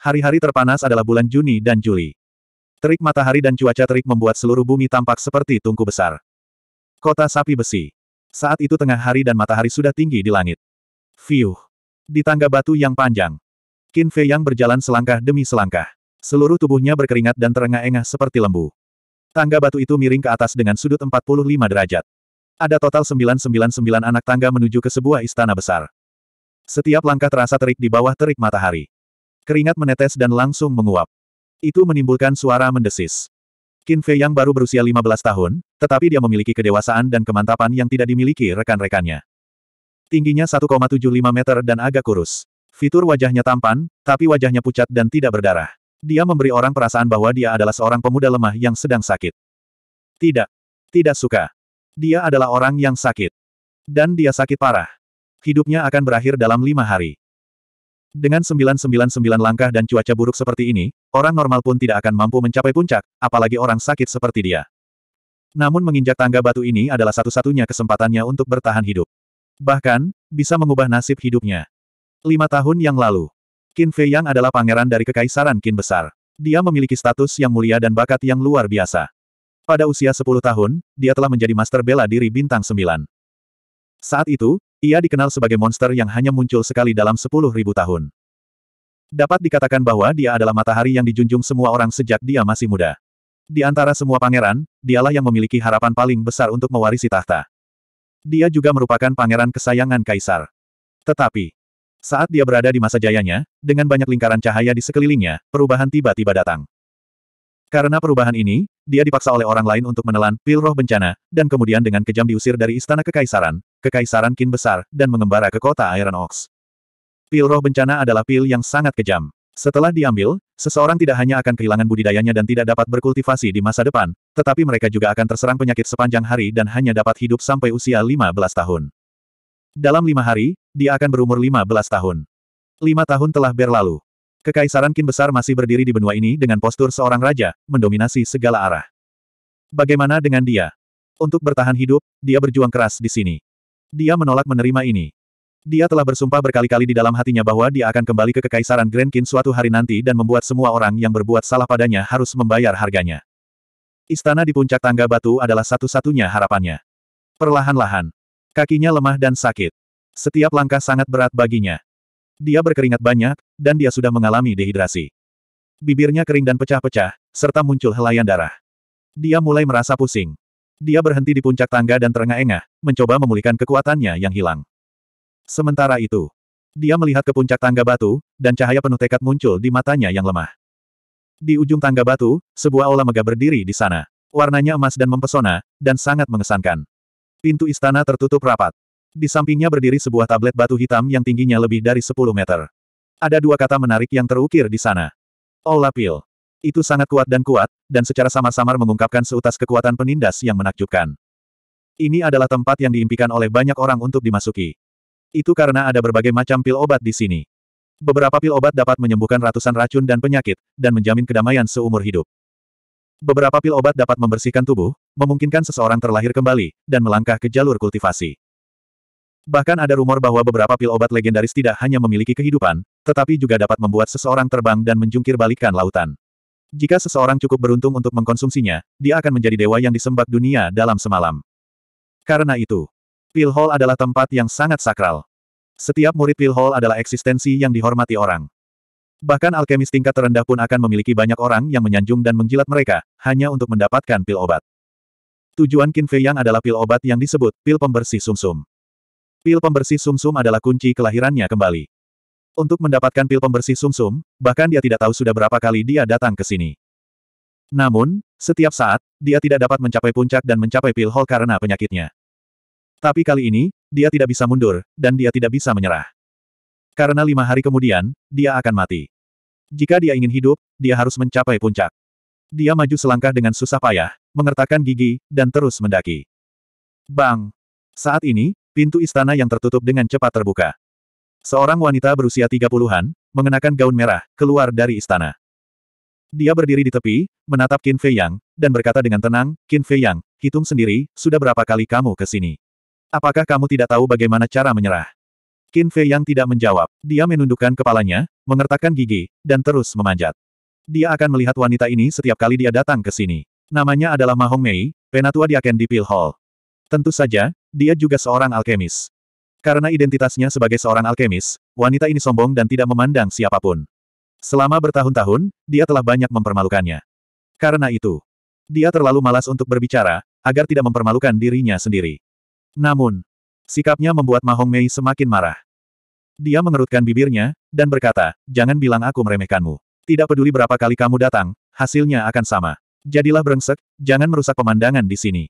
Hari-hari terpanas adalah bulan Juni dan Juli. Terik matahari dan cuaca terik membuat seluruh bumi tampak seperti tungku besar. Kota sapi besi. Saat itu tengah hari dan matahari sudah tinggi di langit. Fiuh. Di tangga batu yang panjang. Qin Fei yang berjalan selangkah demi selangkah. Seluruh tubuhnya berkeringat dan terengah-engah seperti lembu. Tangga batu itu miring ke atas dengan sudut 45 derajat. Ada total 999 anak tangga menuju ke sebuah istana besar. Setiap langkah terasa terik di bawah terik matahari. Keringat menetes dan langsung menguap. Itu menimbulkan suara mendesis. Qin Fei yang baru berusia 15 tahun, tetapi dia memiliki kedewasaan dan kemantapan yang tidak dimiliki rekan-rekannya. Tingginya 1,75 meter dan agak kurus. Fitur wajahnya tampan, tapi wajahnya pucat dan tidak berdarah. Dia memberi orang perasaan bahwa dia adalah seorang pemuda lemah yang sedang sakit. Tidak. Tidak suka. Dia adalah orang yang sakit. Dan dia sakit parah. Hidupnya akan berakhir dalam lima hari. Dengan 999 langkah dan cuaca buruk seperti ini, orang normal pun tidak akan mampu mencapai puncak, apalagi orang sakit seperti dia. Namun menginjak tangga batu ini adalah satu-satunya kesempatannya untuk bertahan hidup. Bahkan, bisa mengubah nasib hidupnya. Lima tahun yang lalu, Qin Fei Yang adalah pangeran dari Kekaisaran Qin Besar. Dia memiliki status yang mulia dan bakat yang luar biasa. Pada usia 10 tahun, dia telah menjadi master bela diri bintang 9. Saat itu, ia dikenal sebagai monster yang hanya muncul sekali dalam sepuluh ribu tahun. Dapat dikatakan bahwa dia adalah matahari yang dijunjung semua orang sejak dia masih muda. Di antara semua pangeran, dialah yang memiliki harapan paling besar untuk mewarisi tahta. Dia juga merupakan pangeran kesayangan kaisar. Tetapi, saat dia berada di masa jayanya, dengan banyak lingkaran cahaya di sekelilingnya, perubahan tiba-tiba datang. Karena perubahan ini, dia dipaksa oleh orang lain untuk menelan pil roh bencana, dan kemudian dengan kejam diusir dari istana kekaisaran, Kekaisaran Qin besar, dan mengembara ke kota Iron Ox. Pil roh bencana adalah pil yang sangat kejam. Setelah diambil, seseorang tidak hanya akan kehilangan budidayanya dan tidak dapat berkultivasi di masa depan, tetapi mereka juga akan terserang penyakit sepanjang hari dan hanya dapat hidup sampai usia 15 tahun. Dalam lima hari, dia akan berumur 15 tahun. Lima tahun telah berlalu. Kekaisaran Qin besar masih berdiri di benua ini dengan postur seorang raja, mendominasi segala arah. Bagaimana dengan dia? Untuk bertahan hidup, dia berjuang keras di sini. Dia menolak menerima ini. Dia telah bersumpah berkali-kali di dalam hatinya bahwa dia akan kembali ke Kekaisaran Grand King suatu hari nanti dan membuat semua orang yang berbuat salah padanya harus membayar harganya. Istana di puncak tangga batu adalah satu-satunya harapannya. Perlahan-lahan. Kakinya lemah dan sakit. Setiap langkah sangat berat baginya. Dia berkeringat banyak, dan dia sudah mengalami dehidrasi. Bibirnya kering dan pecah-pecah, serta muncul helaian darah. Dia mulai merasa pusing. Dia berhenti di puncak tangga dan terengah-engah, mencoba memulihkan kekuatannya yang hilang. Sementara itu, dia melihat ke puncak tangga batu, dan cahaya penuh tekad muncul di matanya yang lemah. Di ujung tangga batu, sebuah aula megah berdiri di sana. Warnanya emas dan mempesona, dan sangat mengesankan. Pintu istana tertutup rapat. Di sampingnya berdiri sebuah tablet batu hitam yang tingginya lebih dari 10 meter. Ada dua kata menarik yang terukir di sana. Aula Pil. Itu sangat kuat dan kuat, dan secara samar-samar mengungkapkan seutas kekuatan penindas yang menakjubkan. Ini adalah tempat yang diimpikan oleh banyak orang untuk dimasuki. Itu karena ada berbagai macam pil obat di sini. Beberapa pil obat dapat menyembuhkan ratusan racun dan penyakit, dan menjamin kedamaian seumur hidup. Beberapa pil obat dapat membersihkan tubuh, memungkinkan seseorang terlahir kembali, dan melangkah ke jalur kultivasi. Bahkan ada rumor bahwa beberapa pil obat legendaris tidak hanya memiliki kehidupan, tetapi juga dapat membuat seseorang terbang dan menjungkir balikan lautan. Jika seseorang cukup beruntung untuk mengkonsumsinya, dia akan menjadi dewa yang disembah dunia dalam semalam. Karena itu, Pil Hall adalah tempat yang sangat sakral. Setiap murid Pil Hall adalah eksistensi yang dihormati orang. Bahkan alkemis tingkat terendah pun akan memiliki banyak orang yang menyanjung dan menjilat mereka, hanya untuk mendapatkan pil obat. Tujuan Qin Fei Yang adalah pil obat yang disebut pil pembersih sumsum. -sum. Pil pembersih sumsum -sum adalah kunci kelahirannya kembali. Untuk mendapatkan pil pembersih sumsum, -sum, bahkan dia tidak tahu sudah berapa kali dia datang ke sini. Namun, setiap saat, dia tidak dapat mencapai puncak dan mencapai pil hall karena penyakitnya. Tapi kali ini, dia tidak bisa mundur, dan dia tidak bisa menyerah. Karena lima hari kemudian, dia akan mati. Jika dia ingin hidup, dia harus mencapai puncak. Dia maju selangkah dengan susah payah, mengertakkan gigi, dan terus mendaki. Bang! Saat ini, pintu istana yang tertutup dengan cepat terbuka. Seorang wanita berusia 30-an, mengenakan gaun merah, keluar dari istana. Dia berdiri di tepi, menatap Qin Fei Yang, dan berkata dengan tenang, Qin Fei Yang, hitung sendiri, sudah berapa kali kamu ke sini. Apakah kamu tidak tahu bagaimana cara menyerah? Qin Fei Yang tidak menjawab. Dia menundukkan kepalanya, mengertakkan gigi, dan terus memanjat. Dia akan melihat wanita ini setiap kali dia datang ke sini. Namanya adalah Ma Hong Mei, penatua di Aken Hall. Tentu saja, dia juga seorang alkemis. Karena identitasnya sebagai seorang alkemis, wanita ini sombong dan tidak memandang siapapun. Selama bertahun-tahun, dia telah banyak mempermalukannya. Karena itu, dia terlalu malas untuk berbicara, agar tidak mempermalukan dirinya sendiri. Namun, sikapnya membuat Mahong Mei semakin marah. Dia mengerutkan bibirnya, dan berkata, jangan bilang aku meremehkanmu. Tidak peduli berapa kali kamu datang, hasilnya akan sama. Jadilah brengsek, jangan merusak pemandangan di sini.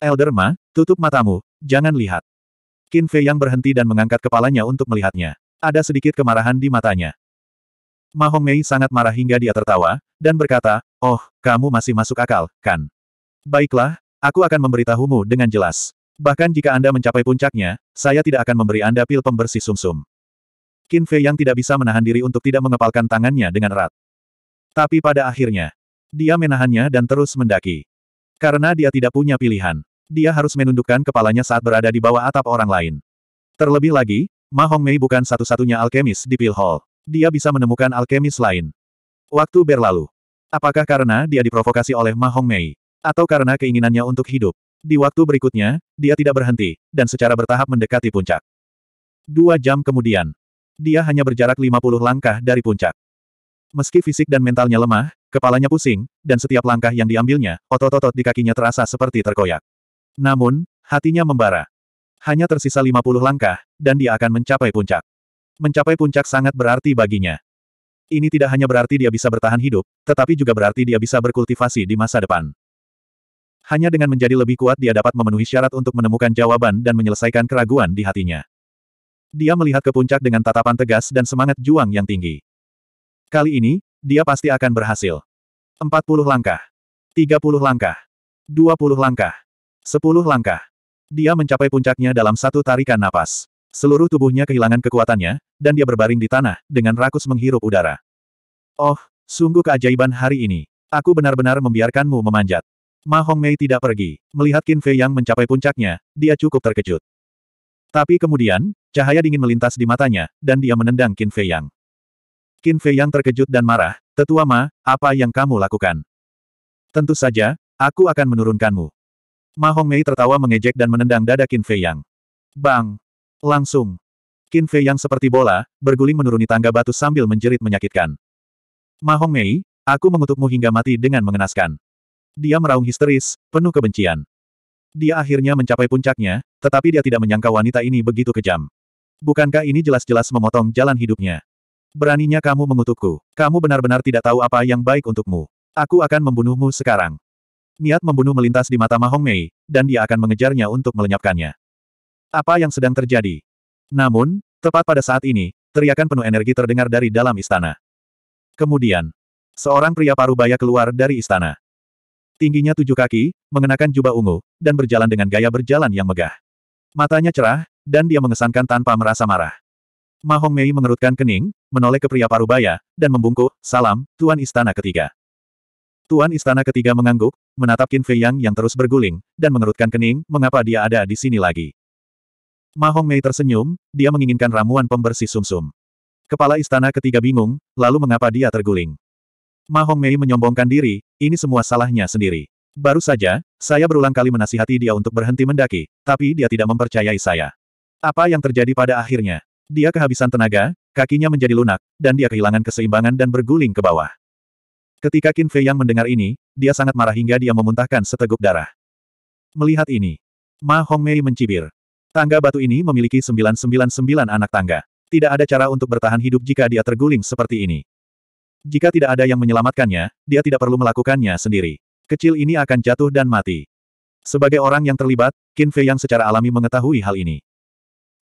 Elder Ma, tutup matamu, jangan lihat. Qin Fei yang berhenti dan mengangkat kepalanya untuk melihatnya. Ada sedikit kemarahan di matanya. Ma Hong Mei sangat marah hingga dia tertawa, dan berkata, Oh, kamu masih masuk akal, kan? Baiklah, aku akan memberitahumu dengan jelas. Bahkan jika Anda mencapai puncaknya, saya tidak akan memberi Anda pil pembersih sumsum. -sum. Qin Fei yang tidak bisa menahan diri untuk tidak mengepalkan tangannya dengan erat. Tapi pada akhirnya, dia menahannya dan terus mendaki. Karena dia tidak punya pilihan. Dia harus menundukkan kepalanya saat berada di bawah atap orang lain. Terlebih lagi, Ma Mei bukan satu-satunya alkemis di Pil Hall. Dia bisa menemukan alkemis lain. Waktu berlalu. Apakah karena dia diprovokasi oleh Ma Mei, Atau karena keinginannya untuk hidup? Di waktu berikutnya, dia tidak berhenti, dan secara bertahap mendekati puncak. Dua jam kemudian, dia hanya berjarak 50 langkah dari puncak. Meski fisik dan mentalnya lemah, kepalanya pusing, dan setiap langkah yang diambilnya, otot-otot di kakinya terasa seperti terkoyak. Namun, hatinya membara. Hanya tersisa 50 langkah, dan dia akan mencapai puncak. Mencapai puncak sangat berarti baginya. Ini tidak hanya berarti dia bisa bertahan hidup, tetapi juga berarti dia bisa berkultivasi di masa depan. Hanya dengan menjadi lebih kuat dia dapat memenuhi syarat untuk menemukan jawaban dan menyelesaikan keraguan di hatinya. Dia melihat ke puncak dengan tatapan tegas dan semangat juang yang tinggi. Kali ini, dia pasti akan berhasil. 40 langkah. 30 langkah. 20 langkah. Sepuluh langkah. Dia mencapai puncaknya dalam satu tarikan napas. Seluruh tubuhnya kehilangan kekuatannya, dan dia berbaring di tanah, dengan rakus menghirup udara. Oh, sungguh keajaiban hari ini. Aku benar-benar membiarkanmu memanjat. Ma Hongmei tidak pergi. Melihat Qin Fei yang mencapai puncaknya, dia cukup terkejut. Tapi kemudian, cahaya dingin melintas di matanya, dan dia menendang Qin Fei yang. Qin Fei yang terkejut dan marah, Tetua Ma, apa yang kamu lakukan? Tentu saja, aku akan menurunkanmu. Ma Mei tertawa mengejek dan menendang dada Qin Fei Yang. Bang! Langsung! Qin Fei Yang seperti bola, berguling menuruni tangga batu sambil menjerit menyakitkan. Ma Mei, aku mengutukmu hingga mati dengan mengenaskan. Dia meraung histeris, penuh kebencian. Dia akhirnya mencapai puncaknya, tetapi dia tidak menyangka wanita ini begitu kejam. Bukankah ini jelas-jelas memotong jalan hidupnya? Beraninya kamu mengutukku. Kamu benar-benar tidak tahu apa yang baik untukmu. Aku akan membunuhmu sekarang. Niat membunuh melintas di mata Mahong Mei, dan dia akan mengejarnya untuk melenyapkannya. Apa yang sedang terjadi? Namun, tepat pada saat ini, teriakan penuh energi terdengar dari dalam istana. Kemudian, seorang pria parubaya keluar dari istana. Tingginya tujuh kaki, mengenakan jubah ungu, dan berjalan dengan gaya berjalan yang megah. Matanya cerah, dan dia mengesankan tanpa merasa marah. Mahong Mei mengerutkan kening, menoleh ke pria parubaya, dan membungkuk, salam, Tuan Istana Ketiga. Tuan Istana ketiga mengangguk, menatap Qin Fei Yang yang terus berguling, dan mengerutkan kening, mengapa dia ada di sini lagi. Ma Hong Mei tersenyum, dia menginginkan ramuan pembersih sumsum. -sum. Kepala istana ketiga bingung, lalu mengapa dia terguling. Ma Hong Mei menyombongkan diri, ini semua salahnya sendiri. Baru saja, saya berulang kali menasihati dia untuk berhenti mendaki, tapi dia tidak mempercayai saya. Apa yang terjadi pada akhirnya? Dia kehabisan tenaga, kakinya menjadi lunak, dan dia kehilangan keseimbangan dan berguling ke bawah. Ketika Qin Fei yang mendengar ini, dia sangat marah hingga dia memuntahkan seteguk darah. Melihat ini, Ma Hongmei mencibir. Tangga batu ini memiliki 999 anak tangga. Tidak ada cara untuk bertahan hidup jika dia terguling seperti ini. Jika tidak ada yang menyelamatkannya, dia tidak perlu melakukannya sendiri. Kecil ini akan jatuh dan mati. Sebagai orang yang terlibat, Qin Fei yang secara alami mengetahui hal ini.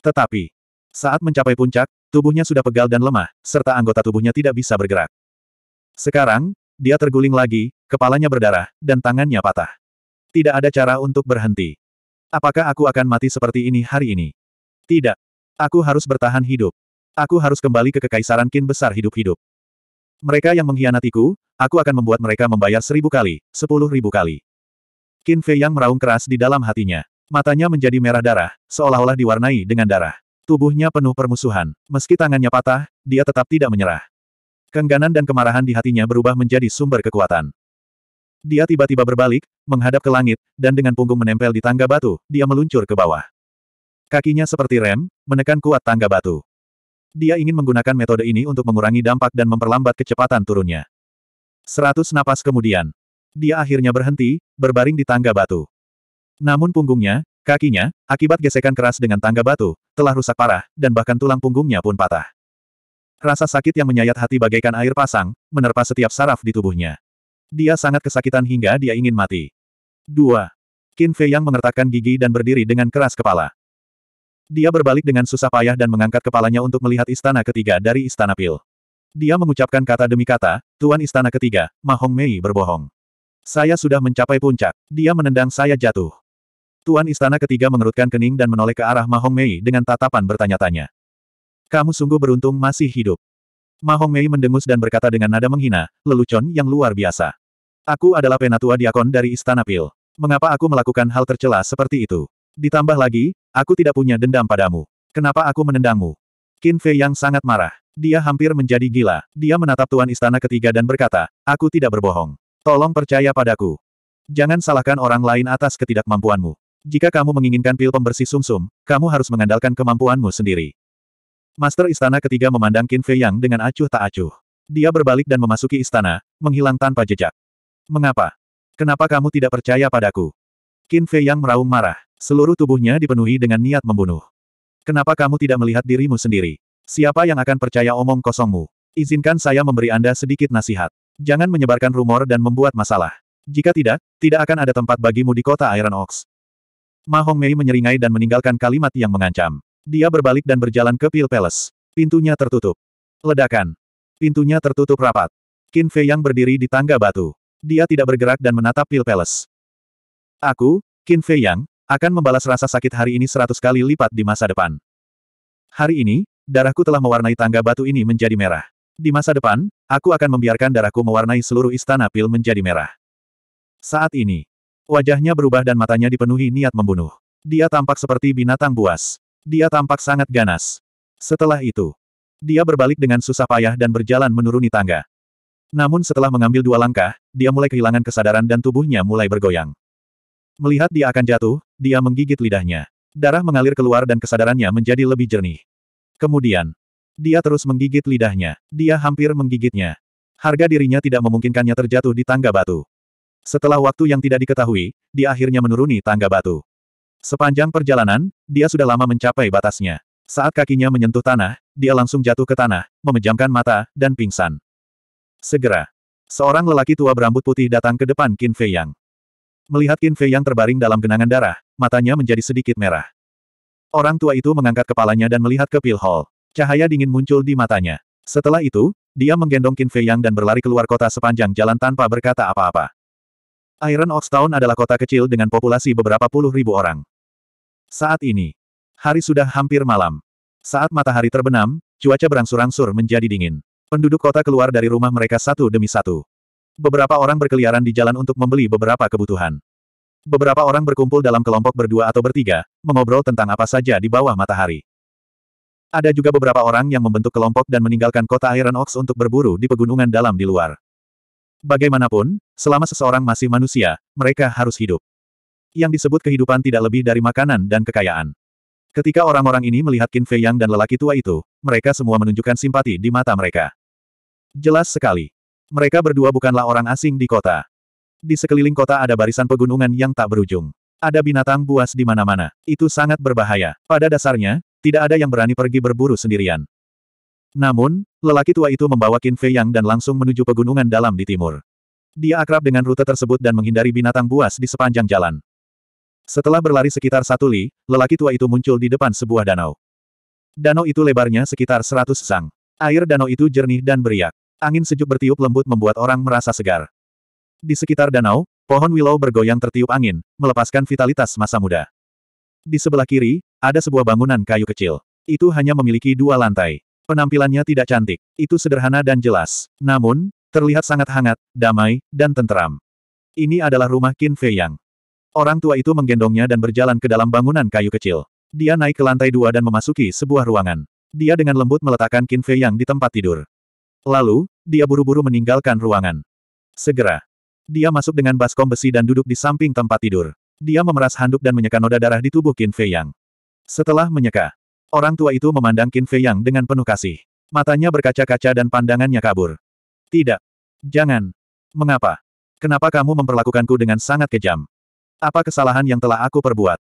Tetapi, saat mencapai puncak, tubuhnya sudah pegal dan lemah, serta anggota tubuhnya tidak bisa bergerak. Sekarang, dia terguling lagi, kepalanya berdarah, dan tangannya patah. Tidak ada cara untuk berhenti. Apakah aku akan mati seperti ini hari ini? Tidak. Aku harus bertahan hidup. Aku harus kembali ke kekaisaran Kin besar hidup-hidup. Mereka yang mengkhianatiku, aku akan membuat mereka membayar seribu kali, sepuluh ribu kali. Qin Fei yang meraung keras di dalam hatinya. Matanya menjadi merah darah, seolah-olah diwarnai dengan darah. Tubuhnya penuh permusuhan. Meski tangannya patah, dia tetap tidak menyerah. Kengganan dan kemarahan di hatinya berubah menjadi sumber kekuatan. Dia tiba-tiba berbalik, menghadap ke langit, dan dengan punggung menempel di tangga batu, dia meluncur ke bawah. Kakinya seperti rem, menekan kuat tangga batu. Dia ingin menggunakan metode ini untuk mengurangi dampak dan memperlambat kecepatan turunnya. Seratus napas kemudian, dia akhirnya berhenti, berbaring di tangga batu. Namun punggungnya, kakinya, akibat gesekan keras dengan tangga batu, telah rusak parah, dan bahkan tulang punggungnya pun patah. Rasa sakit yang menyayat hati bagaikan air pasang, menerpa setiap saraf di tubuhnya. Dia sangat kesakitan hingga dia ingin mati. 2. Qin Fei yang mengertakkan gigi dan berdiri dengan keras kepala. Dia berbalik dengan susah payah dan mengangkat kepalanya untuk melihat istana ketiga dari istana pil. Dia mengucapkan kata demi kata, Tuan istana ketiga, Mahong Mei berbohong. Saya sudah mencapai puncak. Dia menendang saya jatuh. Tuan istana ketiga mengerutkan kening dan menoleh ke arah Mahong Mei dengan tatapan bertanya-tanya. Kamu sungguh beruntung masih hidup. Mahong Mei mendengus dan berkata dengan nada menghina, lelucon yang luar biasa. Aku adalah penatua diakon dari Istana Pil. Mengapa aku melakukan hal tercela seperti itu? Ditambah lagi, aku tidak punya dendam padamu. Kenapa aku menendangmu? Qin Fei yang sangat marah. Dia hampir menjadi gila. Dia menatap Tuan Istana ketiga dan berkata, aku tidak berbohong. Tolong percaya padaku. Jangan salahkan orang lain atas ketidakmampuanmu. Jika kamu menginginkan pil pembersih sumsum, -sum, kamu harus mengandalkan kemampuanmu sendiri. Master Istana ketiga memandang Qin Fei Yang dengan acuh tak acuh. Dia berbalik dan memasuki istana, menghilang tanpa jejak. Mengapa? Kenapa kamu tidak percaya padaku? Qin Fei Yang meraung marah. Seluruh tubuhnya dipenuhi dengan niat membunuh. Kenapa kamu tidak melihat dirimu sendiri? Siapa yang akan percaya omong kosongmu? Izinkan saya memberi Anda sedikit nasihat. Jangan menyebarkan rumor dan membuat masalah. Jika tidak, tidak akan ada tempat bagimu di kota Iron Ox. Mahong Mei menyeringai dan meninggalkan kalimat yang mengancam. Dia berbalik dan berjalan ke Pil Palace. Pintunya tertutup. Ledakan. Pintunya tertutup rapat. Qin Fei yang berdiri di tangga batu. Dia tidak bergerak dan menatap Pil Palace. Aku, Qin Fei Yang, akan membalas rasa sakit hari ini seratus kali lipat di masa depan. Hari ini, darahku telah mewarnai tangga batu ini menjadi merah. Di masa depan, aku akan membiarkan darahku mewarnai seluruh istana Pil menjadi merah. Saat ini, wajahnya berubah dan matanya dipenuhi niat membunuh. Dia tampak seperti binatang buas. Dia tampak sangat ganas. Setelah itu, dia berbalik dengan susah payah dan berjalan menuruni tangga. Namun setelah mengambil dua langkah, dia mulai kehilangan kesadaran dan tubuhnya mulai bergoyang. Melihat dia akan jatuh, dia menggigit lidahnya. Darah mengalir keluar dan kesadarannya menjadi lebih jernih. Kemudian, dia terus menggigit lidahnya. Dia hampir menggigitnya. Harga dirinya tidak memungkinkannya terjatuh di tangga batu. Setelah waktu yang tidak diketahui, dia akhirnya menuruni tangga batu. Sepanjang perjalanan, dia sudah lama mencapai batasnya. Saat kakinya menyentuh tanah, dia langsung jatuh ke tanah, memejamkan mata, dan pingsan. Segera, seorang lelaki tua berambut putih datang ke depan Qin Fei Yang. Melihat Qin Fei Yang terbaring dalam genangan darah, matanya menjadi sedikit merah. Orang tua itu mengangkat kepalanya dan melihat ke Pil Hall. Cahaya dingin muncul di matanya. Setelah itu, dia menggendong Qin Fei Yang dan berlari keluar kota sepanjang jalan tanpa berkata apa-apa. Iron Ox Town adalah kota kecil dengan populasi beberapa puluh ribu orang. Saat ini, hari sudah hampir malam. Saat matahari terbenam, cuaca berangsur-angsur menjadi dingin. Penduduk kota keluar dari rumah mereka satu demi satu. Beberapa orang berkeliaran di jalan untuk membeli beberapa kebutuhan. Beberapa orang berkumpul dalam kelompok berdua atau bertiga, mengobrol tentang apa saja di bawah matahari. Ada juga beberapa orang yang membentuk kelompok dan meninggalkan kota Iron Ox untuk berburu di pegunungan dalam di luar. Bagaimanapun, selama seseorang masih manusia, mereka harus hidup. Yang disebut kehidupan tidak lebih dari makanan dan kekayaan. Ketika orang-orang ini melihat Qin Fei Yang dan lelaki tua itu, mereka semua menunjukkan simpati di mata mereka. Jelas sekali. Mereka berdua bukanlah orang asing di kota. Di sekeliling kota ada barisan pegunungan yang tak berujung. Ada binatang buas di mana-mana. Itu sangat berbahaya. Pada dasarnya, tidak ada yang berani pergi berburu sendirian. Namun, lelaki tua itu membawa Qin Fei Yang dan langsung menuju pegunungan dalam di timur. Dia akrab dengan rute tersebut dan menghindari binatang buas di sepanjang jalan. Setelah berlari sekitar satu li, lelaki tua itu muncul di depan sebuah danau. Danau itu lebarnya sekitar seratus sang. Air danau itu jernih dan beriak. Angin sejuk bertiup lembut membuat orang merasa segar. Di sekitar danau, pohon willow bergoyang tertiup angin, melepaskan vitalitas masa muda. Di sebelah kiri, ada sebuah bangunan kayu kecil. Itu hanya memiliki dua lantai. Penampilannya tidak cantik, itu sederhana dan jelas. Namun, terlihat sangat hangat, damai, dan tenteram. Ini adalah rumah Qin Fei Yang. Orang tua itu menggendongnya dan berjalan ke dalam bangunan kayu kecil. Dia naik ke lantai dua dan memasuki sebuah ruangan. Dia dengan lembut meletakkan Qin Fei Yang di tempat tidur. Lalu, dia buru-buru meninggalkan ruangan. Segera. Dia masuk dengan baskom besi dan duduk di samping tempat tidur. Dia memeras handuk dan menyeka noda darah di tubuh Qin Fei Yang. Setelah menyeka, orang tua itu memandang Qin Fei Yang dengan penuh kasih. Matanya berkaca-kaca dan pandangannya kabur. Tidak. Jangan. Mengapa? Kenapa kamu memperlakukanku dengan sangat kejam? Apa kesalahan yang telah aku perbuat?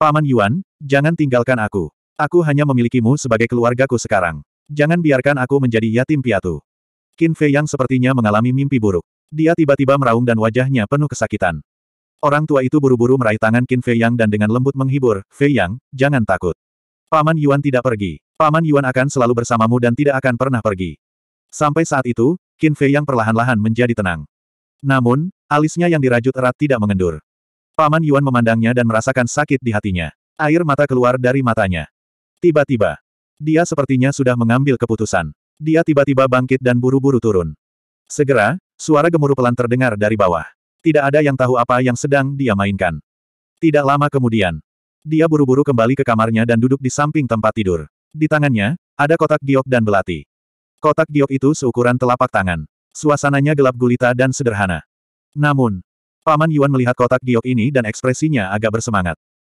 Paman Yuan, jangan tinggalkan aku. Aku hanya memilikimu sebagai keluargaku sekarang. Jangan biarkan aku menjadi yatim piatu. Qin Fei yang sepertinya mengalami mimpi buruk. Dia tiba-tiba meraung dan wajahnya penuh kesakitan. Orang tua itu buru-buru meraih tangan Qin Fei Yang dan dengan lembut menghibur, Fei Yang, jangan takut. Paman Yuan tidak pergi. Paman Yuan akan selalu bersamamu dan tidak akan pernah pergi. Sampai saat itu, Qin Fei Yang perlahan-lahan menjadi tenang. Namun, alisnya yang dirajut erat tidak mengendur. Paman Yuan memandangnya dan merasakan sakit di hatinya. Air mata keluar dari matanya. Tiba-tiba, dia sepertinya sudah mengambil keputusan. Dia tiba-tiba bangkit dan buru-buru turun. Segera, suara gemuruh pelan terdengar dari bawah. Tidak ada yang tahu apa yang sedang dia mainkan. Tidak lama kemudian, dia buru-buru kembali ke kamarnya dan duduk di samping tempat tidur. Di tangannya, ada kotak giok dan belati. Kotak giok itu seukuran telapak tangan. Suasananya gelap gulita dan sederhana. Namun, Paman Yuan melihat kotak giok ini dan ekspresinya agak bersemangat.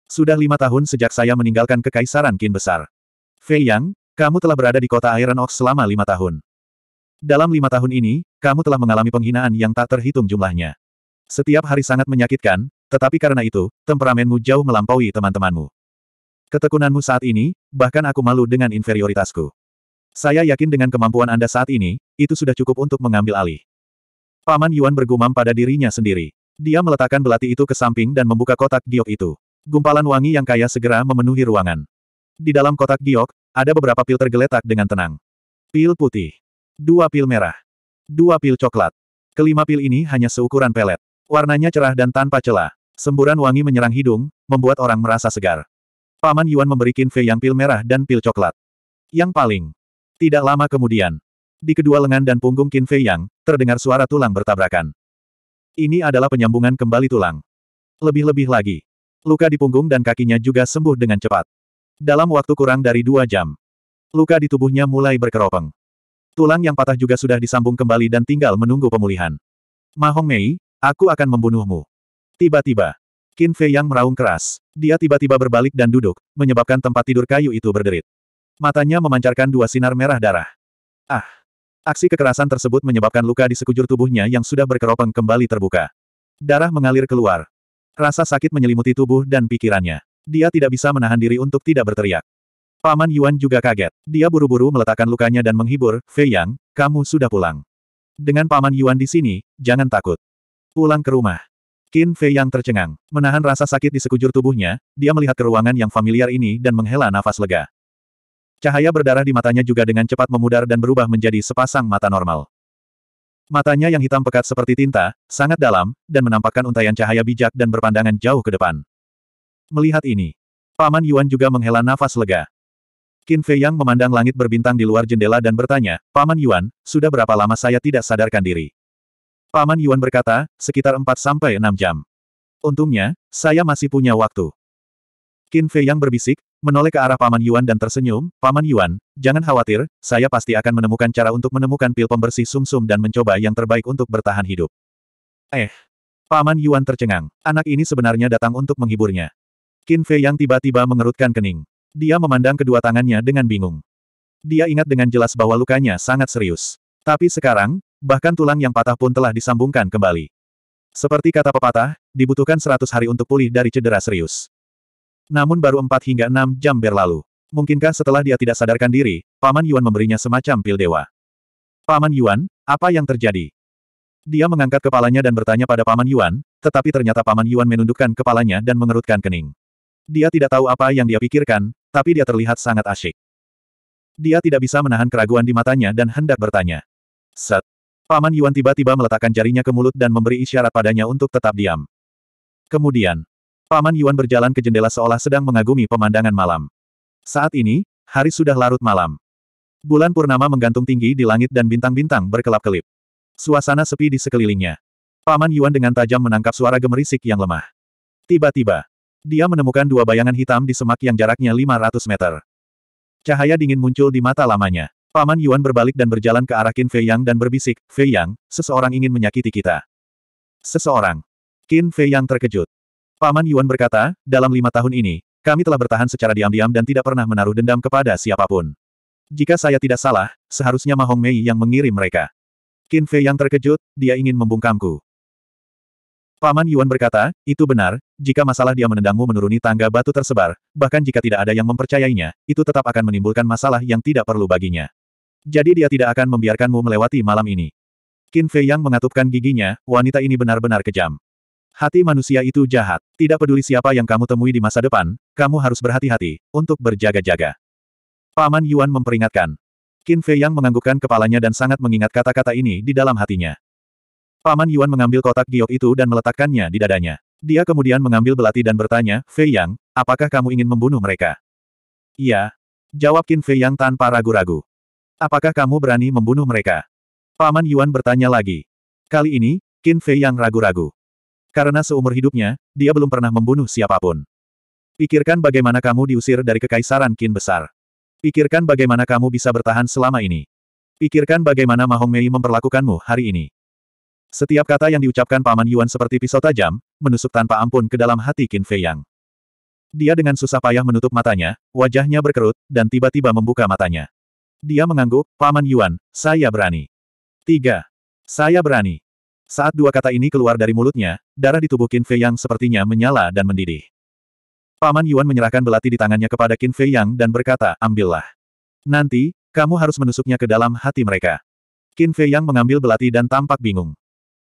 Sudah lima tahun sejak saya meninggalkan Kekaisaran Qin Besar. Fei Yang, kamu telah berada di kota Iron Ox selama lima tahun. Dalam lima tahun ini, kamu telah mengalami penghinaan yang tak terhitung jumlahnya. Setiap hari sangat menyakitkan, tetapi karena itu, temperamenmu jauh melampaui teman-temanmu. Ketekunanmu saat ini, bahkan aku malu dengan inferioritasku. Saya yakin dengan kemampuan Anda saat ini, itu sudah cukup untuk mengambil alih. Paman Yuan bergumam pada dirinya sendiri. Dia meletakkan belati itu ke samping dan membuka kotak giok itu. Gumpalan wangi yang kaya segera memenuhi ruangan. Di dalam kotak giok, ada beberapa pil tergeletak dengan tenang. Pil putih. Dua pil merah. Dua pil coklat. Kelima pil ini hanya seukuran pelet. Warnanya cerah dan tanpa celah. Semburan wangi menyerang hidung, membuat orang merasa segar. Paman Yuan memberi Qin Fei yang pil merah dan pil coklat. Yang paling. Tidak lama kemudian. Di kedua lengan dan punggung Qin Fei Yang, terdengar suara tulang bertabrakan. Ini adalah penyambungan kembali tulang. Lebih-lebih lagi. Luka di punggung dan kakinya juga sembuh dengan cepat. Dalam waktu kurang dari dua jam. Luka di tubuhnya mulai berkeropeng. Tulang yang patah juga sudah disambung kembali dan tinggal menunggu pemulihan. Mahong Mei, aku akan membunuhmu. Tiba-tiba, Qin Fei yang meraung keras. Dia tiba-tiba berbalik dan duduk, menyebabkan tempat tidur kayu itu berderit. Matanya memancarkan dua sinar merah darah. Ah! Aksi kekerasan tersebut menyebabkan luka di sekujur tubuhnya yang sudah berkeropeng kembali terbuka. Darah mengalir keluar. Rasa sakit menyelimuti tubuh dan pikirannya. Dia tidak bisa menahan diri untuk tidak berteriak. Paman Yuan juga kaget. Dia buru-buru meletakkan lukanya dan menghibur, Fei Yang, kamu sudah pulang. Dengan Paman Yuan di sini, jangan takut. Pulang ke rumah. Qin Fei Yang tercengang. Menahan rasa sakit di sekujur tubuhnya, dia melihat ke ruangan yang familiar ini dan menghela nafas lega. Cahaya berdarah di matanya juga dengan cepat memudar dan berubah menjadi sepasang mata normal. Matanya yang hitam pekat seperti tinta, sangat dalam, dan menampakkan untaian cahaya bijak dan berpandangan jauh ke depan. Melihat ini, Paman Yuan juga menghela nafas lega. Qin Fei Yang memandang langit berbintang di luar jendela dan bertanya, Paman Yuan, sudah berapa lama saya tidak sadarkan diri? Paman Yuan berkata, sekitar 4-6 jam. Untungnya, saya masih punya waktu. Qin Fei Yang berbisik, menoleh ke arah Paman Yuan dan tersenyum, Paman Yuan, jangan khawatir, saya pasti akan menemukan cara untuk menemukan pil pembersih sumsum -sum dan mencoba yang terbaik untuk bertahan hidup. Eh. Paman Yuan tercengang, anak ini sebenarnya datang untuk menghiburnya. Qin Fei yang tiba-tiba mengerutkan kening. Dia memandang kedua tangannya dengan bingung. Dia ingat dengan jelas bahwa lukanya sangat serius. Tapi sekarang, bahkan tulang yang patah pun telah disambungkan kembali. Seperti kata pepatah, dibutuhkan seratus hari untuk pulih dari cedera serius. Namun baru 4 hingga 6 jam berlalu. Mungkinkah setelah dia tidak sadarkan diri, Paman Yuan memberinya semacam pil dewa? Paman Yuan, apa yang terjadi? Dia mengangkat kepalanya dan bertanya pada Paman Yuan, tetapi ternyata Paman Yuan menundukkan kepalanya dan mengerutkan kening. Dia tidak tahu apa yang dia pikirkan, tapi dia terlihat sangat asyik. Dia tidak bisa menahan keraguan di matanya dan hendak bertanya. Set. Paman Yuan tiba-tiba meletakkan jarinya ke mulut dan memberi isyarat padanya untuk tetap diam. Kemudian, Paman Yuan berjalan ke jendela seolah sedang mengagumi pemandangan malam. Saat ini, hari sudah larut malam. Bulan purnama menggantung tinggi di langit dan bintang-bintang berkelap-kelip. Suasana sepi di sekelilingnya. Paman Yuan dengan tajam menangkap suara gemerisik yang lemah. Tiba-tiba, dia menemukan dua bayangan hitam di semak yang jaraknya 500 meter. Cahaya dingin muncul di mata lamanya. Paman Yuan berbalik dan berjalan ke arah Qin Fei Yang dan berbisik, Fei Yang, seseorang ingin menyakiti kita. Seseorang. Qin Fei Yang terkejut. Paman Yuan berkata, dalam lima tahun ini, kami telah bertahan secara diam-diam dan tidak pernah menaruh dendam kepada siapapun. Jika saya tidak salah, seharusnya Ma Hong Mei yang mengirim mereka. Qin Fei yang terkejut, dia ingin membungkamku. Paman Yuan berkata, itu benar, jika masalah dia menendangmu menuruni tangga batu tersebar, bahkan jika tidak ada yang mempercayainya, itu tetap akan menimbulkan masalah yang tidak perlu baginya. Jadi dia tidak akan membiarkanmu melewati malam ini. Qin Fei yang mengatupkan giginya, wanita ini benar-benar kejam. Hati manusia itu jahat. Tidak peduli siapa yang kamu temui di masa depan, kamu harus berhati-hati, untuk berjaga-jaga. Paman Yuan memperingatkan. Qin Fei Yang menganggukkan kepalanya dan sangat mengingat kata-kata ini di dalam hatinya. Paman Yuan mengambil kotak giok itu dan meletakkannya di dadanya. Dia kemudian mengambil belati dan bertanya, Fei Yang, apakah kamu ingin membunuh mereka? Iya. Jawab Qin Fei Yang tanpa ragu-ragu. Apakah kamu berani membunuh mereka? Paman Yuan bertanya lagi. Kali ini, Qin Fei Yang ragu-ragu. Karena seumur hidupnya, dia belum pernah membunuh siapapun. Pikirkan bagaimana kamu diusir dari kekaisaran Qin besar. Pikirkan bagaimana kamu bisa bertahan selama ini. Pikirkan bagaimana Mahong Mei memperlakukanmu hari ini. Setiap kata yang diucapkan Paman Yuan seperti pisau tajam, menusuk tanpa ampun ke dalam hati Qin Fei Yang. Dia dengan susah payah menutup matanya, wajahnya berkerut, dan tiba-tiba membuka matanya. Dia mengangguk, Paman Yuan, saya berani. Tiga. Saya berani. Saat dua kata ini keluar dari mulutnya, darah di tubuh Qin Fei Yang sepertinya menyala dan mendidih. Paman Yuan menyerahkan belati di tangannya kepada Qin Fei Yang dan berkata, ambillah. Nanti, kamu harus menusuknya ke dalam hati mereka. Qin Fei Yang mengambil belati dan tampak bingung.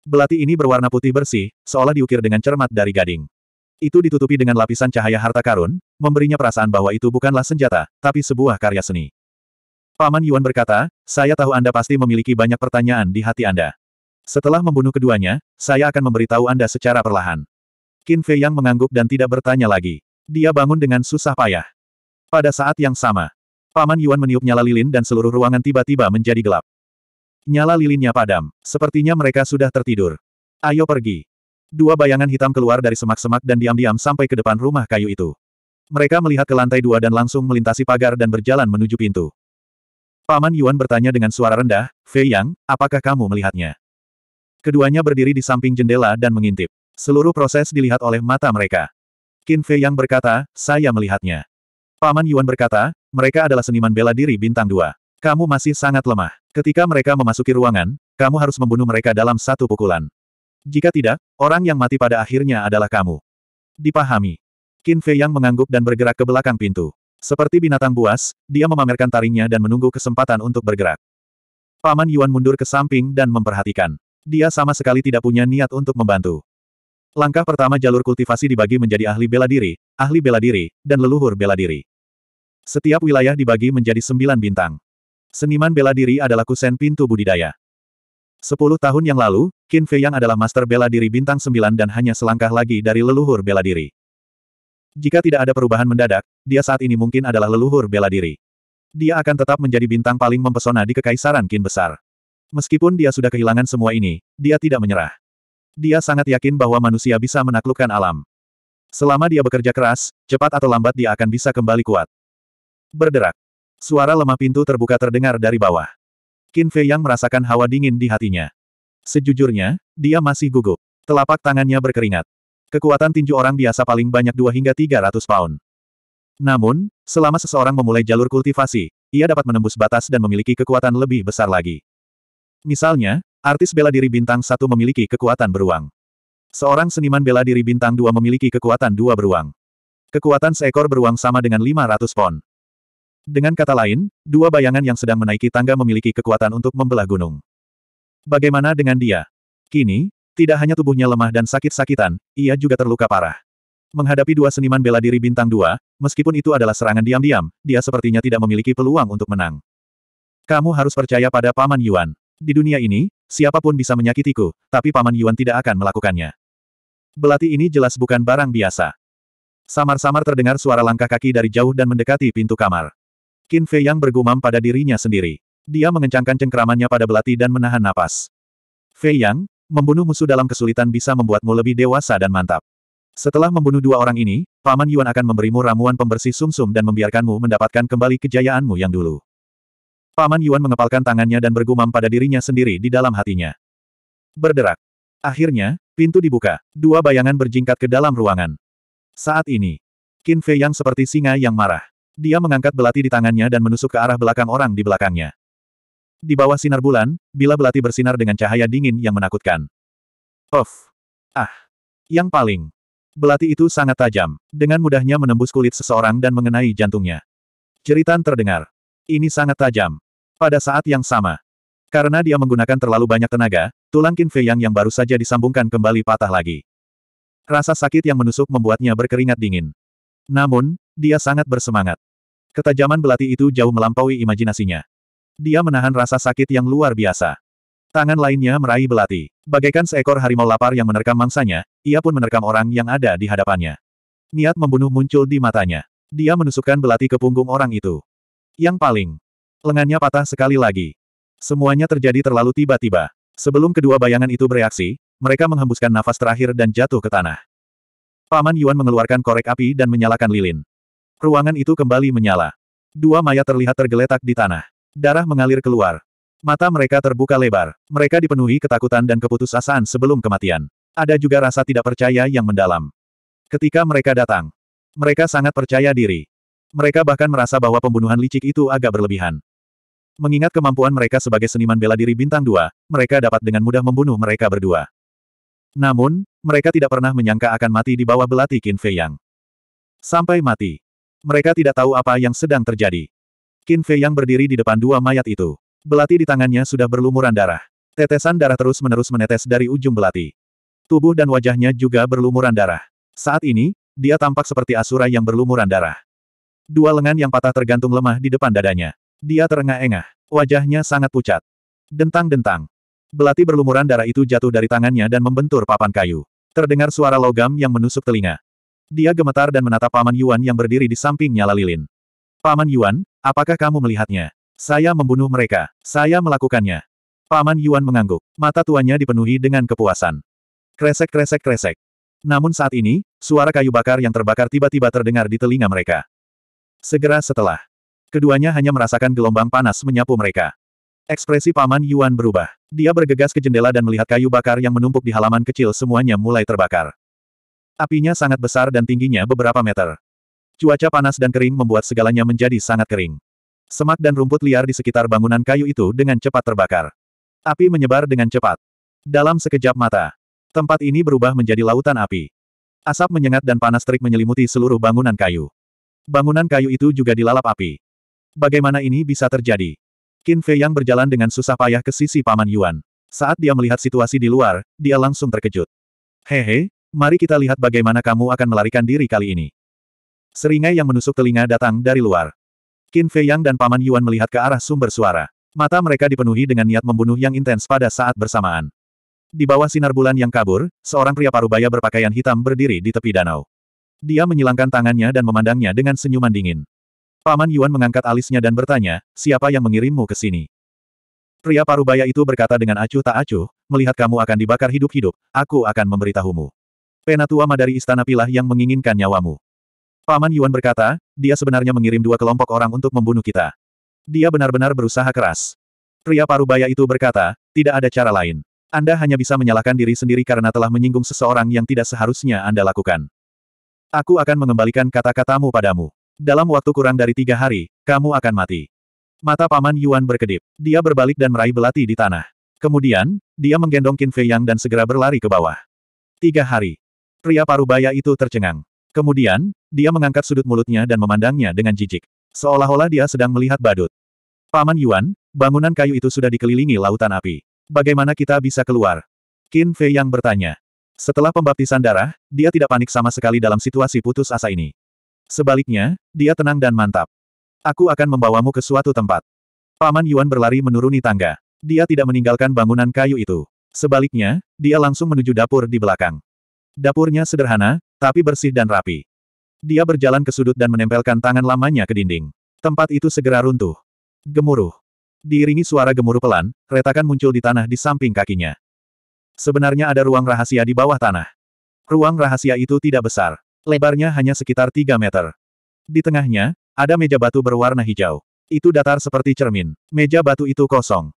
Belati ini berwarna putih bersih, seolah diukir dengan cermat dari gading. Itu ditutupi dengan lapisan cahaya harta karun, memberinya perasaan bahwa itu bukanlah senjata, tapi sebuah karya seni. Paman Yuan berkata, saya tahu Anda pasti memiliki banyak pertanyaan di hati Anda. Setelah membunuh keduanya, saya akan memberitahu Anda secara perlahan. Qin Fei Yang mengangguk dan tidak bertanya lagi. Dia bangun dengan susah payah. Pada saat yang sama, Paman Yuan meniup nyala lilin dan seluruh ruangan tiba-tiba menjadi gelap. Nyala lilinnya padam, sepertinya mereka sudah tertidur. Ayo pergi. Dua bayangan hitam keluar dari semak-semak dan diam-diam sampai ke depan rumah kayu itu. Mereka melihat ke lantai dua dan langsung melintasi pagar dan berjalan menuju pintu. Paman Yuan bertanya dengan suara rendah, Fei Yang, apakah kamu melihatnya? Keduanya berdiri di samping jendela dan mengintip. Seluruh proses dilihat oleh mata mereka. Qin Fei yang berkata, saya melihatnya. Paman Yuan berkata, mereka adalah seniman bela diri bintang dua. Kamu masih sangat lemah. Ketika mereka memasuki ruangan, kamu harus membunuh mereka dalam satu pukulan. Jika tidak, orang yang mati pada akhirnya adalah kamu. Dipahami. Qin Fei yang mengangguk dan bergerak ke belakang pintu. Seperti binatang buas, dia memamerkan taringnya dan menunggu kesempatan untuk bergerak. Paman Yuan mundur ke samping dan memperhatikan. Dia sama sekali tidak punya niat untuk membantu. Langkah pertama jalur kultivasi dibagi menjadi ahli bela diri, ahli bela diri, dan leluhur bela diri. Setiap wilayah dibagi menjadi sembilan bintang. Seniman bela diri adalah kusen pintu budidaya. Sepuluh tahun yang lalu, Qin Fei Yang adalah master bela diri bintang sembilan dan hanya selangkah lagi dari leluhur bela diri. Jika tidak ada perubahan mendadak, dia saat ini mungkin adalah leluhur bela diri. Dia akan tetap menjadi bintang paling mempesona di Kekaisaran Qin Besar. Meskipun dia sudah kehilangan semua ini, dia tidak menyerah. Dia sangat yakin bahwa manusia bisa menaklukkan alam. Selama dia bekerja keras, cepat atau lambat dia akan bisa kembali kuat. Berderak. Suara lemah pintu terbuka terdengar dari bawah. Qin Fei yang merasakan hawa dingin di hatinya. Sejujurnya, dia masih gugup. Telapak tangannya berkeringat. Kekuatan tinju orang biasa paling banyak 2 hingga 300 pound. Namun, selama seseorang memulai jalur kultivasi, ia dapat menembus batas dan memiliki kekuatan lebih besar lagi. Misalnya, artis bela diri bintang satu memiliki kekuatan beruang. Seorang seniman bela diri bintang dua memiliki kekuatan dua beruang. Kekuatan seekor beruang sama dengan 500 pon. Dengan kata lain, dua bayangan yang sedang menaiki tangga memiliki kekuatan untuk membelah gunung. Bagaimana dengan dia? Kini, tidak hanya tubuhnya lemah dan sakit-sakitan, ia juga terluka parah. Menghadapi dua seniman bela diri bintang dua, meskipun itu adalah serangan diam-diam, dia sepertinya tidak memiliki peluang untuk menang. Kamu harus percaya pada Paman Yuan. Di dunia ini, siapapun bisa menyakitiku, tapi Paman Yuan tidak akan melakukannya. Belati ini jelas bukan barang biasa. Samar-samar terdengar suara langkah kaki dari jauh dan mendekati pintu kamar. Qin Fei yang bergumam pada dirinya sendiri. Dia mengencangkan cengkeramannya pada belati dan menahan napas. Fei Yang, membunuh musuh dalam kesulitan bisa membuatmu lebih dewasa dan mantap. Setelah membunuh dua orang ini, Paman Yuan akan memberimu ramuan pembersih sumsum -sum dan membiarkanmu mendapatkan kembali kejayaanmu yang dulu. Paman Yuan mengepalkan tangannya dan bergumam pada dirinya sendiri di dalam hatinya. Berderak. Akhirnya, pintu dibuka. Dua bayangan berjingkat ke dalam ruangan. Saat ini, Qin Fei yang seperti singa yang marah. Dia mengangkat belati di tangannya dan menusuk ke arah belakang orang di belakangnya. Di bawah sinar bulan, bila belati bersinar dengan cahaya dingin yang menakutkan. Of! Ah! Yang paling. Belati itu sangat tajam, dengan mudahnya menembus kulit seseorang dan mengenai jantungnya. Ceritan terdengar. Ini sangat tajam. Pada saat yang sama. Karena dia menggunakan terlalu banyak tenaga, tulang Qin Fei Yang yang baru saja disambungkan kembali patah lagi. Rasa sakit yang menusuk membuatnya berkeringat dingin. Namun, dia sangat bersemangat. Ketajaman belati itu jauh melampaui imajinasinya. Dia menahan rasa sakit yang luar biasa. Tangan lainnya meraih belati. Bagaikan seekor harimau lapar yang menerkam mangsanya, ia pun menerkam orang yang ada di hadapannya. Niat membunuh muncul di matanya. Dia menusukkan belati ke punggung orang itu. Yang paling. Lengannya patah sekali lagi. Semuanya terjadi terlalu tiba-tiba. Sebelum kedua bayangan itu bereaksi, mereka menghembuskan nafas terakhir dan jatuh ke tanah. Paman Yuan mengeluarkan korek api dan menyalakan lilin. Ruangan itu kembali menyala. Dua mayat terlihat tergeletak di tanah. Darah mengalir keluar. Mata mereka terbuka lebar. Mereka dipenuhi ketakutan dan keputusasaan sebelum kematian. Ada juga rasa tidak percaya yang mendalam. Ketika mereka datang, mereka sangat percaya diri. Mereka bahkan merasa bahwa pembunuhan licik itu agak berlebihan. Mengingat kemampuan mereka sebagai seniman bela diri bintang dua, mereka dapat dengan mudah membunuh mereka berdua. Namun, mereka tidak pernah menyangka akan mati di bawah belati Qin Fei Yang. Sampai mati. Mereka tidak tahu apa yang sedang terjadi. Qin Fei Yang berdiri di depan dua mayat itu. Belati di tangannya sudah berlumuran darah. Tetesan darah terus-menerus menetes dari ujung belati. Tubuh dan wajahnya juga berlumuran darah. Saat ini, dia tampak seperti Asura yang berlumuran darah. Dua lengan yang patah tergantung lemah di depan dadanya. Dia terengah-engah. Wajahnya sangat pucat. Dentang-dentang. Belati berlumuran darah itu jatuh dari tangannya dan membentur papan kayu. Terdengar suara logam yang menusuk telinga. Dia gemetar dan menatap Paman Yuan yang berdiri di sampingnya lalilin. Paman Yuan, apakah kamu melihatnya? Saya membunuh mereka. Saya melakukannya. Paman Yuan mengangguk. Mata tuannya dipenuhi dengan kepuasan. Kresek-kresek-kresek. Namun saat ini, suara kayu bakar yang terbakar tiba-tiba terdengar di telinga mereka. Segera setelah, keduanya hanya merasakan gelombang panas menyapu mereka. Ekspresi Paman Yuan berubah. Dia bergegas ke jendela dan melihat kayu bakar yang menumpuk di halaman kecil semuanya mulai terbakar. Apinya sangat besar dan tingginya beberapa meter. Cuaca panas dan kering membuat segalanya menjadi sangat kering. Semak dan rumput liar di sekitar bangunan kayu itu dengan cepat terbakar. Api menyebar dengan cepat. Dalam sekejap mata, tempat ini berubah menjadi lautan api. Asap menyengat dan panas terik menyelimuti seluruh bangunan kayu. Bangunan kayu itu juga dilalap api. Bagaimana ini bisa terjadi? Qin Fei yang berjalan dengan susah payah ke sisi Paman Yuan. Saat dia melihat situasi di luar, dia langsung terkejut. Hehe, mari kita lihat bagaimana kamu akan melarikan diri kali ini. Seringai yang menusuk telinga datang dari luar. Qin Fei Yang dan Paman Yuan melihat ke arah sumber suara. Mata mereka dipenuhi dengan niat membunuh yang intens pada saat bersamaan. Di bawah sinar bulan yang kabur, seorang pria parubaya berpakaian hitam berdiri di tepi danau. Dia menyilangkan tangannya dan memandangnya dengan senyuman dingin. Paman Yuan mengangkat alisnya dan bertanya, siapa yang mengirimmu ke sini? Pria parubaya itu berkata dengan acuh tak acuh, melihat kamu akan dibakar hidup-hidup, aku akan memberitahumu. Penatua Madari Istana Pilah yang menginginkan nyawamu. Paman Yuan berkata, dia sebenarnya mengirim dua kelompok orang untuk membunuh kita. Dia benar-benar berusaha keras. Pria parubaya itu berkata, tidak ada cara lain. Anda hanya bisa menyalahkan diri sendiri karena telah menyinggung seseorang yang tidak seharusnya Anda lakukan. Aku akan mengembalikan kata-katamu padamu. Dalam waktu kurang dari tiga hari, kamu akan mati. Mata Paman Yuan berkedip. Dia berbalik dan meraih belati di tanah. Kemudian, dia menggendong Qin Fei Yang dan segera berlari ke bawah. Tiga hari. Pria parubaya itu tercengang. Kemudian, dia mengangkat sudut mulutnya dan memandangnya dengan jijik. Seolah-olah dia sedang melihat badut. Paman Yuan, bangunan kayu itu sudah dikelilingi lautan api. Bagaimana kita bisa keluar? Qin Fei Yang bertanya. Setelah pembaptisan darah, dia tidak panik sama sekali dalam situasi putus asa ini. Sebaliknya, dia tenang dan mantap. Aku akan membawamu ke suatu tempat. Paman Yuan berlari menuruni tangga. Dia tidak meninggalkan bangunan kayu itu. Sebaliknya, dia langsung menuju dapur di belakang. Dapurnya sederhana, tapi bersih dan rapi. Dia berjalan ke sudut dan menempelkan tangan lamanya ke dinding. Tempat itu segera runtuh. Gemuruh. Diiringi suara gemuruh pelan, retakan muncul di tanah di samping kakinya. Sebenarnya ada ruang rahasia di bawah tanah. Ruang rahasia itu tidak besar. Lebarnya hanya sekitar 3 meter. Di tengahnya, ada meja batu berwarna hijau. Itu datar seperti cermin. Meja batu itu kosong.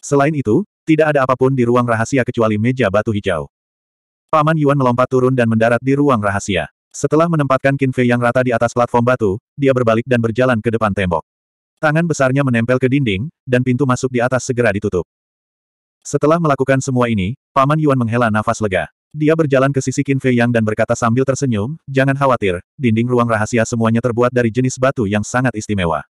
Selain itu, tidak ada apapun di ruang rahasia kecuali meja batu hijau. Paman Yuan melompat turun dan mendarat di ruang rahasia. Setelah menempatkan Fei yang rata di atas platform batu, dia berbalik dan berjalan ke depan tembok. Tangan besarnya menempel ke dinding, dan pintu masuk di atas segera ditutup. Setelah melakukan semua ini, Paman Yuan menghela nafas lega. Dia berjalan ke sisi Qin Fei Yang dan berkata sambil tersenyum, jangan khawatir, dinding ruang rahasia semuanya terbuat dari jenis batu yang sangat istimewa.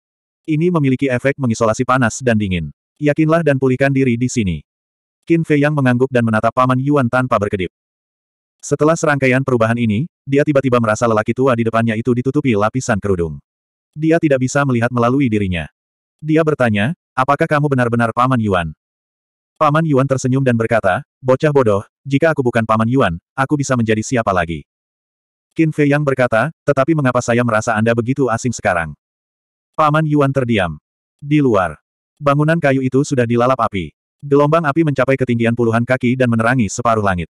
Ini memiliki efek mengisolasi panas dan dingin. Yakinlah dan pulihkan diri di sini. Qin Fei Yang mengangguk dan menatap Paman Yuan tanpa berkedip. Setelah serangkaian perubahan ini, dia tiba-tiba merasa lelaki tua di depannya itu ditutupi lapisan kerudung. Dia tidak bisa melihat melalui dirinya. Dia bertanya, apakah kamu benar-benar Paman Yuan? Paman Yuan tersenyum dan berkata, bocah bodoh, jika aku bukan Paman Yuan, aku bisa menjadi siapa lagi? Qin Fei Yang berkata, tetapi mengapa saya merasa Anda begitu asing sekarang? Paman Yuan terdiam. Di luar. Bangunan kayu itu sudah dilalap api. Gelombang api mencapai ketinggian puluhan kaki dan menerangi separuh langit.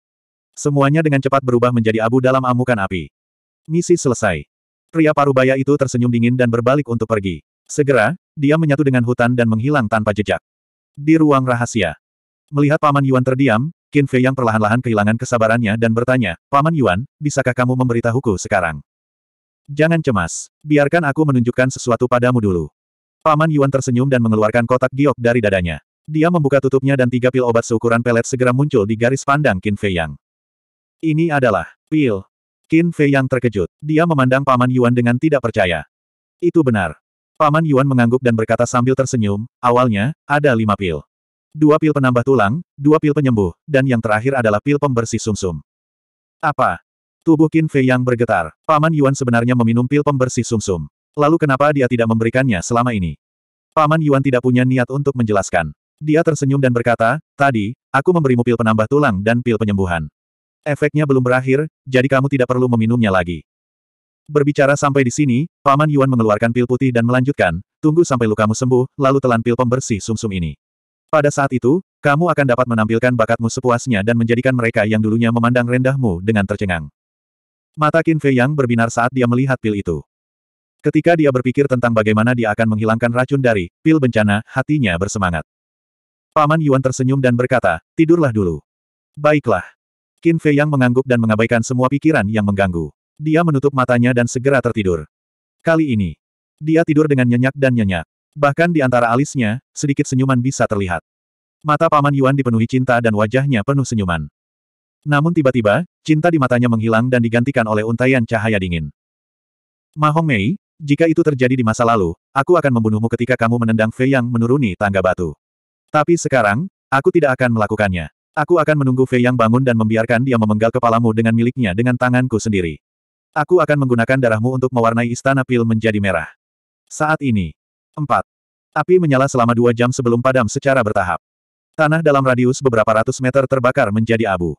Semuanya dengan cepat berubah menjadi abu dalam amukan api. Misi selesai. Pria parubaya itu tersenyum dingin dan berbalik untuk pergi. Segera, dia menyatu dengan hutan dan menghilang tanpa jejak. Di ruang rahasia. Melihat Paman Yuan terdiam, Qin Fei yang perlahan-lahan kehilangan kesabarannya dan bertanya, Paman Yuan, bisakah kamu memberitahuku sekarang? Jangan cemas. Biarkan aku menunjukkan sesuatu padamu dulu. Paman Yuan tersenyum dan mengeluarkan kotak giok dari dadanya. Dia membuka tutupnya dan tiga pil obat seukuran pelet segera muncul di garis pandang Qin Fei Yang. Ini adalah pil. Qin Fei Yang terkejut. Dia memandang Paman Yuan dengan tidak percaya. Itu benar. Paman Yuan mengangguk dan berkata sambil tersenyum, awalnya, ada lima pil dua pil penambah tulang, dua pil penyembuh, dan yang terakhir adalah pil pembersih sumsum. -sum. Apa? Tubuh Qin Fei yang bergetar. Paman Yuan sebenarnya meminum pil pembersih sumsum. -sum. Lalu kenapa dia tidak memberikannya selama ini? Paman Yuan tidak punya niat untuk menjelaskan. Dia tersenyum dan berkata, tadi, aku memberimu pil penambah tulang dan pil penyembuhan. Efeknya belum berakhir, jadi kamu tidak perlu meminumnya lagi. Berbicara sampai di sini, Paman Yuan mengeluarkan pil putih dan melanjutkan, tunggu sampai lukamu sembuh, lalu telan pil pembersih sumsum -sum ini. Pada saat itu, kamu akan dapat menampilkan bakatmu sepuasnya dan menjadikan mereka yang dulunya memandang rendahmu dengan tercengang. Mata Qin Fei Yang berbinar saat dia melihat pil itu. Ketika dia berpikir tentang bagaimana dia akan menghilangkan racun dari pil bencana, hatinya bersemangat. Paman Yuan tersenyum dan berkata, tidurlah dulu. Baiklah. Qin Fei Yang mengangguk dan mengabaikan semua pikiran yang mengganggu. Dia menutup matanya dan segera tertidur. Kali ini, dia tidur dengan nyenyak dan nyenyak. Bahkan di antara alisnya, sedikit senyuman bisa terlihat. Mata Paman Yuan dipenuhi cinta dan wajahnya penuh senyuman. Namun tiba-tiba, cinta di matanya menghilang dan digantikan oleh untaian cahaya dingin. Mahong Mei, jika itu terjadi di masa lalu, aku akan membunuhmu ketika kamu menendang Fei Yang menuruni tangga batu. Tapi sekarang, aku tidak akan melakukannya. Aku akan menunggu Fei Yang bangun dan membiarkan dia memenggal kepalamu dengan miliknya dengan tanganku sendiri. Aku akan menggunakan darahmu untuk mewarnai istana pil menjadi merah. Saat ini, 4. Api menyala selama dua jam sebelum padam secara bertahap. Tanah dalam radius beberapa ratus meter terbakar menjadi abu.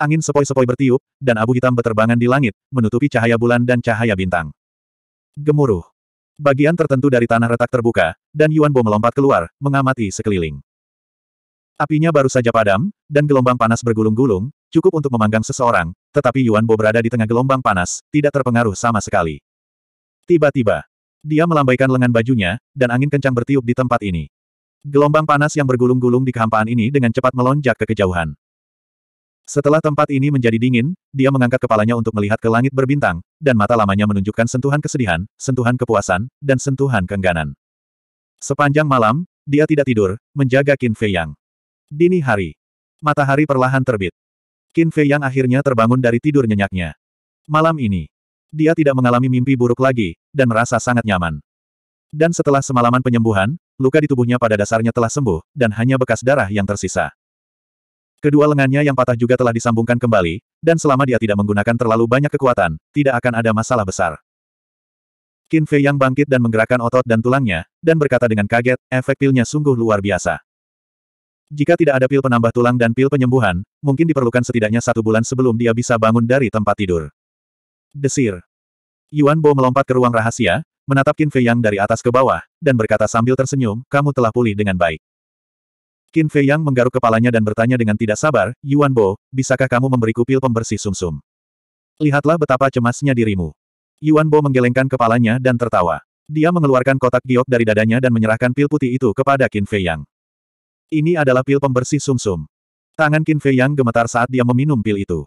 Angin sepoi-sepoi bertiup, dan abu hitam berterbangan di langit, menutupi cahaya bulan dan cahaya bintang. Gemuruh. Bagian tertentu dari tanah retak terbuka, dan Yuan Bo melompat keluar, mengamati sekeliling. Apinya baru saja padam, dan gelombang panas bergulung-gulung, cukup untuk memanggang seseorang, tetapi Yuan Bo berada di tengah gelombang panas, tidak terpengaruh sama sekali. Tiba-tiba, dia melambaikan lengan bajunya, dan angin kencang bertiup di tempat ini. Gelombang panas yang bergulung-gulung di kehampaan ini dengan cepat melonjak ke kejauhan. Setelah tempat ini menjadi dingin, dia mengangkat kepalanya untuk melihat ke langit berbintang, dan mata lamanya menunjukkan sentuhan kesedihan, sentuhan kepuasan, dan sentuhan keengganan. Sepanjang malam, dia tidak tidur, menjaga Qin Fei Yang. Dini hari. Matahari perlahan terbit. Qin Fei Yang akhirnya terbangun dari tidur nyenyaknya. Malam ini, dia tidak mengalami mimpi buruk lagi, dan merasa sangat nyaman. Dan setelah semalaman penyembuhan, luka di tubuhnya pada dasarnya telah sembuh, dan hanya bekas darah yang tersisa. Kedua lengannya yang patah juga telah disambungkan kembali, dan selama dia tidak menggunakan terlalu banyak kekuatan, tidak akan ada masalah besar. Qin Fei yang bangkit dan menggerakkan otot dan tulangnya, dan berkata dengan kaget, efek pilnya sungguh luar biasa. Jika tidak ada pil penambah tulang dan pil penyembuhan, mungkin diperlukan setidaknya satu bulan sebelum dia bisa bangun dari tempat tidur. Desir. Yuan Bo melompat ke ruang rahasia, menatap Qin Fei Yang dari atas ke bawah, dan berkata sambil tersenyum, kamu telah pulih dengan baik. Qin Fei Yang menggaruk kepalanya dan bertanya dengan tidak sabar, Yuan Bo, bisakah kamu memberiku pil pembersih sumsum? -sum? Lihatlah betapa cemasnya dirimu. Yuan Bo menggelengkan kepalanya dan tertawa. Dia mengeluarkan kotak giok dari dadanya dan menyerahkan pil putih itu kepada Qin Fei Yang. Ini adalah pil pembersih sumsum. -sum. Tangan Qin Fei Yang gemetar saat dia meminum pil itu.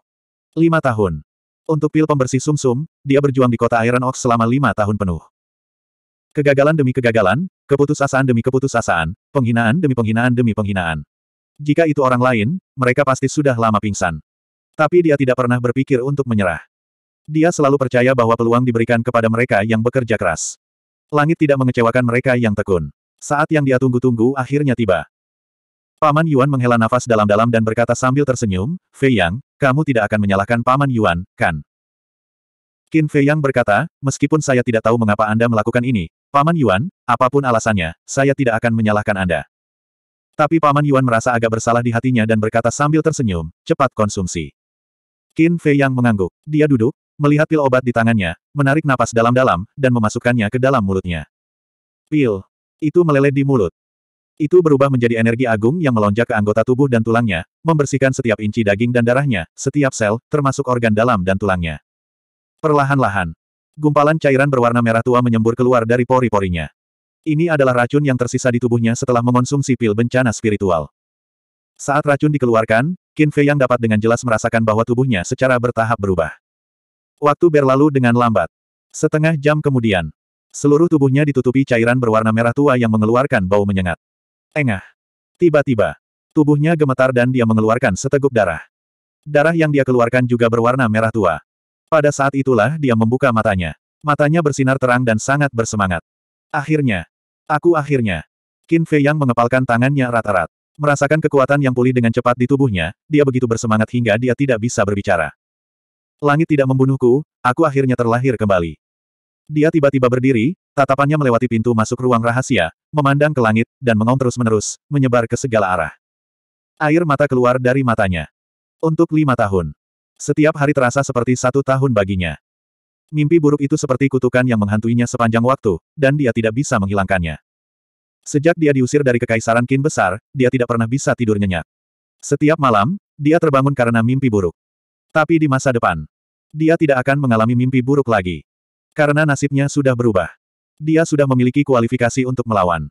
Lima tahun. Untuk pil pembersih sumsum, -sum, dia berjuang di kota Iron Oak selama lima tahun penuh. Kegagalan demi kegagalan, keputusasaan demi keputusasaan, penghinaan demi penghinaan demi penghinaan. Jika itu orang lain, mereka pasti sudah lama pingsan. Tapi dia tidak pernah berpikir untuk menyerah. Dia selalu percaya bahwa peluang diberikan kepada mereka yang bekerja keras. Langit tidak mengecewakan mereka yang tekun. Saat yang dia tunggu-tunggu akhirnya tiba. Paman Yuan menghela nafas dalam-dalam dan berkata sambil tersenyum, Fei Yang, kamu tidak akan menyalahkan Paman Yuan, kan? Qin Fei Yang berkata, meskipun saya tidak tahu mengapa Anda melakukan ini, Paman Yuan, apapun alasannya, saya tidak akan menyalahkan Anda. Tapi Paman Yuan merasa agak bersalah di hatinya dan berkata sambil tersenyum, cepat konsumsi. Qin Fei Yang mengangguk. Dia duduk, melihat pil obat di tangannya, menarik napas dalam-dalam, dan memasukkannya ke dalam mulutnya. Pil. Itu meleleh di mulut. Itu berubah menjadi energi agung yang melonjak ke anggota tubuh dan tulangnya, membersihkan setiap inci daging dan darahnya, setiap sel, termasuk organ dalam dan tulangnya. Perlahan-lahan, gumpalan cairan berwarna merah tua menyembur keluar dari pori-porinya. Ini adalah racun yang tersisa di tubuhnya setelah mengonsumsi pil bencana spiritual. Saat racun dikeluarkan, Qin Fei yang dapat dengan jelas merasakan bahwa tubuhnya secara bertahap berubah. Waktu berlalu dengan lambat. Setengah jam kemudian, seluruh tubuhnya ditutupi cairan berwarna merah tua yang mengeluarkan bau menyengat. Engah. Tiba-tiba, tubuhnya gemetar dan dia mengeluarkan seteguk darah. Darah yang dia keluarkan juga berwarna merah tua. Pada saat itulah dia membuka matanya. Matanya bersinar terang dan sangat bersemangat. Akhirnya. Aku akhirnya. Qin Fei yang mengepalkan tangannya rata rat Merasakan kekuatan yang pulih dengan cepat di tubuhnya, dia begitu bersemangat hingga dia tidak bisa berbicara. Langit tidak membunuhku, aku akhirnya terlahir kembali. Dia tiba-tiba berdiri, Tatapannya melewati pintu masuk ruang rahasia, memandang ke langit, dan mengaum terus-menerus, menyebar ke segala arah. Air mata keluar dari matanya. Untuk lima tahun. Setiap hari terasa seperti satu tahun baginya. Mimpi buruk itu seperti kutukan yang menghantuinya sepanjang waktu, dan dia tidak bisa menghilangkannya. Sejak dia diusir dari kekaisaran Kin Besar, dia tidak pernah bisa tidur nyenyak. Setiap malam, dia terbangun karena mimpi buruk. Tapi di masa depan, dia tidak akan mengalami mimpi buruk lagi. Karena nasibnya sudah berubah. Dia sudah memiliki kualifikasi untuk melawan.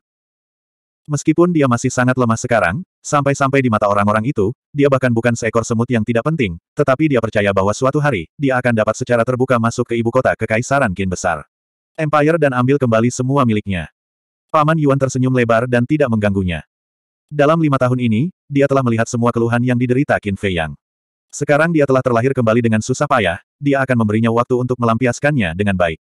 Meskipun dia masih sangat lemah sekarang, sampai-sampai di mata orang-orang itu, dia bahkan bukan seekor semut yang tidak penting, tetapi dia percaya bahwa suatu hari, dia akan dapat secara terbuka masuk ke ibu kota Kekaisaran Qin Besar. Empire dan ambil kembali semua miliknya. Paman Yuan tersenyum lebar dan tidak mengganggunya. Dalam lima tahun ini, dia telah melihat semua keluhan yang diderita Qin Fei Yang. Sekarang dia telah terlahir kembali dengan susah payah, dia akan memberinya waktu untuk melampiaskannya dengan baik.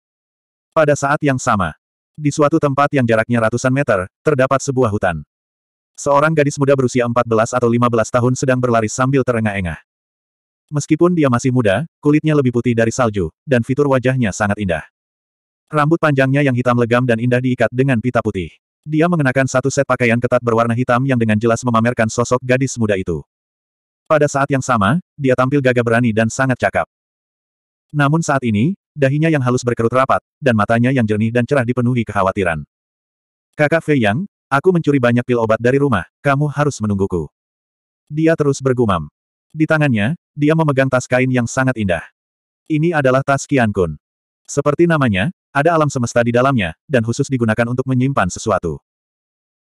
Pada saat yang sama, di suatu tempat yang jaraknya ratusan meter, terdapat sebuah hutan. Seorang gadis muda berusia 14 atau 15 tahun sedang berlari sambil terengah-engah. Meskipun dia masih muda, kulitnya lebih putih dari salju, dan fitur wajahnya sangat indah. Rambut panjangnya yang hitam legam dan indah diikat dengan pita putih. Dia mengenakan satu set pakaian ketat berwarna hitam yang dengan jelas memamerkan sosok gadis muda itu. Pada saat yang sama, dia tampil gagah berani dan sangat cakap. Namun saat ini, dahinya yang halus berkerut rapat, dan matanya yang jernih dan cerah dipenuhi kekhawatiran. Kakak Fei Yang, aku mencuri banyak pil obat dari rumah, kamu harus menungguku. Dia terus bergumam. Di tangannya, dia memegang tas kain yang sangat indah. Ini adalah tas Qian Kun. Seperti namanya, ada alam semesta di dalamnya, dan khusus digunakan untuk menyimpan sesuatu.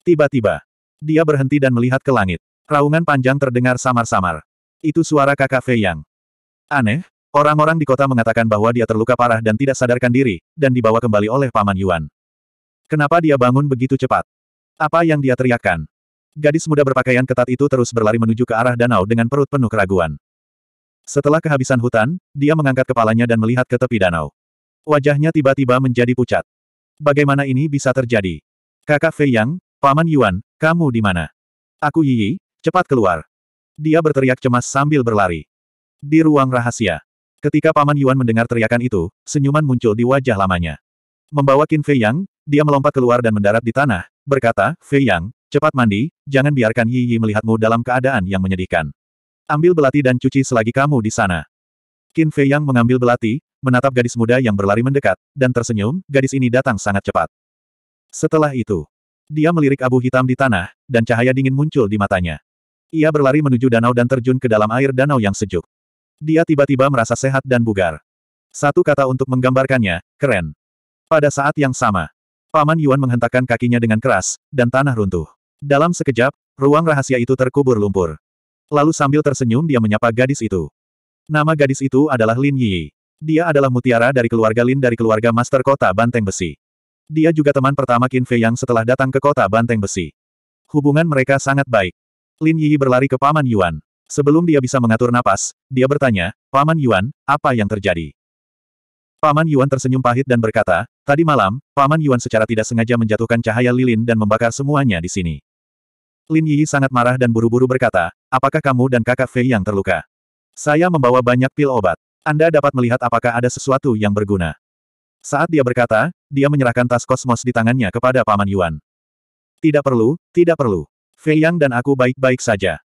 Tiba-tiba, dia berhenti dan melihat ke langit. Raungan panjang terdengar samar-samar. Itu suara kakak Fei Yang. Aneh, Orang-orang di kota mengatakan bahwa dia terluka parah dan tidak sadarkan diri, dan dibawa kembali oleh Paman Yuan. Kenapa dia bangun begitu cepat? Apa yang dia teriakkan? Gadis muda berpakaian ketat itu terus berlari menuju ke arah danau dengan perut penuh keraguan. Setelah kehabisan hutan, dia mengangkat kepalanya dan melihat ke tepi danau. Wajahnya tiba-tiba menjadi pucat. Bagaimana ini bisa terjadi? Kakak Fei Yang, Paman Yuan, kamu di mana? Aku Yi, cepat keluar. Dia berteriak cemas sambil berlari. Di ruang rahasia, Ketika Paman Yuan mendengar teriakan itu, senyuman muncul di wajah lamanya. Membawa Qin Fei Yang, dia melompat keluar dan mendarat di tanah, berkata, Fei Yang, cepat mandi, jangan biarkan Yi Yi melihatmu dalam keadaan yang menyedihkan. Ambil belati dan cuci selagi kamu di sana. Qin Fei Yang mengambil belati, menatap gadis muda yang berlari mendekat, dan tersenyum, gadis ini datang sangat cepat. Setelah itu, dia melirik abu hitam di tanah, dan cahaya dingin muncul di matanya. Ia berlari menuju danau dan terjun ke dalam air danau yang sejuk. Dia tiba-tiba merasa sehat dan bugar. Satu kata untuk menggambarkannya, keren. Pada saat yang sama, Paman Yuan menghentakkan kakinya dengan keras, dan tanah runtuh. Dalam sekejap, ruang rahasia itu terkubur lumpur. Lalu sambil tersenyum dia menyapa gadis itu. Nama gadis itu adalah Lin Yi. Dia adalah mutiara dari keluarga Lin dari keluarga Master Kota Banteng Besi. Dia juga teman pertama Qin Fei yang setelah datang ke kota Banteng Besi. Hubungan mereka sangat baik. Lin Yi berlari ke Paman Yuan. Sebelum dia bisa mengatur napas, dia bertanya, Paman Yuan, apa yang terjadi? Paman Yuan tersenyum pahit dan berkata, tadi malam, Paman Yuan secara tidak sengaja menjatuhkan cahaya lilin dan membakar semuanya di sini. Lin Yi sangat marah dan buru-buru berkata, apakah kamu dan kakak Fei yang terluka? Saya membawa banyak pil obat. Anda dapat melihat apakah ada sesuatu yang berguna. Saat dia berkata, dia menyerahkan tas kosmos di tangannya kepada Paman Yuan. Tidak perlu, tidak perlu. Fei Yang dan aku baik-baik saja.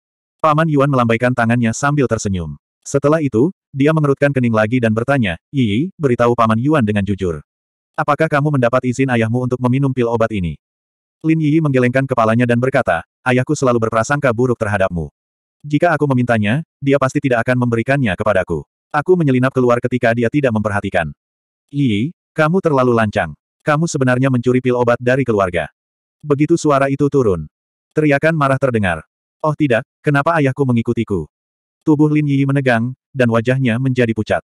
Paman Yuan melambaikan tangannya sambil tersenyum. Setelah itu, dia mengerutkan kening lagi dan bertanya, Yi, beritahu Paman Yuan dengan jujur. Apakah kamu mendapat izin ayahmu untuk meminum pil obat ini? Lin Yi menggelengkan kepalanya dan berkata, ayahku selalu berprasangka buruk terhadapmu. Jika aku memintanya, dia pasti tidak akan memberikannya kepadaku. Aku menyelinap keluar ketika dia tidak memperhatikan. Yiyi, kamu terlalu lancang. Kamu sebenarnya mencuri pil obat dari keluarga. Begitu suara itu turun. Teriakan marah terdengar. Oh tidak, kenapa ayahku mengikutiku? Tubuh Lin Yi menegang, dan wajahnya menjadi pucat.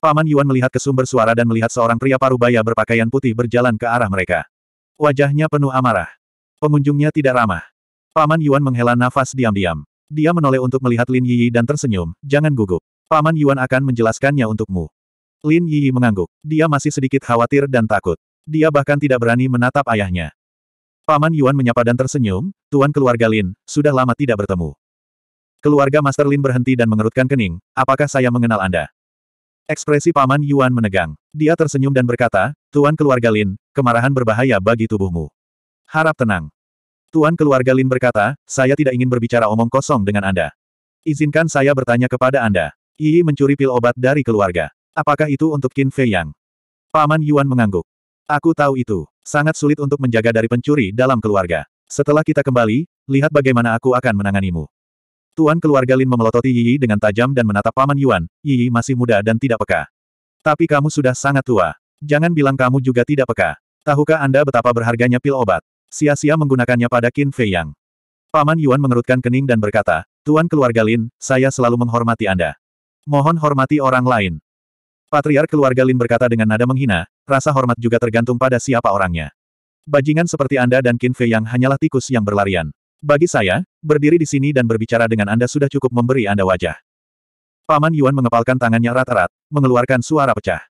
Paman Yuan melihat ke sumber suara dan melihat seorang pria parubaya berpakaian putih berjalan ke arah mereka. Wajahnya penuh amarah. Pengunjungnya tidak ramah. Paman Yuan menghela nafas diam-diam. Dia menoleh untuk melihat Lin Yi dan tersenyum, jangan gugup. Paman Yuan akan menjelaskannya untukmu. Lin Yi mengangguk. Dia masih sedikit khawatir dan takut. Dia bahkan tidak berani menatap ayahnya. Paman Yuan menyapa dan tersenyum, Tuan keluarga Lin, sudah lama tidak bertemu. Keluarga Master Lin berhenti dan mengerutkan kening, apakah saya mengenal Anda? Ekspresi Paman Yuan menegang. Dia tersenyum dan berkata, Tuan keluarga Lin, kemarahan berbahaya bagi tubuhmu. Harap tenang. Tuan keluarga Lin berkata, saya tidak ingin berbicara omong kosong dengan Anda. Izinkan saya bertanya kepada Anda. Yi mencuri pil obat dari keluarga. Apakah itu untuk Qin Fei Yang? Paman Yuan mengangguk. Aku tahu itu. Sangat sulit untuk menjaga dari pencuri dalam keluarga. Setelah kita kembali, lihat bagaimana aku akan menanganimu. Tuan keluarga Lin memelototi Yi dengan tajam dan menatap Paman Yuan, Yi masih muda dan tidak peka. Tapi kamu sudah sangat tua. Jangan bilang kamu juga tidak peka. Tahukah Anda betapa berharganya pil obat? Sia-sia menggunakannya pada Qin Fei Yang. Paman Yuan mengerutkan kening dan berkata, Tuan keluarga Lin, saya selalu menghormati Anda. Mohon hormati orang lain. Patriark keluarga Lin berkata dengan nada menghina, rasa hormat juga tergantung pada siapa orangnya. Bajingan seperti Anda dan Qin Fei yang hanyalah tikus yang berlarian. Bagi saya, berdiri di sini dan berbicara dengan Anda sudah cukup memberi Anda wajah. Paman Yuan mengepalkan tangannya rata rat mengeluarkan suara pecah.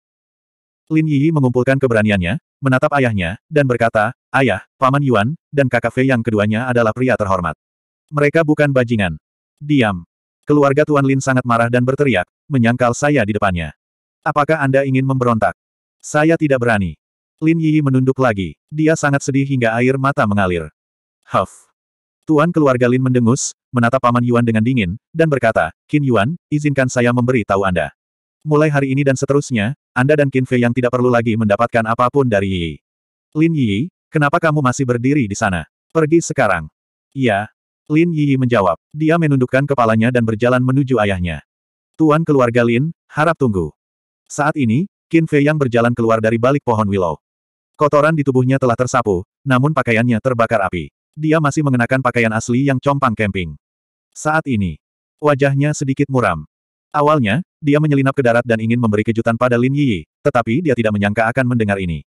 Lin Yi mengumpulkan keberaniannya, menatap ayahnya, dan berkata, Ayah, Paman Yuan, dan kakak Fei yang keduanya adalah pria terhormat. Mereka bukan bajingan. Diam. Keluarga Tuan Lin sangat marah dan berteriak, menyangkal saya di depannya. Apakah Anda ingin memberontak? Saya tidak berani. Lin Yi menunduk lagi. Dia sangat sedih hingga air mata mengalir. Huff. Tuan keluarga Lin mendengus, menatap Paman Yuan dengan dingin, dan berkata, Kin Yuan, izinkan saya memberi tahu Anda. Mulai hari ini dan seterusnya, Anda dan Kin Fei yang tidak perlu lagi mendapatkan apapun dari Yi. Lin Yi, kenapa kamu masih berdiri di sana? Pergi sekarang. Ya, Lin Yi menjawab. Dia menundukkan kepalanya dan berjalan menuju ayahnya. Tuan keluarga Lin, harap tunggu. Saat ini, Qin Fei yang berjalan keluar dari balik pohon willow. Kotoran di tubuhnya telah tersapu, namun pakaiannya terbakar api. Dia masih mengenakan pakaian asli yang compang camping. Saat ini, wajahnya sedikit muram. Awalnya, dia menyelinap ke darat dan ingin memberi kejutan pada Lin Yi, tetapi dia tidak menyangka akan mendengar ini.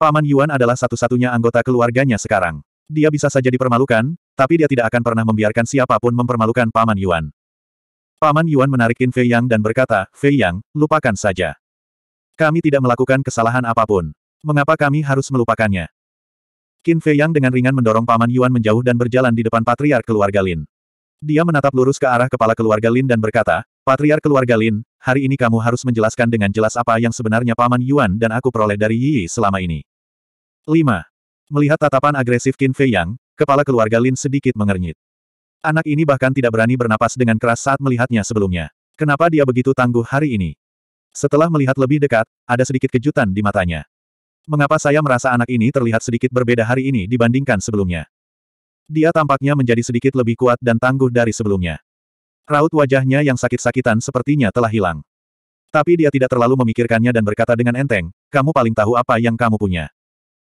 Paman Yuan adalah satu-satunya anggota keluarganya sekarang. Dia bisa saja dipermalukan, tapi dia tidak akan pernah membiarkan siapapun mempermalukan Paman Yuan. Paman Yuan menarik Kin Fei Yang dan berkata, Fei Yang, lupakan saja. Kami tidak melakukan kesalahan apapun. Mengapa kami harus melupakannya? Qin Fei Yang dengan ringan mendorong Paman Yuan menjauh dan berjalan di depan Patriar keluarga Lin. Dia menatap lurus ke arah kepala keluarga Lin dan berkata, Patriar keluarga Lin, hari ini kamu harus menjelaskan dengan jelas apa yang sebenarnya Paman Yuan dan aku peroleh dari Yi selama ini. 5. Melihat tatapan agresif Qin Fei Yang, kepala keluarga Lin sedikit mengernyit. Anak ini bahkan tidak berani bernapas dengan keras saat melihatnya sebelumnya. Kenapa dia begitu tangguh hari ini? Setelah melihat lebih dekat, ada sedikit kejutan di matanya. Mengapa saya merasa anak ini terlihat sedikit berbeda hari ini dibandingkan sebelumnya? Dia tampaknya menjadi sedikit lebih kuat dan tangguh dari sebelumnya. Raut wajahnya yang sakit-sakitan sepertinya telah hilang. Tapi dia tidak terlalu memikirkannya dan berkata dengan enteng, kamu paling tahu apa yang kamu punya.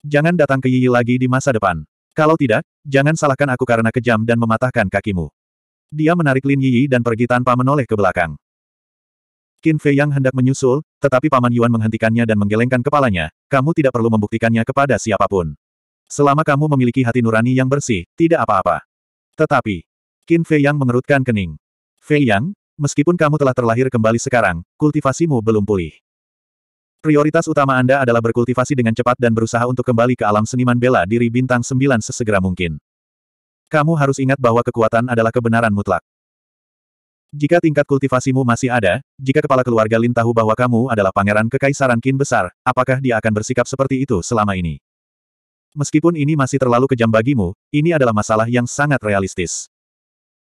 Jangan datang ke Yiyi lagi di masa depan. Kalau tidak, jangan salahkan aku karena kejam dan mematahkan kakimu. Dia menarik Lin Yi dan pergi tanpa menoleh ke belakang. Qin Fei yang hendak menyusul, tetapi Paman Yuan menghentikannya dan menggelengkan kepalanya, kamu tidak perlu membuktikannya kepada siapapun. Selama kamu memiliki hati nurani yang bersih, tidak apa-apa. Tetapi, Qin Fei yang mengerutkan kening. Fei Yang, meskipun kamu telah terlahir kembali sekarang, kultivasimu belum pulih. Prioritas utama Anda adalah berkultivasi dengan cepat dan berusaha untuk kembali ke alam seniman bela diri bintang 9 sesegera mungkin. Kamu harus ingat bahwa kekuatan adalah kebenaran mutlak. Jika tingkat kultivasimu masih ada, jika kepala keluarga Lin tahu bahwa kamu adalah pangeran kekaisaran Qin besar, apakah dia akan bersikap seperti itu selama ini? Meskipun ini masih terlalu kejam bagimu, ini adalah masalah yang sangat realistis.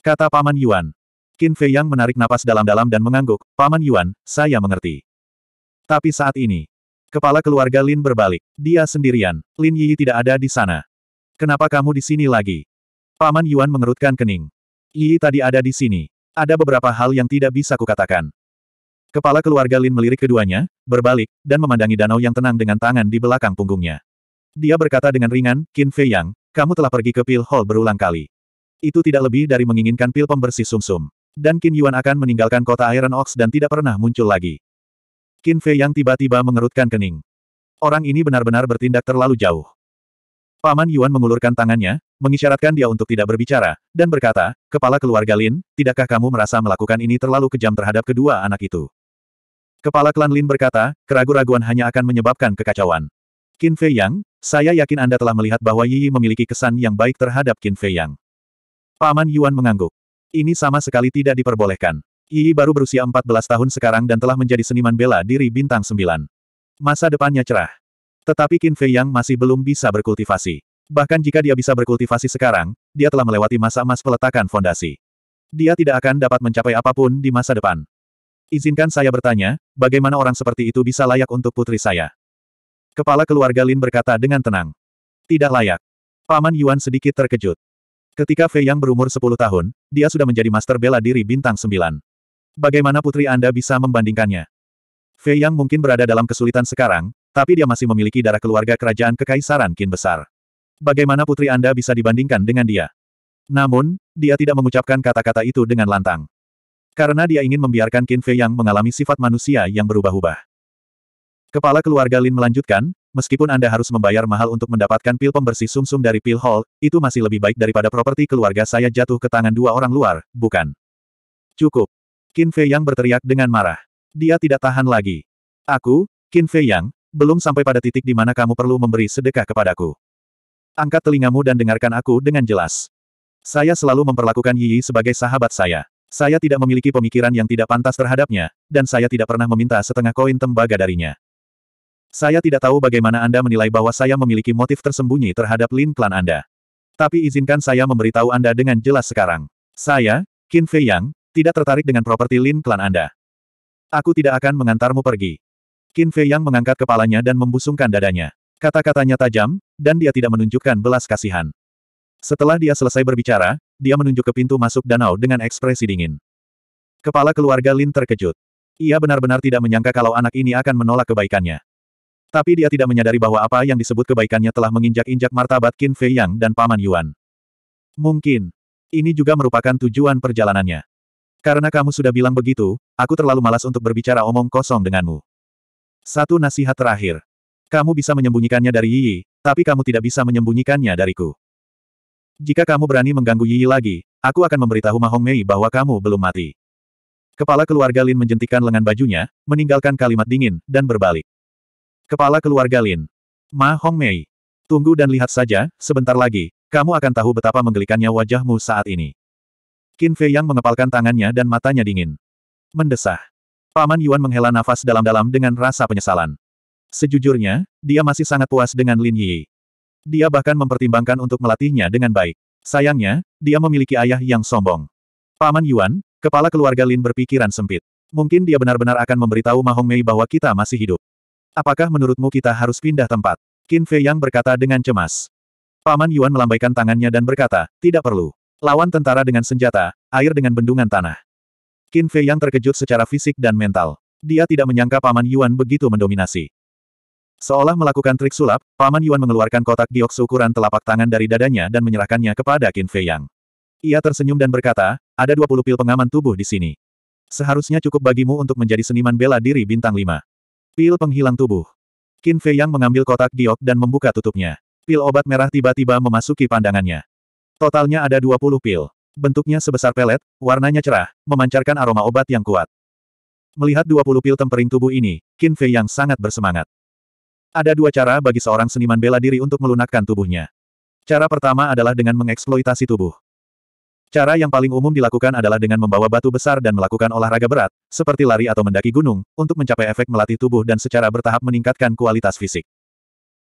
Kata Paman Yuan. Qin Fei Yang menarik napas dalam-dalam dan mengangguk, Paman Yuan, saya mengerti. Tapi saat ini, kepala keluarga Lin berbalik. Dia sendirian. Lin Yi tidak ada di sana. Kenapa kamu di sini lagi? Paman Yuan mengerutkan kening. Yi tadi ada di sini. Ada beberapa hal yang tidak bisa kukatakan. Kepala keluarga Lin melirik keduanya, berbalik, dan memandangi danau yang tenang dengan tangan di belakang punggungnya. Dia berkata dengan ringan, Qin Fei Yang, kamu telah pergi ke Pil Hall berulang kali. Itu tidak lebih dari menginginkan pil pembersih sumsum. -sum. Dan Qin Yuan akan meninggalkan kota Iron Ox dan tidak pernah muncul lagi. Qin Fei yang tiba-tiba mengerutkan kening. Orang ini benar-benar bertindak terlalu jauh. Paman Yuan mengulurkan tangannya, mengisyaratkan dia untuk tidak berbicara, dan berkata, Kepala keluarga Lin, tidakkah kamu merasa melakukan ini terlalu kejam terhadap kedua anak itu? Kepala klan Lin berkata, keraguan-raguan hanya akan menyebabkan kekacauan. Qin Fei Yang, saya yakin Anda telah melihat bahwa Yi memiliki kesan yang baik terhadap Qin Fei Yang. Paman Yuan mengangguk. Ini sama sekali tidak diperbolehkan. Yi baru berusia 14 tahun sekarang dan telah menjadi seniman bela diri bintang 9. Masa depannya cerah. Tetapi Qin Fei Yang masih belum bisa berkultivasi. Bahkan jika dia bisa berkultivasi sekarang, dia telah melewati masa emas peletakan fondasi. Dia tidak akan dapat mencapai apapun di masa depan. Izinkan saya bertanya, bagaimana orang seperti itu bisa layak untuk putri saya? Kepala keluarga Lin berkata dengan tenang. Tidak layak. Paman Yuan sedikit terkejut. Ketika Fei Yang berumur 10 tahun, dia sudah menjadi master bela diri bintang 9. Bagaimana putri Anda bisa membandingkannya? Fei Yang mungkin berada dalam kesulitan sekarang, tapi dia masih memiliki darah keluarga kerajaan kekaisaran Qin besar. Bagaimana putri Anda bisa dibandingkan dengan dia? Namun, dia tidak mengucapkan kata-kata itu dengan lantang. Karena dia ingin membiarkan Qin Fei Yang mengalami sifat manusia yang berubah-ubah. Kepala keluarga Lin melanjutkan, meskipun Anda harus membayar mahal untuk mendapatkan pil pembersih sumsum -sum dari pil hall, itu masih lebih baik daripada properti keluarga saya jatuh ke tangan dua orang luar, bukan? Cukup, Qin Fei Yang berteriak dengan marah. Dia tidak tahan lagi. Aku, Qin Fei Yang, belum sampai pada titik di mana kamu perlu memberi sedekah kepadaku. Angkat telingamu dan dengarkan aku dengan jelas. Saya selalu memperlakukan Yi Yi sebagai sahabat saya. Saya tidak memiliki pemikiran yang tidak pantas terhadapnya, dan saya tidak pernah meminta setengah koin tembaga darinya. Saya tidak tahu bagaimana Anda menilai bahwa saya memiliki motif tersembunyi terhadap Lin Klan Anda. Tapi izinkan saya memberitahu Anda dengan jelas sekarang. Saya, Qin Fei Yang, tidak tertarik dengan properti Lin klan Anda. Aku tidak akan mengantarmu pergi. Qin Fei Yang mengangkat kepalanya dan membusungkan dadanya. Kata-katanya tajam, dan dia tidak menunjukkan belas kasihan. Setelah dia selesai berbicara, dia menunjuk ke pintu masuk danau dengan ekspresi dingin. Kepala keluarga Lin terkejut. Ia benar-benar tidak menyangka kalau anak ini akan menolak kebaikannya. Tapi dia tidak menyadari bahwa apa yang disebut kebaikannya telah menginjak-injak martabat Qin Fei Yang dan Paman Yuan. Mungkin. Ini juga merupakan tujuan perjalanannya. Karena kamu sudah bilang begitu, aku terlalu malas untuk berbicara omong kosong denganmu. Satu nasihat terakhir. Kamu bisa menyembunyikannya dari Yi, tapi kamu tidak bisa menyembunyikannya dariku. Jika kamu berani mengganggu Yi lagi, aku akan memberitahu Mahong Mei bahwa kamu belum mati. Kepala keluarga Lin menjentikan lengan bajunya, meninggalkan kalimat dingin, dan berbalik. Kepala keluarga Lin. Ma Mei. Tunggu dan lihat saja, sebentar lagi, kamu akan tahu betapa menggelikannya wajahmu saat ini. Qin Fei Yang mengepalkan tangannya dan matanya dingin. Mendesah. Paman Yuan menghela nafas dalam-dalam dengan rasa penyesalan. Sejujurnya, dia masih sangat puas dengan Lin Yi. Dia bahkan mempertimbangkan untuk melatihnya dengan baik. Sayangnya, dia memiliki ayah yang sombong. Paman Yuan, kepala keluarga Lin berpikiran sempit. Mungkin dia benar-benar akan memberitahu Ma Mei bahwa kita masih hidup. Apakah menurutmu kita harus pindah tempat? Qin Fei Yang berkata dengan cemas. Paman Yuan melambaikan tangannya dan berkata, tidak perlu. Lawan tentara dengan senjata, air dengan bendungan tanah. Qin Fei yang terkejut secara fisik dan mental. Dia tidak menyangka Paman Yuan begitu mendominasi. Seolah melakukan trik sulap, Paman Yuan mengeluarkan kotak giok seukuran telapak tangan dari dadanya dan menyerahkannya kepada Qin Fei Yang. Ia tersenyum dan berkata, ada 20 pil pengaman tubuh di sini. Seharusnya cukup bagimu untuk menjadi seniman bela diri bintang 5. Pil penghilang tubuh. Qin Fei Yang mengambil kotak giok dan membuka tutupnya. Pil obat merah tiba-tiba memasuki pandangannya. Totalnya ada 20 pil. Bentuknya sebesar pelet, warnanya cerah, memancarkan aroma obat yang kuat. Melihat 20 pil tempering tubuh ini, Qin Fei yang sangat bersemangat. Ada dua cara bagi seorang seniman bela diri untuk melunakkan tubuhnya. Cara pertama adalah dengan mengeksploitasi tubuh. Cara yang paling umum dilakukan adalah dengan membawa batu besar dan melakukan olahraga berat, seperti lari atau mendaki gunung, untuk mencapai efek melatih tubuh dan secara bertahap meningkatkan kualitas fisik.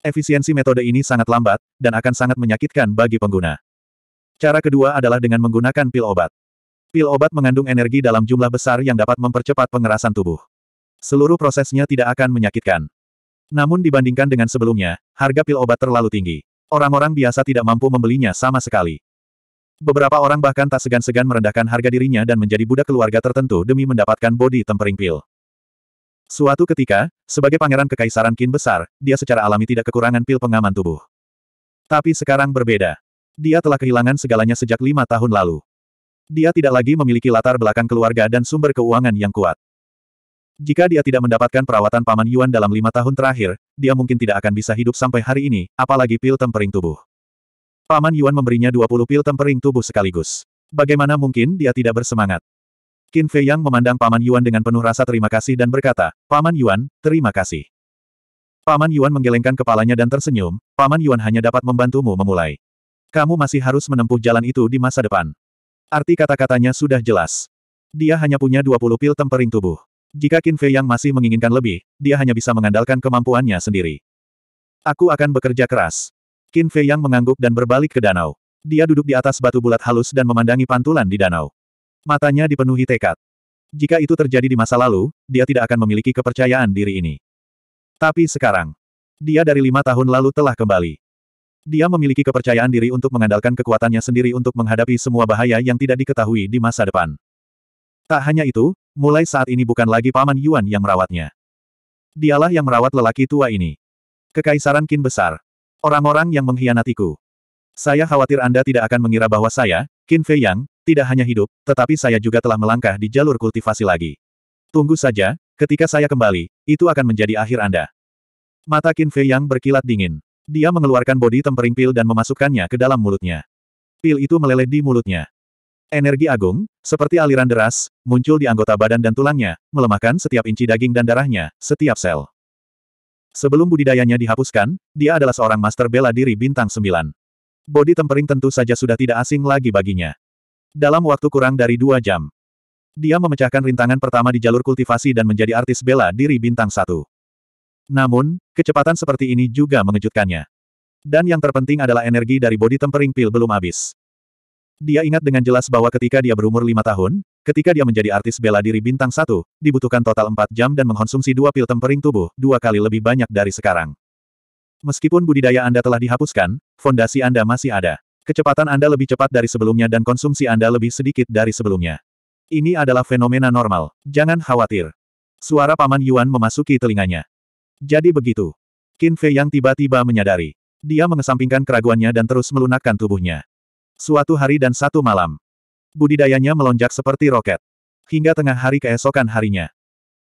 Efisiensi metode ini sangat lambat, dan akan sangat menyakitkan bagi pengguna. Cara kedua adalah dengan menggunakan pil obat. Pil obat mengandung energi dalam jumlah besar yang dapat mempercepat pengerasan tubuh. Seluruh prosesnya tidak akan menyakitkan. Namun dibandingkan dengan sebelumnya, harga pil obat terlalu tinggi. Orang-orang biasa tidak mampu membelinya sama sekali. Beberapa orang bahkan tak segan-segan merendahkan harga dirinya dan menjadi budak keluarga tertentu demi mendapatkan body tempering pil. Suatu ketika, sebagai pangeran kekaisaran Qin besar, dia secara alami tidak kekurangan pil pengaman tubuh. Tapi sekarang berbeda. Dia telah kehilangan segalanya sejak lima tahun lalu. Dia tidak lagi memiliki latar belakang keluarga dan sumber keuangan yang kuat. Jika dia tidak mendapatkan perawatan Paman Yuan dalam lima tahun terakhir, dia mungkin tidak akan bisa hidup sampai hari ini, apalagi pil tempering tubuh. Paman Yuan memberinya 20 pil tempering tubuh sekaligus. Bagaimana mungkin dia tidak bersemangat? Qin Fei Yang memandang Paman Yuan dengan penuh rasa terima kasih dan berkata, Paman Yuan, terima kasih. Paman Yuan menggelengkan kepalanya dan tersenyum, Paman Yuan hanya dapat membantumu memulai. Kamu masih harus menempuh jalan itu di masa depan. Arti kata-katanya sudah jelas. Dia hanya punya 20 pil tempering tubuh. Jika Qin Fei yang masih menginginkan lebih, dia hanya bisa mengandalkan kemampuannya sendiri. Aku akan bekerja keras. Qin Fei yang mengangguk dan berbalik ke danau. Dia duduk di atas batu bulat halus dan memandangi pantulan di danau. Matanya dipenuhi tekad. Jika itu terjadi di masa lalu, dia tidak akan memiliki kepercayaan diri ini. Tapi sekarang, dia dari lima tahun lalu telah kembali. Dia memiliki kepercayaan diri untuk mengandalkan kekuatannya sendiri untuk menghadapi semua bahaya yang tidak diketahui di masa depan. Tak hanya itu, mulai saat ini bukan lagi Paman Yuan yang merawatnya. Dialah yang merawat lelaki tua ini. Kekaisaran Kin besar. Orang-orang yang mengkhianatiku. Saya khawatir Anda tidak akan mengira bahwa saya, Qin Fei Yang, tidak hanya hidup, tetapi saya juga telah melangkah di jalur kultivasi lagi. Tunggu saja, ketika saya kembali, itu akan menjadi akhir Anda. Mata Qin Fei Yang berkilat dingin. Dia mengeluarkan bodi tempering pil dan memasukkannya ke dalam mulutnya. Pil itu meleleh di mulutnya. Energi agung, seperti aliran deras, muncul di anggota badan dan tulangnya, melemahkan setiap inci daging dan darahnya, setiap sel. Sebelum budidayanya dihapuskan, dia adalah seorang master bela diri bintang sembilan. Bodi tempering tentu saja sudah tidak asing lagi baginya. Dalam waktu kurang dari dua jam, dia memecahkan rintangan pertama di jalur kultivasi dan menjadi artis bela diri bintang satu. Namun, kecepatan seperti ini juga mengejutkannya. Dan yang terpenting adalah energi dari body tempering pil belum habis. Dia ingat dengan jelas bahwa ketika dia berumur lima tahun, ketika dia menjadi artis bela diri bintang satu, dibutuhkan total empat jam dan mengonsumsi dua pil tempering tubuh, dua kali lebih banyak dari sekarang. Meskipun budidaya Anda telah dihapuskan, fondasi Anda masih ada. Kecepatan Anda lebih cepat dari sebelumnya dan konsumsi Anda lebih sedikit dari sebelumnya. Ini adalah fenomena normal. Jangan khawatir. Suara Paman Yuan memasuki telinganya. Jadi begitu. Qin Fei yang tiba-tiba menyadari. Dia mengesampingkan keraguannya dan terus melunakkan tubuhnya. Suatu hari dan satu malam. Budidayanya melonjak seperti roket. Hingga tengah hari keesokan harinya.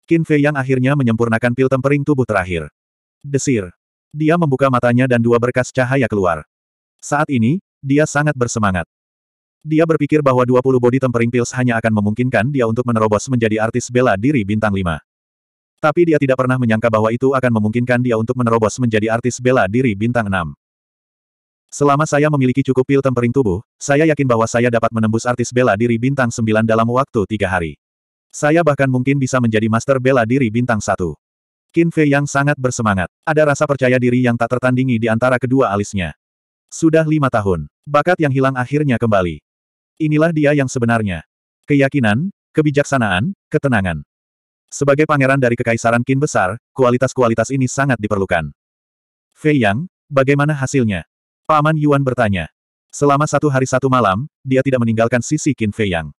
Qin Fei yang akhirnya menyempurnakan pil tempering tubuh terakhir. Desir. Dia membuka matanya dan dua berkas cahaya keluar. Saat ini, dia sangat bersemangat. Dia berpikir bahwa 20 body tempering pills hanya akan memungkinkan dia untuk menerobos menjadi artis bela diri bintang 5. Tapi dia tidak pernah menyangka bahwa itu akan memungkinkan dia untuk menerobos menjadi artis bela diri bintang 6. Selama saya memiliki cukup pil tempering tubuh, saya yakin bahwa saya dapat menembus artis bela diri bintang 9 dalam waktu tiga hari. Saya bahkan mungkin bisa menjadi master bela diri bintang 1. Qin Fei yang sangat bersemangat. Ada rasa percaya diri yang tak tertandingi di antara kedua alisnya. Sudah lima tahun. Bakat yang hilang akhirnya kembali. Inilah dia yang sebenarnya. Keyakinan, kebijaksanaan, ketenangan. Sebagai pangeran dari Kekaisaran Qin Besar, kualitas-kualitas ini sangat diperlukan. Fei Yang, bagaimana hasilnya? Paman Yuan bertanya. Selama satu hari satu malam, dia tidak meninggalkan sisi Qin Fei Yang.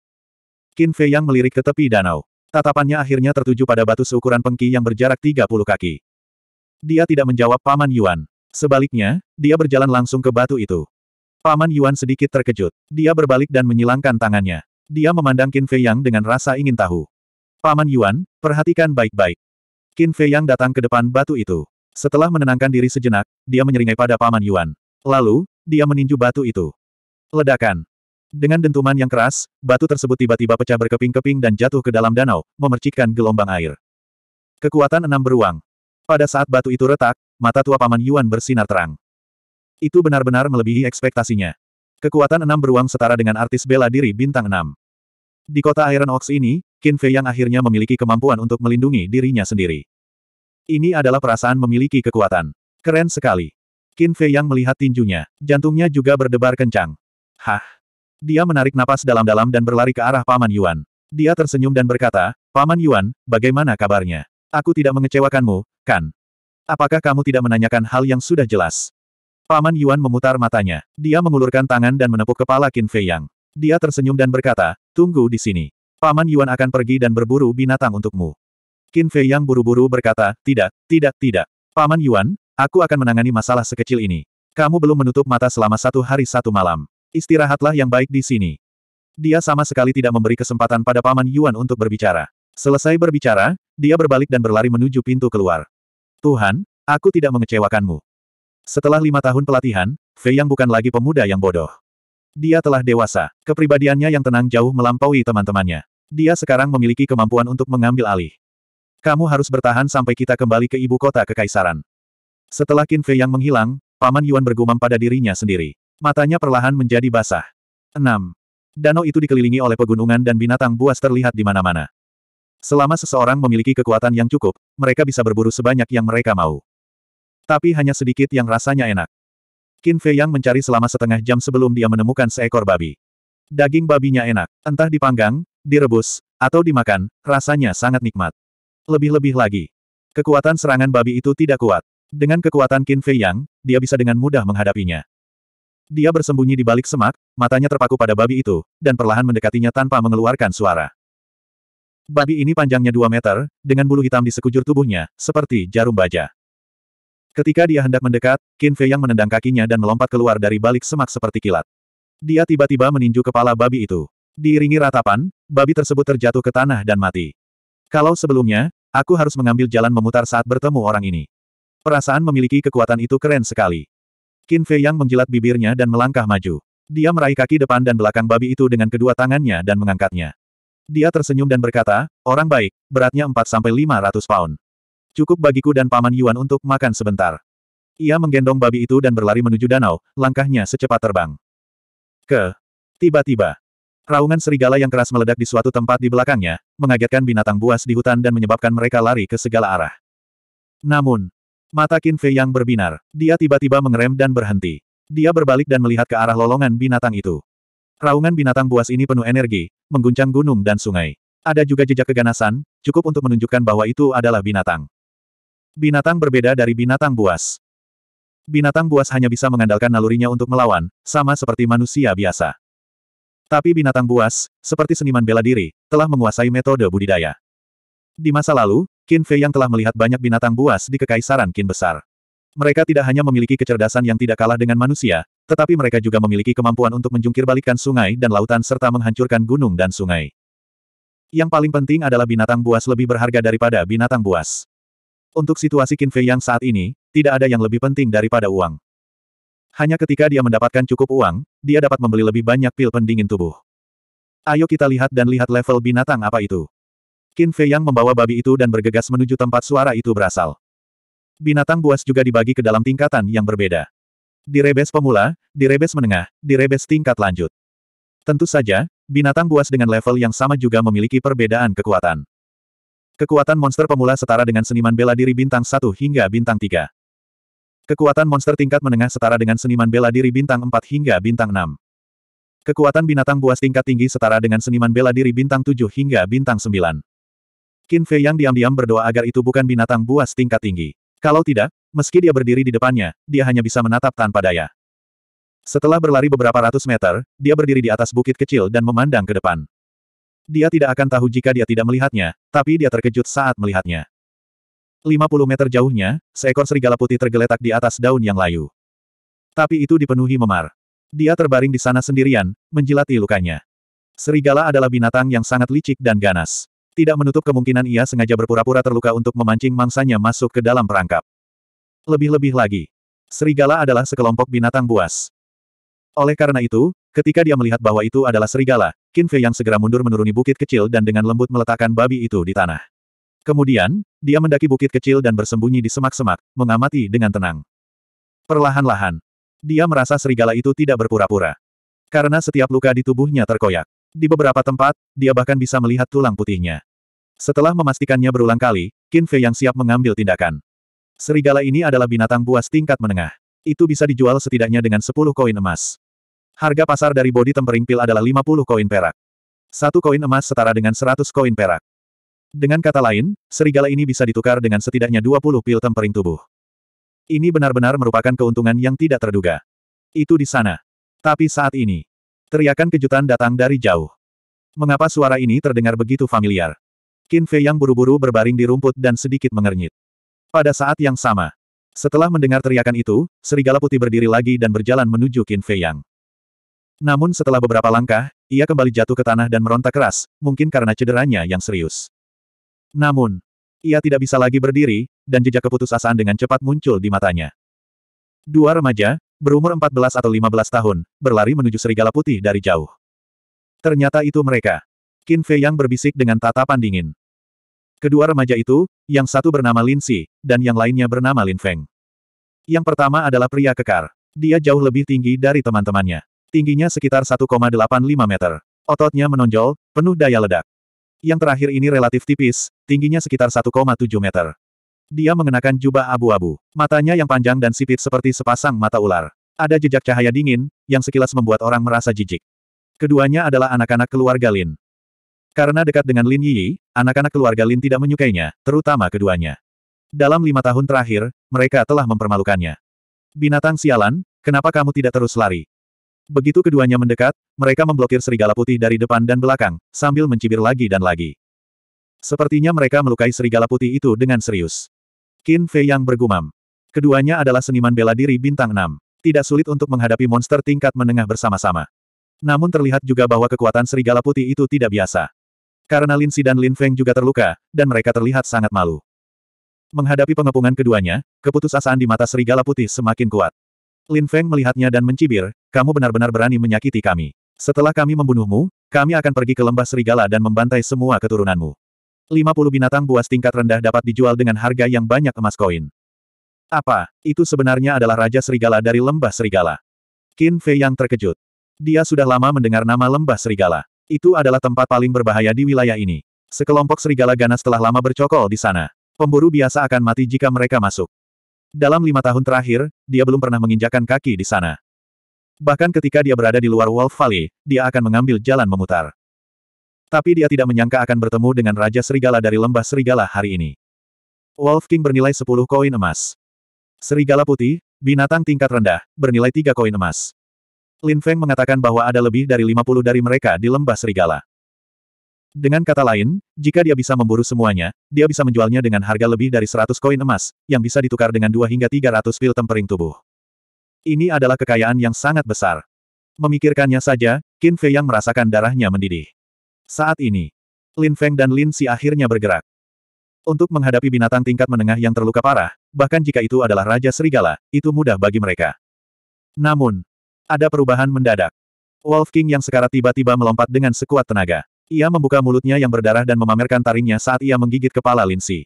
Qin Fei Yang melirik ke tepi danau. Tatapannya akhirnya tertuju pada batu seukuran pengki yang berjarak 30 kaki. Dia tidak menjawab Paman Yuan. Sebaliknya, dia berjalan langsung ke batu itu. Paman Yuan sedikit terkejut. Dia berbalik dan menyilangkan tangannya. Dia memandang Qin Fei Yang dengan rasa ingin tahu. Paman Yuan, perhatikan baik-baik. Qin Fei yang datang ke depan batu itu. Setelah menenangkan diri sejenak, dia menyeringai pada Paman Yuan. Lalu, dia meninju batu itu. Ledakan. Dengan dentuman yang keras, batu tersebut tiba-tiba pecah berkeping-keping dan jatuh ke dalam danau, memercikkan gelombang air. Kekuatan enam beruang. Pada saat batu itu retak, mata tua Paman Yuan bersinar terang. Itu benar-benar melebihi ekspektasinya. Kekuatan enam beruang setara dengan artis bela diri bintang enam. Di kota Iron Ox ini, Qin Fei yang akhirnya memiliki kemampuan untuk melindungi dirinya sendiri. Ini adalah perasaan memiliki kekuatan. Keren sekali. Qin Fei yang melihat tinjunya, jantungnya juga berdebar kencang. Hah! Dia menarik napas dalam-dalam dan berlari ke arah Paman Yuan. Dia tersenyum dan berkata, Paman Yuan, bagaimana kabarnya? Aku tidak mengecewakanmu, kan? Apakah kamu tidak menanyakan hal yang sudah jelas? Paman Yuan memutar matanya. Dia mengulurkan tangan dan menepuk kepala Qin Fei Yang. Dia tersenyum dan berkata, tunggu di sini. Paman Yuan akan pergi dan berburu binatang untukmu. Qin Fei yang buru-buru berkata, tidak, tidak, tidak. Paman Yuan, aku akan menangani masalah sekecil ini. Kamu belum menutup mata selama satu hari satu malam. Istirahatlah yang baik di sini. Dia sama sekali tidak memberi kesempatan pada Paman Yuan untuk berbicara. Selesai berbicara, dia berbalik dan berlari menuju pintu keluar. Tuhan, aku tidak mengecewakanmu. Setelah lima tahun pelatihan, Fei Yang bukan lagi pemuda yang bodoh. Dia telah dewasa, kepribadiannya yang tenang jauh melampaui teman-temannya. Dia sekarang memiliki kemampuan untuk mengambil alih. Kamu harus bertahan sampai kita kembali ke ibu kota kekaisaran. Setelah Qin Fei yang menghilang, Paman Yuan bergumam pada dirinya sendiri. Matanya perlahan menjadi basah. 6. Danau itu dikelilingi oleh pegunungan dan binatang buas terlihat di mana-mana. Selama seseorang memiliki kekuatan yang cukup, mereka bisa berburu sebanyak yang mereka mau. Tapi hanya sedikit yang rasanya enak. Qin Fei Yang mencari selama setengah jam sebelum dia menemukan seekor babi. Daging babinya enak, entah dipanggang, direbus, atau dimakan, rasanya sangat nikmat. Lebih-lebih lagi, kekuatan serangan babi itu tidak kuat. Dengan kekuatan Qin Fei Yang, dia bisa dengan mudah menghadapinya. Dia bersembunyi di balik semak, matanya terpaku pada babi itu, dan perlahan mendekatinya tanpa mengeluarkan suara. Babi ini panjangnya 2 meter, dengan bulu hitam di sekujur tubuhnya, seperti jarum baja. Ketika dia hendak mendekat, Qin Fei Yang menendang kakinya dan melompat keluar dari balik semak seperti kilat. Dia tiba-tiba meninju kepala babi itu. Diiringi ratapan, babi tersebut terjatuh ke tanah dan mati. Kalau sebelumnya, aku harus mengambil jalan memutar saat bertemu orang ini. Perasaan memiliki kekuatan itu keren sekali. Qin Fei Yang menjilat bibirnya dan melangkah maju. Dia meraih kaki depan dan belakang babi itu dengan kedua tangannya dan mengangkatnya. Dia tersenyum dan berkata, orang baik, beratnya 4-500 pound. Cukup bagiku dan Paman Yuan untuk makan sebentar. Ia menggendong babi itu dan berlari menuju danau, langkahnya secepat terbang. Ke. Tiba-tiba, Raungan serigala yang keras meledak di suatu tempat di belakangnya, mengagetkan binatang buas di hutan dan menyebabkan mereka lari ke segala arah. Namun, mata Qin Fei yang berbinar, dia tiba-tiba mengerem dan berhenti. Dia berbalik dan melihat ke arah lolongan binatang itu. Raungan binatang buas ini penuh energi, mengguncang gunung dan sungai. Ada juga jejak keganasan, cukup untuk menunjukkan bahwa itu adalah binatang. Binatang berbeda dari binatang buas. Binatang buas hanya bisa mengandalkan nalurinya untuk melawan, sama seperti manusia biasa. Tapi binatang buas, seperti seniman bela diri, telah menguasai metode budidaya. Di masa lalu, Qin Fei yang telah melihat banyak binatang buas di Kekaisaran Qin Besar. Mereka tidak hanya memiliki kecerdasan yang tidak kalah dengan manusia, tetapi mereka juga memiliki kemampuan untuk menjungkirbalikkan sungai dan lautan serta menghancurkan gunung dan sungai. Yang paling penting adalah binatang buas lebih berharga daripada binatang buas. Untuk situasi Qin Fei yang saat ini, tidak ada yang lebih penting daripada uang. Hanya ketika dia mendapatkan cukup uang, dia dapat membeli lebih banyak pil pendingin tubuh. Ayo kita lihat dan lihat level binatang apa itu. Qin Fei Yang membawa babi itu dan bergegas menuju tempat suara itu berasal. Binatang buas juga dibagi ke dalam tingkatan yang berbeda. Direbes pemula, direbes menengah, direbes tingkat lanjut. Tentu saja, binatang buas dengan level yang sama juga memiliki perbedaan kekuatan. Kekuatan monster pemula setara dengan seniman bela diri bintang 1 hingga bintang 3. Kekuatan monster tingkat menengah setara dengan seniman bela diri bintang 4 hingga bintang 6. Kekuatan binatang buas tingkat tinggi setara dengan seniman bela diri bintang 7 hingga bintang 9. Qin Fei yang diam-diam berdoa agar itu bukan binatang buas tingkat tinggi. Kalau tidak, meski dia berdiri di depannya, dia hanya bisa menatap tanpa daya. Setelah berlari beberapa ratus meter, dia berdiri di atas bukit kecil dan memandang ke depan. Dia tidak akan tahu jika dia tidak melihatnya, tapi dia terkejut saat melihatnya. 50 meter jauhnya, seekor serigala putih tergeletak di atas daun yang layu. Tapi itu dipenuhi memar. Dia terbaring di sana sendirian, menjilati lukanya. Serigala adalah binatang yang sangat licik dan ganas. Tidak menutup kemungkinan ia sengaja berpura-pura terluka untuk memancing mangsanya masuk ke dalam perangkap. Lebih-lebih lagi, serigala adalah sekelompok binatang buas. Oleh karena itu, ketika dia melihat bahwa itu adalah serigala, Qin Fei yang segera mundur menuruni bukit kecil dan dengan lembut meletakkan babi itu di tanah. Kemudian, dia mendaki bukit kecil dan bersembunyi di semak-semak, mengamati dengan tenang. Perlahan-lahan, dia merasa serigala itu tidak berpura-pura. Karena setiap luka di tubuhnya terkoyak. Di beberapa tempat, dia bahkan bisa melihat tulang putihnya. Setelah memastikannya berulang kali, Qin Fei yang siap mengambil tindakan. Serigala ini adalah binatang buas tingkat menengah. Itu bisa dijual setidaknya dengan 10 koin emas. Harga pasar dari bodi tempering pil adalah 50 koin perak. Satu koin emas setara dengan 100 koin perak. Dengan kata lain, serigala ini bisa ditukar dengan setidaknya 20 pil tempering tubuh. Ini benar-benar merupakan keuntungan yang tidak terduga. Itu di sana. Tapi saat ini, teriakan kejutan datang dari jauh. Mengapa suara ini terdengar begitu familiar? Qin Fei yang buru-buru berbaring di rumput dan sedikit mengernyit. Pada saat yang sama, setelah mendengar teriakan itu, serigala putih berdiri lagi dan berjalan menuju Qin Fei Yang. Namun setelah beberapa langkah, ia kembali jatuh ke tanah dan meronta keras, mungkin karena cederanya yang serius. Namun, ia tidak bisa lagi berdiri, dan jejak keputusasaan dengan cepat muncul di matanya. Dua remaja, berumur 14 atau 15 tahun, berlari menuju serigala putih dari jauh. Ternyata itu mereka. Qin Fei yang berbisik dengan tatapan dingin. Kedua remaja itu, yang satu bernama Lin Si, dan yang lainnya bernama Lin Feng. Yang pertama adalah pria kekar. Dia jauh lebih tinggi dari teman-temannya. Tingginya sekitar 1,85 meter. Ototnya menonjol, penuh daya ledak. Yang terakhir ini relatif tipis, Tingginya sekitar 1,7 meter. Dia mengenakan jubah abu-abu. Matanya yang panjang dan sipit seperti sepasang mata ular. Ada jejak cahaya dingin, yang sekilas membuat orang merasa jijik. Keduanya adalah anak-anak keluarga Lin. Karena dekat dengan Lin Yi, anak-anak keluarga Lin tidak menyukainya, terutama keduanya. Dalam lima tahun terakhir, mereka telah mempermalukannya. Binatang sialan, kenapa kamu tidak terus lari? Begitu keduanya mendekat, mereka memblokir serigala putih dari depan dan belakang, sambil mencibir lagi dan lagi. Sepertinya mereka melukai serigala putih itu dengan serius. Qin Fei yang bergumam. Keduanya adalah seniman bela diri bintang 6. Tidak sulit untuk menghadapi monster tingkat menengah bersama-sama. Namun terlihat juga bahwa kekuatan serigala putih itu tidak biasa. Karena Lin Si dan Lin Feng juga terluka, dan mereka terlihat sangat malu. Menghadapi pengepungan keduanya, keputusasaan di mata serigala putih semakin kuat. Lin Feng melihatnya dan mencibir, kamu benar-benar berani menyakiti kami. Setelah kami membunuhmu, kami akan pergi ke lembah serigala dan membantai semua keturunanmu. 50 binatang buas tingkat rendah dapat dijual dengan harga yang banyak emas koin. Apa, itu sebenarnya adalah Raja Serigala dari Lembah Serigala. Qin Fei yang terkejut. Dia sudah lama mendengar nama Lembah Serigala. Itu adalah tempat paling berbahaya di wilayah ini. Sekelompok serigala ganas telah lama bercokol di sana. Pemburu biasa akan mati jika mereka masuk. Dalam lima tahun terakhir, dia belum pernah menginjakan kaki di sana. Bahkan ketika dia berada di luar Wolf Valley, dia akan mengambil jalan memutar. Tapi dia tidak menyangka akan bertemu dengan Raja Serigala dari lembah Serigala hari ini. Wolf King bernilai 10 koin emas. Serigala putih, binatang tingkat rendah, bernilai 3 koin emas. Lin Feng mengatakan bahwa ada lebih dari 50 dari mereka di lembah Serigala. Dengan kata lain, jika dia bisa memburu semuanya, dia bisa menjualnya dengan harga lebih dari 100 koin emas, yang bisa ditukar dengan 2 hingga 300 pil tempering tubuh. Ini adalah kekayaan yang sangat besar. Memikirkannya saja, Qin Fei yang merasakan darahnya mendidih. Saat ini, Lin Feng dan Lin Si akhirnya bergerak. Untuk menghadapi binatang tingkat menengah yang terluka parah, bahkan jika itu adalah Raja Serigala, itu mudah bagi mereka. Namun, ada perubahan mendadak. Wolf King yang sekarat tiba-tiba melompat dengan sekuat tenaga. Ia membuka mulutnya yang berdarah dan memamerkan taringnya saat ia menggigit kepala Lin Si.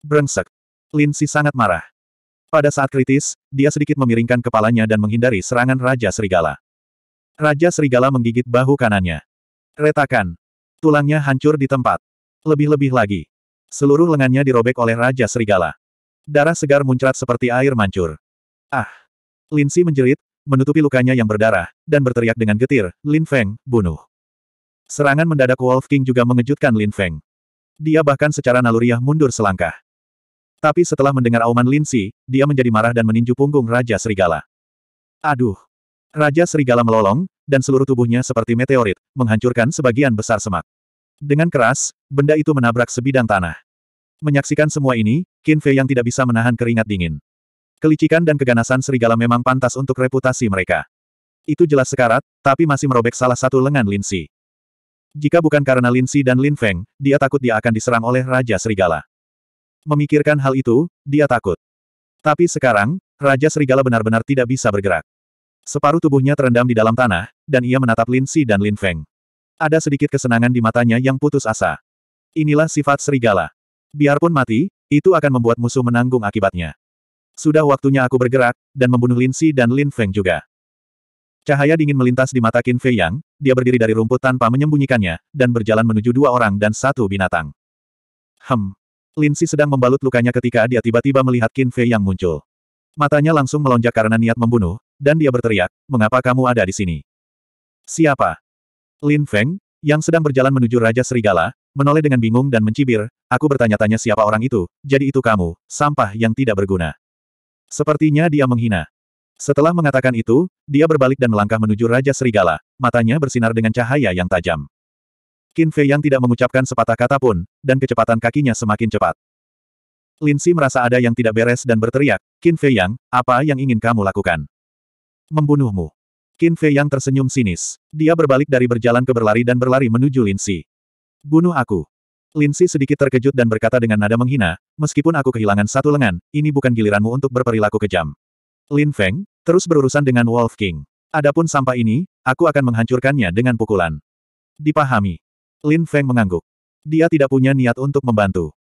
Brengsek. Lin Si sangat marah. Pada saat kritis, dia sedikit memiringkan kepalanya dan menghindari serangan Raja Serigala. Raja Serigala menggigit bahu kanannya. Retakan. Tulangnya hancur di tempat. Lebih-lebih lagi. Seluruh lengannya dirobek oleh Raja Serigala. Darah segar muncrat seperti air mancur. Ah! Lin Si menjerit, menutupi lukanya yang berdarah, dan berteriak dengan getir, Lin Feng, bunuh. Serangan mendadak Wolf King juga mengejutkan Lin Feng. Dia bahkan secara naluriah mundur selangkah. Tapi setelah mendengar auman Lin Si, dia menjadi marah dan meninju punggung Raja Serigala. Aduh! Raja Serigala melolong, dan seluruh tubuhnya seperti meteorit, menghancurkan sebagian besar semak. Dengan keras, benda itu menabrak sebidang tanah. Menyaksikan semua ini, Qin Fei yang tidak bisa menahan keringat dingin. Kelicikan dan keganasan serigala memang pantas untuk reputasi mereka. Itu jelas sekarat, tapi masih merobek salah satu lengan Lin Si. Jika bukan karena Lin Si dan Lin Feng, dia takut dia akan diserang oleh Raja Serigala. Memikirkan hal itu, dia takut. Tapi sekarang, Raja Serigala benar-benar tidak bisa bergerak. Separuh tubuhnya terendam di dalam tanah, dan ia menatap Lin Si dan Lin Feng. Ada sedikit kesenangan di matanya yang putus asa. Inilah sifat serigala. Biarpun mati, itu akan membuat musuh menanggung akibatnya. Sudah waktunya aku bergerak, dan membunuh Lin Si dan Lin Feng juga. Cahaya dingin melintas di mata Qin Fei Yang, dia berdiri dari rumput tanpa menyembunyikannya, dan berjalan menuju dua orang dan satu binatang. Hem. Lin Si sedang membalut lukanya ketika dia tiba-tiba melihat Qin Fei Yang muncul. Matanya langsung melonjak karena niat membunuh, dan dia berteriak, mengapa kamu ada di sini? Siapa? Lin Feng, yang sedang berjalan menuju Raja Serigala, menoleh dengan bingung dan mencibir, aku bertanya-tanya siapa orang itu, jadi itu kamu, sampah yang tidak berguna. Sepertinya dia menghina. Setelah mengatakan itu, dia berbalik dan melangkah menuju Raja Serigala, matanya bersinar dengan cahaya yang tajam. Qin Fei yang tidak mengucapkan sepatah kata pun, dan kecepatan kakinya semakin cepat. Lin Si merasa ada yang tidak beres dan berteriak, Qin Fei Yang, apa yang ingin kamu lakukan? Membunuhmu. Qin Fei yang tersenyum sinis. Dia berbalik dari berjalan ke berlari dan berlari menuju Lin Si. Bunuh aku. Lin Si sedikit terkejut dan berkata dengan nada menghina, meskipun aku kehilangan satu lengan, ini bukan giliranmu untuk berperilaku kejam. Lin Feng, terus berurusan dengan Wolf King. Adapun sampah ini, aku akan menghancurkannya dengan pukulan. Dipahami. Lin Feng mengangguk. Dia tidak punya niat untuk membantu.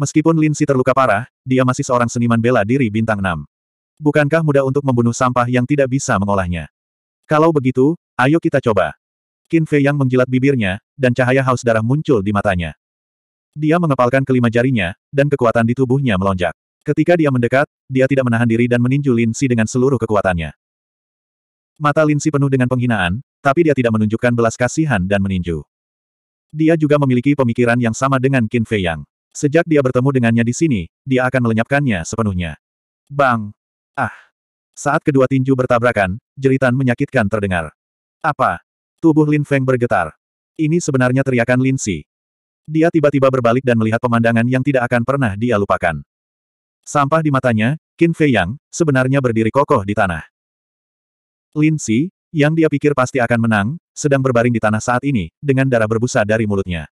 Meskipun Lin Si terluka parah, dia masih seorang seniman bela diri bintang 6 bukankah mudah untuk membunuh sampah yang tidak bisa mengolahnya? Kalau begitu, ayo kita coba. Qin Fei yang menjilat bibirnya, dan cahaya haus darah muncul di matanya. Dia mengepalkan kelima jarinya, dan kekuatan di tubuhnya melonjak. Ketika dia mendekat, dia tidak menahan diri dan meninju Si dengan seluruh kekuatannya. Mata Lin Si penuh dengan penghinaan, tapi dia tidak menunjukkan belas kasihan dan meninju. Dia juga memiliki pemikiran yang sama dengan Qin Fei Yang. Sejak dia bertemu dengannya di sini, dia akan melenyapkannya sepenuhnya. Bang! Ah! Saat kedua tinju bertabrakan, jeritan menyakitkan terdengar. Apa? Tubuh Lin Feng bergetar. Ini sebenarnya teriakan Lin Si. Dia tiba-tiba berbalik dan melihat pemandangan yang tidak akan pernah dia lupakan. Sampah di matanya, Qin Fei Yang, sebenarnya berdiri kokoh di tanah. Lin Si, yang dia pikir pasti akan menang, sedang berbaring di tanah saat ini, dengan darah berbusa dari mulutnya.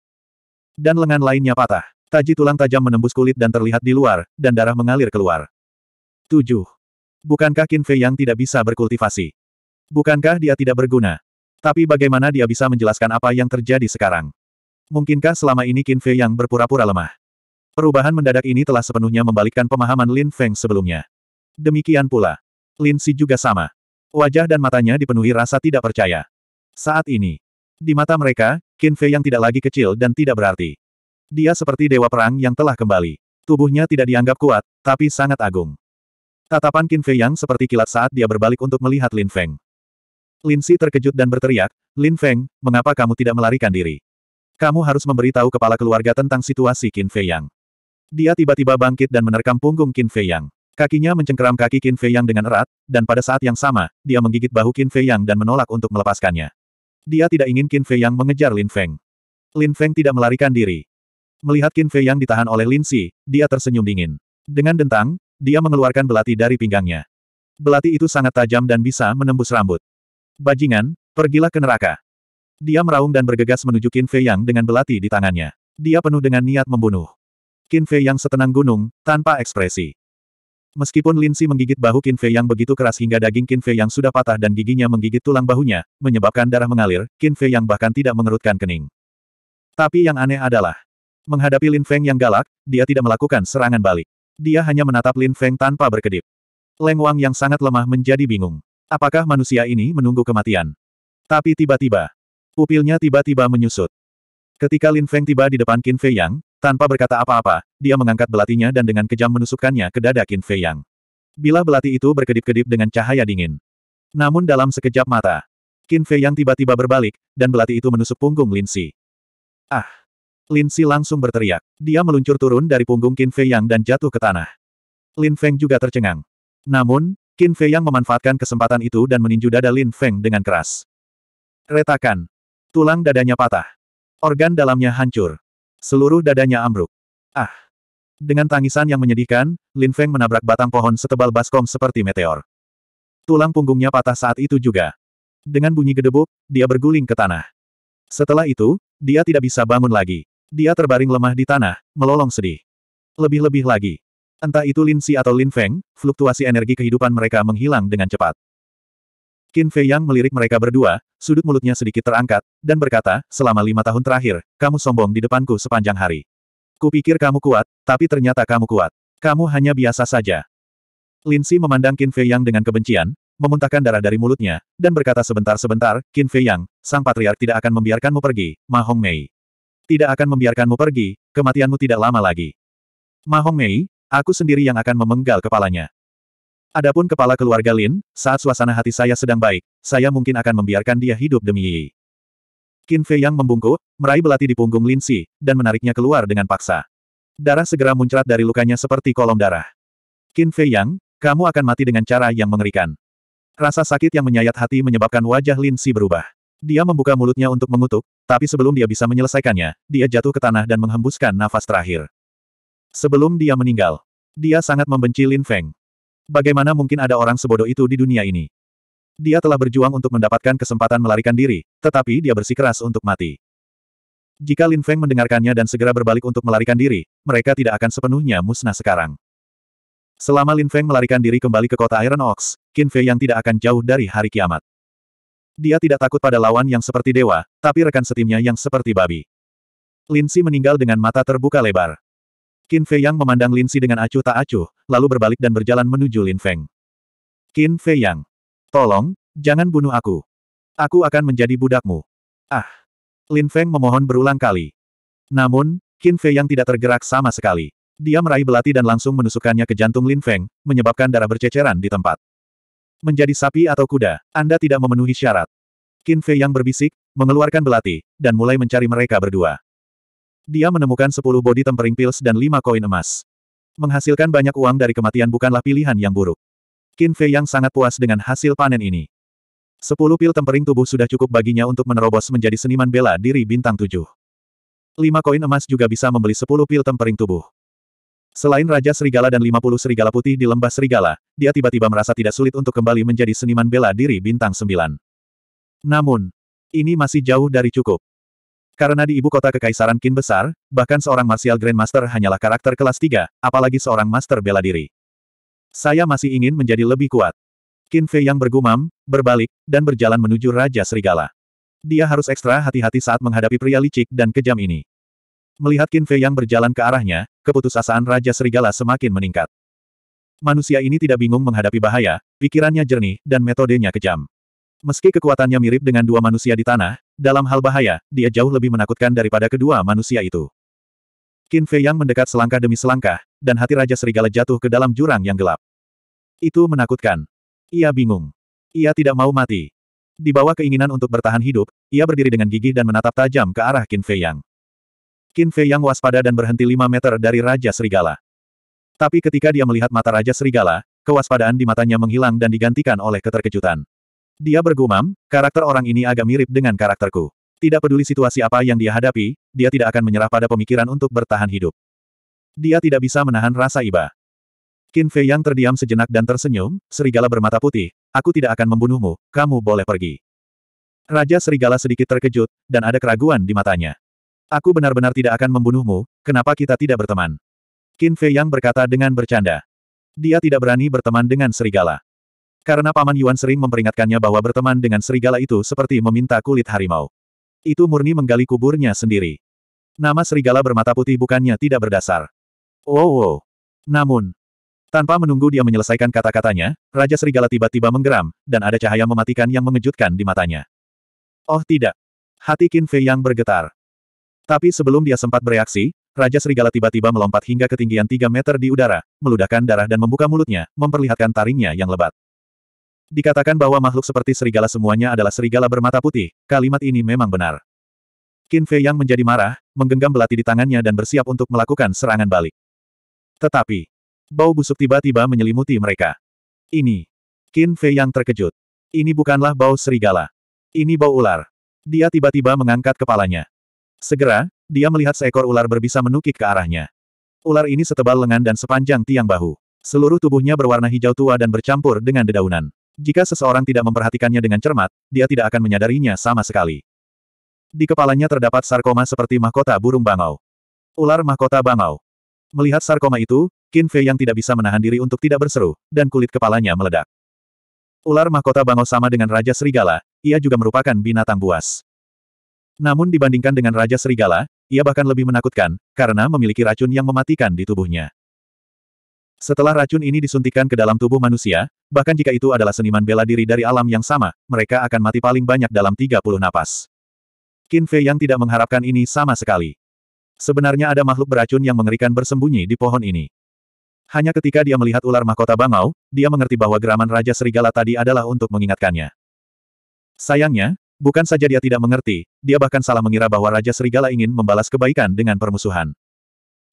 Dan lengan lainnya patah. Taji tulang tajam menembus kulit dan terlihat di luar, dan darah mengalir keluar. 7. Bukankah Qin Fei yang tidak bisa berkultivasi? Bukankah dia tidak berguna? Tapi bagaimana dia bisa menjelaskan apa yang terjadi sekarang? Mungkinkah selama ini Qin Fei yang berpura-pura lemah? Perubahan mendadak ini telah sepenuhnya membalikkan pemahaman Lin Feng sebelumnya. Demikian pula. Lin Si juga sama. Wajah dan matanya dipenuhi rasa tidak percaya. Saat ini, di mata mereka, Qin Fei yang tidak lagi kecil dan tidak berarti. Dia seperti dewa perang yang telah kembali. Tubuhnya tidak dianggap kuat, tapi sangat agung. Tatapan Qin Fei Yang seperti kilat saat dia berbalik untuk melihat Lin Feng. Lin Si terkejut dan berteriak, Lin Feng, mengapa kamu tidak melarikan diri? Kamu harus memberitahu kepala keluarga tentang situasi Qin Fei Yang. Dia tiba-tiba bangkit dan menerkam punggung Qin Fei Yang. Kakinya mencengkeram kaki Qin Fei Yang dengan erat, dan pada saat yang sama, dia menggigit bahu Qin Fei Yang dan menolak untuk melepaskannya. Dia tidak ingin Qin Fei Yang mengejar Lin Feng. Lin Feng tidak melarikan diri. Melihat Qin Fei Yang ditahan oleh Lin Si, dia tersenyum dingin. Dengan dentang, dia mengeluarkan belati dari pinggangnya. Belati itu sangat tajam dan bisa menembus rambut. Bajingan, pergilah ke neraka. Dia meraung dan bergegas menuju Qin Fei Yang dengan belati di tangannya. Dia penuh dengan niat membunuh. Qin Fei Yang setenang gunung, tanpa ekspresi. Meskipun Lin Si menggigit bahu Qin Fei Yang begitu keras hingga daging Qin Fei Yang sudah patah dan giginya menggigit tulang bahunya, menyebabkan darah mengalir, Qin Fei Yang bahkan tidak mengerutkan kening. Tapi yang aneh adalah, menghadapi Lin Feng yang galak, dia tidak melakukan serangan balik. Dia hanya menatap Lin Feng tanpa berkedip. Leng Wang yang sangat lemah menjadi bingung. Apakah manusia ini menunggu kematian? Tapi tiba-tiba, pupilnya tiba-tiba menyusut. Ketika Lin Feng tiba di depan Qin Fei Yang, tanpa berkata apa-apa, dia mengangkat belatinya dan dengan kejam menusukkannya ke dada Qin Fei Yang. Bila belati itu berkedip-kedip dengan cahaya dingin. Namun dalam sekejap mata, Qin Fei Yang tiba-tiba berbalik, dan belati itu menusuk punggung Lin Si. Ah! Lin Si langsung berteriak. Dia meluncur turun dari punggung Qin Fei Yang dan jatuh ke tanah. Lin Feng juga tercengang. Namun, Qin Fei Yang memanfaatkan kesempatan itu dan meninju dada Lin Feng dengan keras. Retakan. Tulang dadanya patah. Organ dalamnya hancur. Seluruh dadanya ambruk. Ah! Dengan tangisan yang menyedihkan, Lin Feng menabrak batang pohon setebal baskom seperti meteor. Tulang punggungnya patah saat itu juga. Dengan bunyi gedebuk, dia berguling ke tanah. Setelah itu, dia tidak bisa bangun lagi. Dia terbaring lemah di tanah, melolong sedih. Lebih-lebih lagi. Entah itu Lin Xi atau Lin Feng, fluktuasi energi kehidupan mereka menghilang dengan cepat. Qin Fei Yang melirik mereka berdua, sudut mulutnya sedikit terangkat, dan berkata, selama lima tahun terakhir, kamu sombong di depanku sepanjang hari. Kupikir kamu kuat, tapi ternyata kamu kuat. Kamu hanya biasa saja. Lin Xi memandang Qin Fei Yang dengan kebencian, memuntahkan darah dari mulutnya, dan berkata sebentar-sebentar, Qin Fei Yang, sang patriark tidak akan membiarkanmu pergi, Ma Hong Mei tidak akan membiarkanmu pergi, kematianmu tidak lama lagi. Mahong Mei, aku sendiri yang akan memenggal kepalanya. Adapun kepala keluarga Lin, saat suasana hati saya sedang baik, saya mungkin akan membiarkan dia hidup demi Yi. Qin Fei yang membungkuk, meraih belati di punggung Lin Si, dan menariknya keluar dengan paksa. Darah segera muncrat dari lukanya seperti kolom darah. Qin Fei yang, kamu akan mati dengan cara yang mengerikan. Rasa sakit yang menyayat hati menyebabkan wajah Lin Si berubah. Dia membuka mulutnya untuk mengutuk, tapi sebelum dia bisa menyelesaikannya, dia jatuh ke tanah dan menghembuskan nafas terakhir. Sebelum dia meninggal, dia sangat membenci Lin Feng. Bagaimana mungkin ada orang sebodoh itu di dunia ini? Dia telah berjuang untuk mendapatkan kesempatan melarikan diri, tetapi dia bersikeras untuk mati. Jika Lin Feng mendengarkannya dan segera berbalik untuk melarikan diri, mereka tidak akan sepenuhnya musnah sekarang. Selama Lin Feng melarikan diri kembali ke kota Iron Ox, Qin Fei yang tidak akan jauh dari hari kiamat. Dia tidak takut pada lawan yang seperti dewa, tapi rekan setimnya yang seperti babi. Linsi meninggal dengan mata terbuka lebar. Qin Fei Yang memandang Linsi dengan acuh tak acuh, lalu berbalik dan berjalan menuju Lin Feng. Qin Fei Yang. Tolong, jangan bunuh aku. Aku akan menjadi budakmu. Ah. Lin Feng memohon berulang kali. Namun, Qin Fei Yang tidak tergerak sama sekali. Dia meraih belati dan langsung menusukkannya ke jantung Lin Feng, menyebabkan darah berceceran di tempat. Menjadi sapi atau kuda, Anda tidak memenuhi syarat. Qin Fei yang berbisik, mengeluarkan belati, dan mulai mencari mereka berdua. Dia menemukan sepuluh bodi tempering pills dan lima koin emas. Menghasilkan banyak uang dari kematian bukanlah pilihan yang buruk. Qin Fei yang sangat puas dengan hasil panen ini. Sepuluh pil tempering tubuh sudah cukup baginya untuk menerobos menjadi seniman bela diri bintang tujuh. Lima koin emas juga bisa membeli sepuluh pil tempering tubuh. Selain Raja Serigala dan 50 serigala putih di lembah serigala, dia tiba-tiba merasa tidak sulit untuk kembali menjadi seniman bela diri bintang 9. Namun, ini masih jauh dari cukup. Karena di ibu kota kekaisaran Qin besar, bahkan seorang martial grandmaster hanyalah karakter kelas tiga, apalagi seorang master bela diri. Saya masih ingin menjadi lebih kuat. Qin Fei yang bergumam, berbalik, dan berjalan menuju Raja Serigala. Dia harus ekstra hati-hati saat menghadapi pria licik dan kejam ini. Melihat Qin Fei yang berjalan ke arahnya, keputusasaan Raja Serigala semakin meningkat. Manusia ini tidak bingung menghadapi bahaya, pikirannya jernih, dan metodenya kejam. Meski kekuatannya mirip dengan dua manusia di tanah, dalam hal bahaya, dia jauh lebih menakutkan daripada kedua manusia itu. Qin Fei Yang mendekat selangkah demi selangkah, dan hati Raja Serigala jatuh ke dalam jurang yang gelap. Itu menakutkan. Ia bingung. Ia tidak mau mati. Di bawah keinginan untuk bertahan hidup, ia berdiri dengan gigih dan menatap tajam ke arah Qin Fei Yang. Qin Fei yang waspada dan berhenti 5 meter dari Raja Serigala. Tapi ketika dia melihat mata Raja Serigala, kewaspadaan di matanya menghilang dan digantikan oleh keterkejutan. Dia bergumam, karakter orang ini agak mirip dengan karakterku. Tidak peduli situasi apa yang dia hadapi, dia tidak akan menyerah pada pemikiran untuk bertahan hidup. Dia tidak bisa menahan rasa iba. Qin Fei yang terdiam sejenak dan tersenyum, serigala bermata putih, aku tidak akan membunuhmu, kamu boleh pergi. Raja serigala sedikit terkejut, dan ada keraguan di matanya. Aku benar-benar tidak akan membunuhmu, kenapa kita tidak berteman? Qin Fei Yang berkata dengan bercanda. Dia tidak berani berteman dengan serigala. Karena Paman Yuan sering memperingatkannya bahwa berteman dengan serigala itu seperti meminta kulit harimau. Itu murni menggali kuburnya sendiri. Nama serigala bermata putih bukannya tidak berdasar. Wow, oh, wow. Oh. Namun, tanpa menunggu dia menyelesaikan kata-katanya, Raja Serigala tiba-tiba menggeram, dan ada cahaya mematikan yang mengejutkan di matanya. Oh tidak. Hati Qin Fei Yang bergetar. Tapi sebelum dia sempat bereaksi, Raja Serigala tiba-tiba melompat hingga ketinggian 3 meter di udara, meludahkan darah dan membuka mulutnya, memperlihatkan taringnya yang lebat. Dikatakan bahwa makhluk seperti serigala semuanya adalah serigala bermata putih, kalimat ini memang benar. Qin Fei yang menjadi marah, menggenggam belati di tangannya dan bersiap untuk melakukan serangan balik. Tetapi, bau busuk tiba-tiba menyelimuti mereka. Ini, Qin Fei yang terkejut. Ini bukanlah bau serigala. Ini bau ular. Dia tiba-tiba mengangkat kepalanya. Segera, dia melihat seekor ular berbisa menukik ke arahnya. Ular ini setebal lengan dan sepanjang tiang bahu. Seluruh tubuhnya berwarna hijau tua dan bercampur dengan dedaunan. Jika seseorang tidak memperhatikannya dengan cermat, dia tidak akan menyadarinya sama sekali. Di kepalanya terdapat sarkoma seperti mahkota burung bangau. Ular mahkota bangau. Melihat sarkoma itu, Qin Fei yang tidak bisa menahan diri untuk tidak berseru, dan kulit kepalanya meledak. Ular mahkota bangau sama dengan Raja Serigala, ia juga merupakan binatang buas. Namun dibandingkan dengan Raja Serigala, ia bahkan lebih menakutkan, karena memiliki racun yang mematikan di tubuhnya. Setelah racun ini disuntikan ke dalam tubuh manusia, bahkan jika itu adalah seniman bela diri dari alam yang sama, mereka akan mati paling banyak dalam 30 napas. Qin Fei yang tidak mengharapkan ini sama sekali. Sebenarnya ada makhluk beracun yang mengerikan bersembunyi di pohon ini. Hanya ketika dia melihat ular mahkota bangau, dia mengerti bahwa geraman Raja Serigala tadi adalah untuk mengingatkannya. Sayangnya, Bukan saja dia tidak mengerti, dia bahkan salah mengira bahwa Raja Serigala ingin membalas kebaikan dengan permusuhan.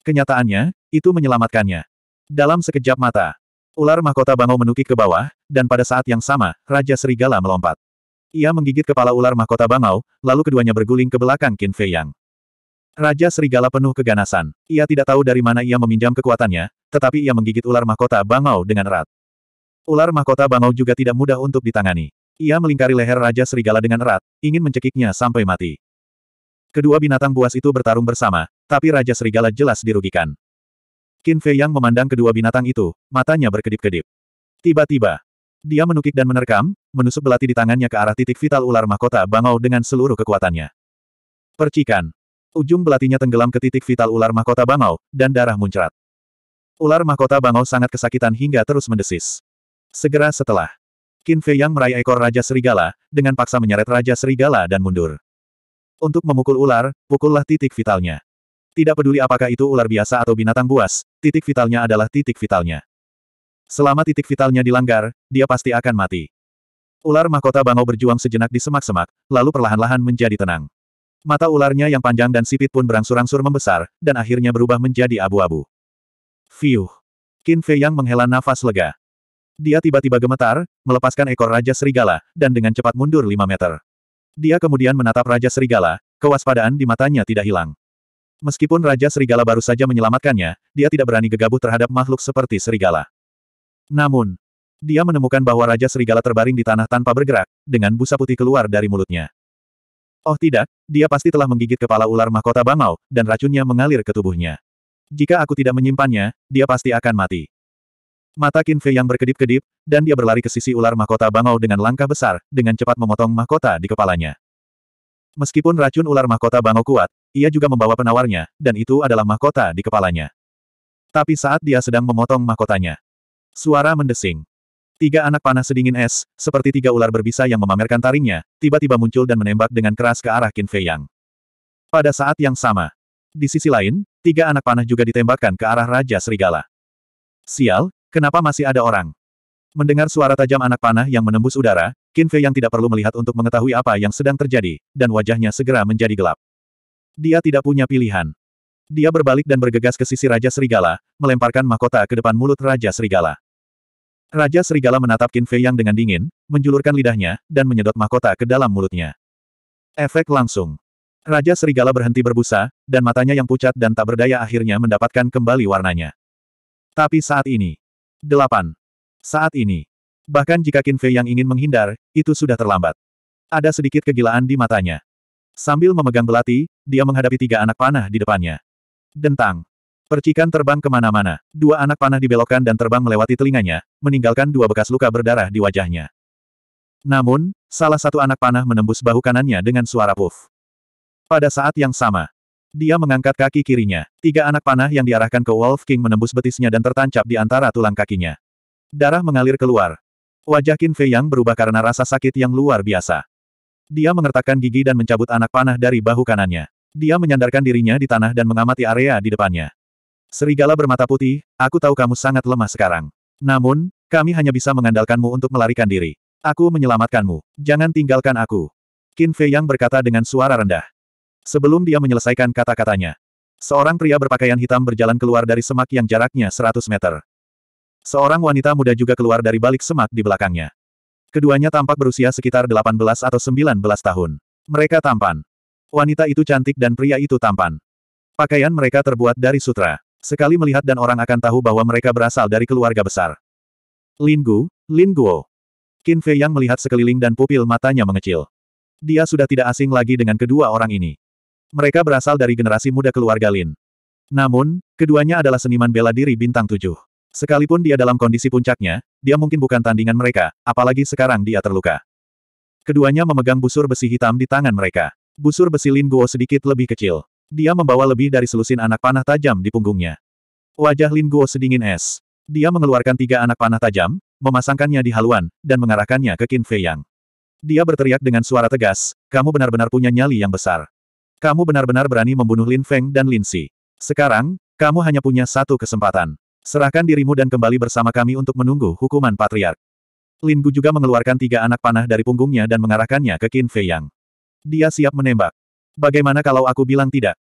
Kenyataannya, itu menyelamatkannya. Dalam sekejap mata, ular mahkota bangau menukik ke bawah, dan pada saat yang sama, Raja Serigala melompat. Ia menggigit kepala ular mahkota bangau, lalu keduanya berguling ke belakang Qin Fei Yang. Raja Serigala penuh keganasan. Ia tidak tahu dari mana ia meminjam kekuatannya, tetapi ia menggigit ular mahkota bangau dengan erat. Ular mahkota bangau juga tidak mudah untuk ditangani. Ia melingkari leher Raja Serigala dengan erat, ingin mencekiknya sampai mati. Kedua binatang buas itu bertarung bersama, tapi Raja Serigala jelas dirugikan. Qin Fei Yang memandang kedua binatang itu, matanya berkedip-kedip. Tiba-tiba, dia menukik dan menerkam, menusuk belati di tangannya ke arah titik vital ular mahkota bangau dengan seluruh kekuatannya. Percikan. Ujung belatinya tenggelam ke titik vital ular mahkota bangau, dan darah muncrat. Ular mahkota bangau sangat kesakitan hingga terus mendesis. Segera setelah Qin Fei yang meraih ekor Raja Serigala, dengan paksa menyeret Raja Serigala dan mundur. Untuk memukul ular, pukullah titik vitalnya. Tidak peduli apakah itu ular biasa atau binatang buas, titik vitalnya adalah titik vitalnya. Selama titik vitalnya dilanggar, dia pasti akan mati. Ular mahkota bangau berjuang sejenak di semak-semak, lalu perlahan-lahan menjadi tenang. Mata ularnya yang panjang dan sipit pun berangsur-angsur membesar, dan akhirnya berubah menjadi abu-abu. Fiuh! Qin Fei yang menghela nafas lega. Dia tiba-tiba gemetar, melepaskan ekor Raja Serigala, dan dengan cepat mundur 5 meter. Dia kemudian menatap Raja Serigala, kewaspadaan di matanya tidak hilang. Meskipun Raja Serigala baru saja menyelamatkannya, dia tidak berani gegabah terhadap makhluk seperti Serigala. Namun, dia menemukan bahwa Raja Serigala terbaring di tanah tanpa bergerak, dengan busa putih keluar dari mulutnya. Oh tidak, dia pasti telah menggigit kepala ular mahkota bangau, dan racunnya mengalir ke tubuhnya. Jika aku tidak menyimpannya, dia pasti akan mati. Mata Qin Fei yang berkedip-kedip, dan dia berlari ke sisi ular mahkota bangau dengan langkah besar, dengan cepat memotong mahkota di kepalanya. Meskipun racun ular mahkota bangau kuat, ia juga membawa penawarnya, dan itu adalah mahkota di kepalanya. Tapi saat dia sedang memotong mahkotanya, suara mendesing. Tiga anak panah sedingin es, seperti tiga ular berbisa yang memamerkan taringnya, tiba-tiba muncul dan menembak dengan keras ke arah Qin Fei Yang. Pada saat yang sama, di sisi lain, tiga anak panah juga ditembakkan ke arah Raja Serigala. Sial, Kenapa masih ada orang? Mendengar suara tajam anak panah yang menembus udara, Qin Fei yang tidak perlu melihat untuk mengetahui apa yang sedang terjadi, dan wajahnya segera menjadi gelap. Dia tidak punya pilihan. Dia berbalik dan bergegas ke sisi Raja Serigala, melemparkan mahkota ke depan mulut Raja Serigala. Raja Serigala menatap Qin Fei yang dengan dingin, menjulurkan lidahnya, dan menyedot mahkota ke dalam mulutnya. Efek langsung. Raja Serigala berhenti berbusa, dan matanya yang pucat dan tak berdaya akhirnya mendapatkan kembali warnanya. Tapi saat ini, 8. Saat ini. Bahkan jika Qin Fei yang ingin menghindar, itu sudah terlambat. Ada sedikit kegilaan di matanya. Sambil memegang belati, dia menghadapi tiga anak panah di depannya. Dentang. Percikan terbang kemana-mana. Dua anak panah dibelokkan dan terbang melewati telinganya, meninggalkan dua bekas luka berdarah di wajahnya. Namun, salah satu anak panah menembus bahu kanannya dengan suara puff. Pada saat yang sama, dia mengangkat kaki kirinya. Tiga anak panah yang diarahkan ke Wolf King menembus betisnya dan tertancap di antara tulang kakinya. Darah mengalir keluar. Wajah Qin Fei yang berubah karena rasa sakit yang luar biasa. Dia mengertakkan gigi dan mencabut anak panah dari bahu kanannya. Dia menyandarkan dirinya di tanah dan mengamati area di depannya. Serigala bermata putih, aku tahu kamu sangat lemah sekarang. Namun, kami hanya bisa mengandalkanmu untuk melarikan diri. Aku menyelamatkanmu. Jangan tinggalkan aku. Qin Fei Yang berkata dengan suara rendah. Sebelum dia menyelesaikan kata-katanya, seorang pria berpakaian hitam berjalan keluar dari semak yang jaraknya 100 meter. Seorang wanita muda juga keluar dari balik semak di belakangnya. Keduanya tampak berusia sekitar 18 atau 19 tahun. Mereka tampan. Wanita itu cantik dan pria itu tampan. Pakaian mereka terbuat dari sutra. Sekali melihat dan orang akan tahu bahwa mereka berasal dari keluarga besar. Lin Gu, Lin Guo. Qin Fei yang melihat sekeliling dan pupil matanya mengecil. Dia sudah tidak asing lagi dengan kedua orang ini. Mereka berasal dari generasi muda keluarga Lin. Namun, keduanya adalah seniman bela diri bintang tujuh. Sekalipun dia dalam kondisi puncaknya, dia mungkin bukan tandingan mereka, apalagi sekarang dia terluka. Keduanya memegang busur besi hitam di tangan mereka. Busur besi Lin Guo sedikit lebih kecil. Dia membawa lebih dari selusin anak panah tajam di punggungnya. Wajah Lin Guo sedingin es. Dia mengeluarkan tiga anak panah tajam, memasangkannya di haluan, dan mengarahkannya ke Qin Fei Yang. Dia berteriak dengan suara tegas, kamu benar-benar punya nyali yang besar. Kamu benar-benar berani membunuh Lin Feng dan Lin Si. Sekarang, kamu hanya punya satu kesempatan. Serahkan dirimu dan kembali bersama kami untuk menunggu hukuman patriark. Lin Gu juga mengeluarkan tiga anak panah dari punggungnya dan mengarahkannya ke Qin Fei Yang. Dia siap menembak. Bagaimana kalau aku bilang tidak?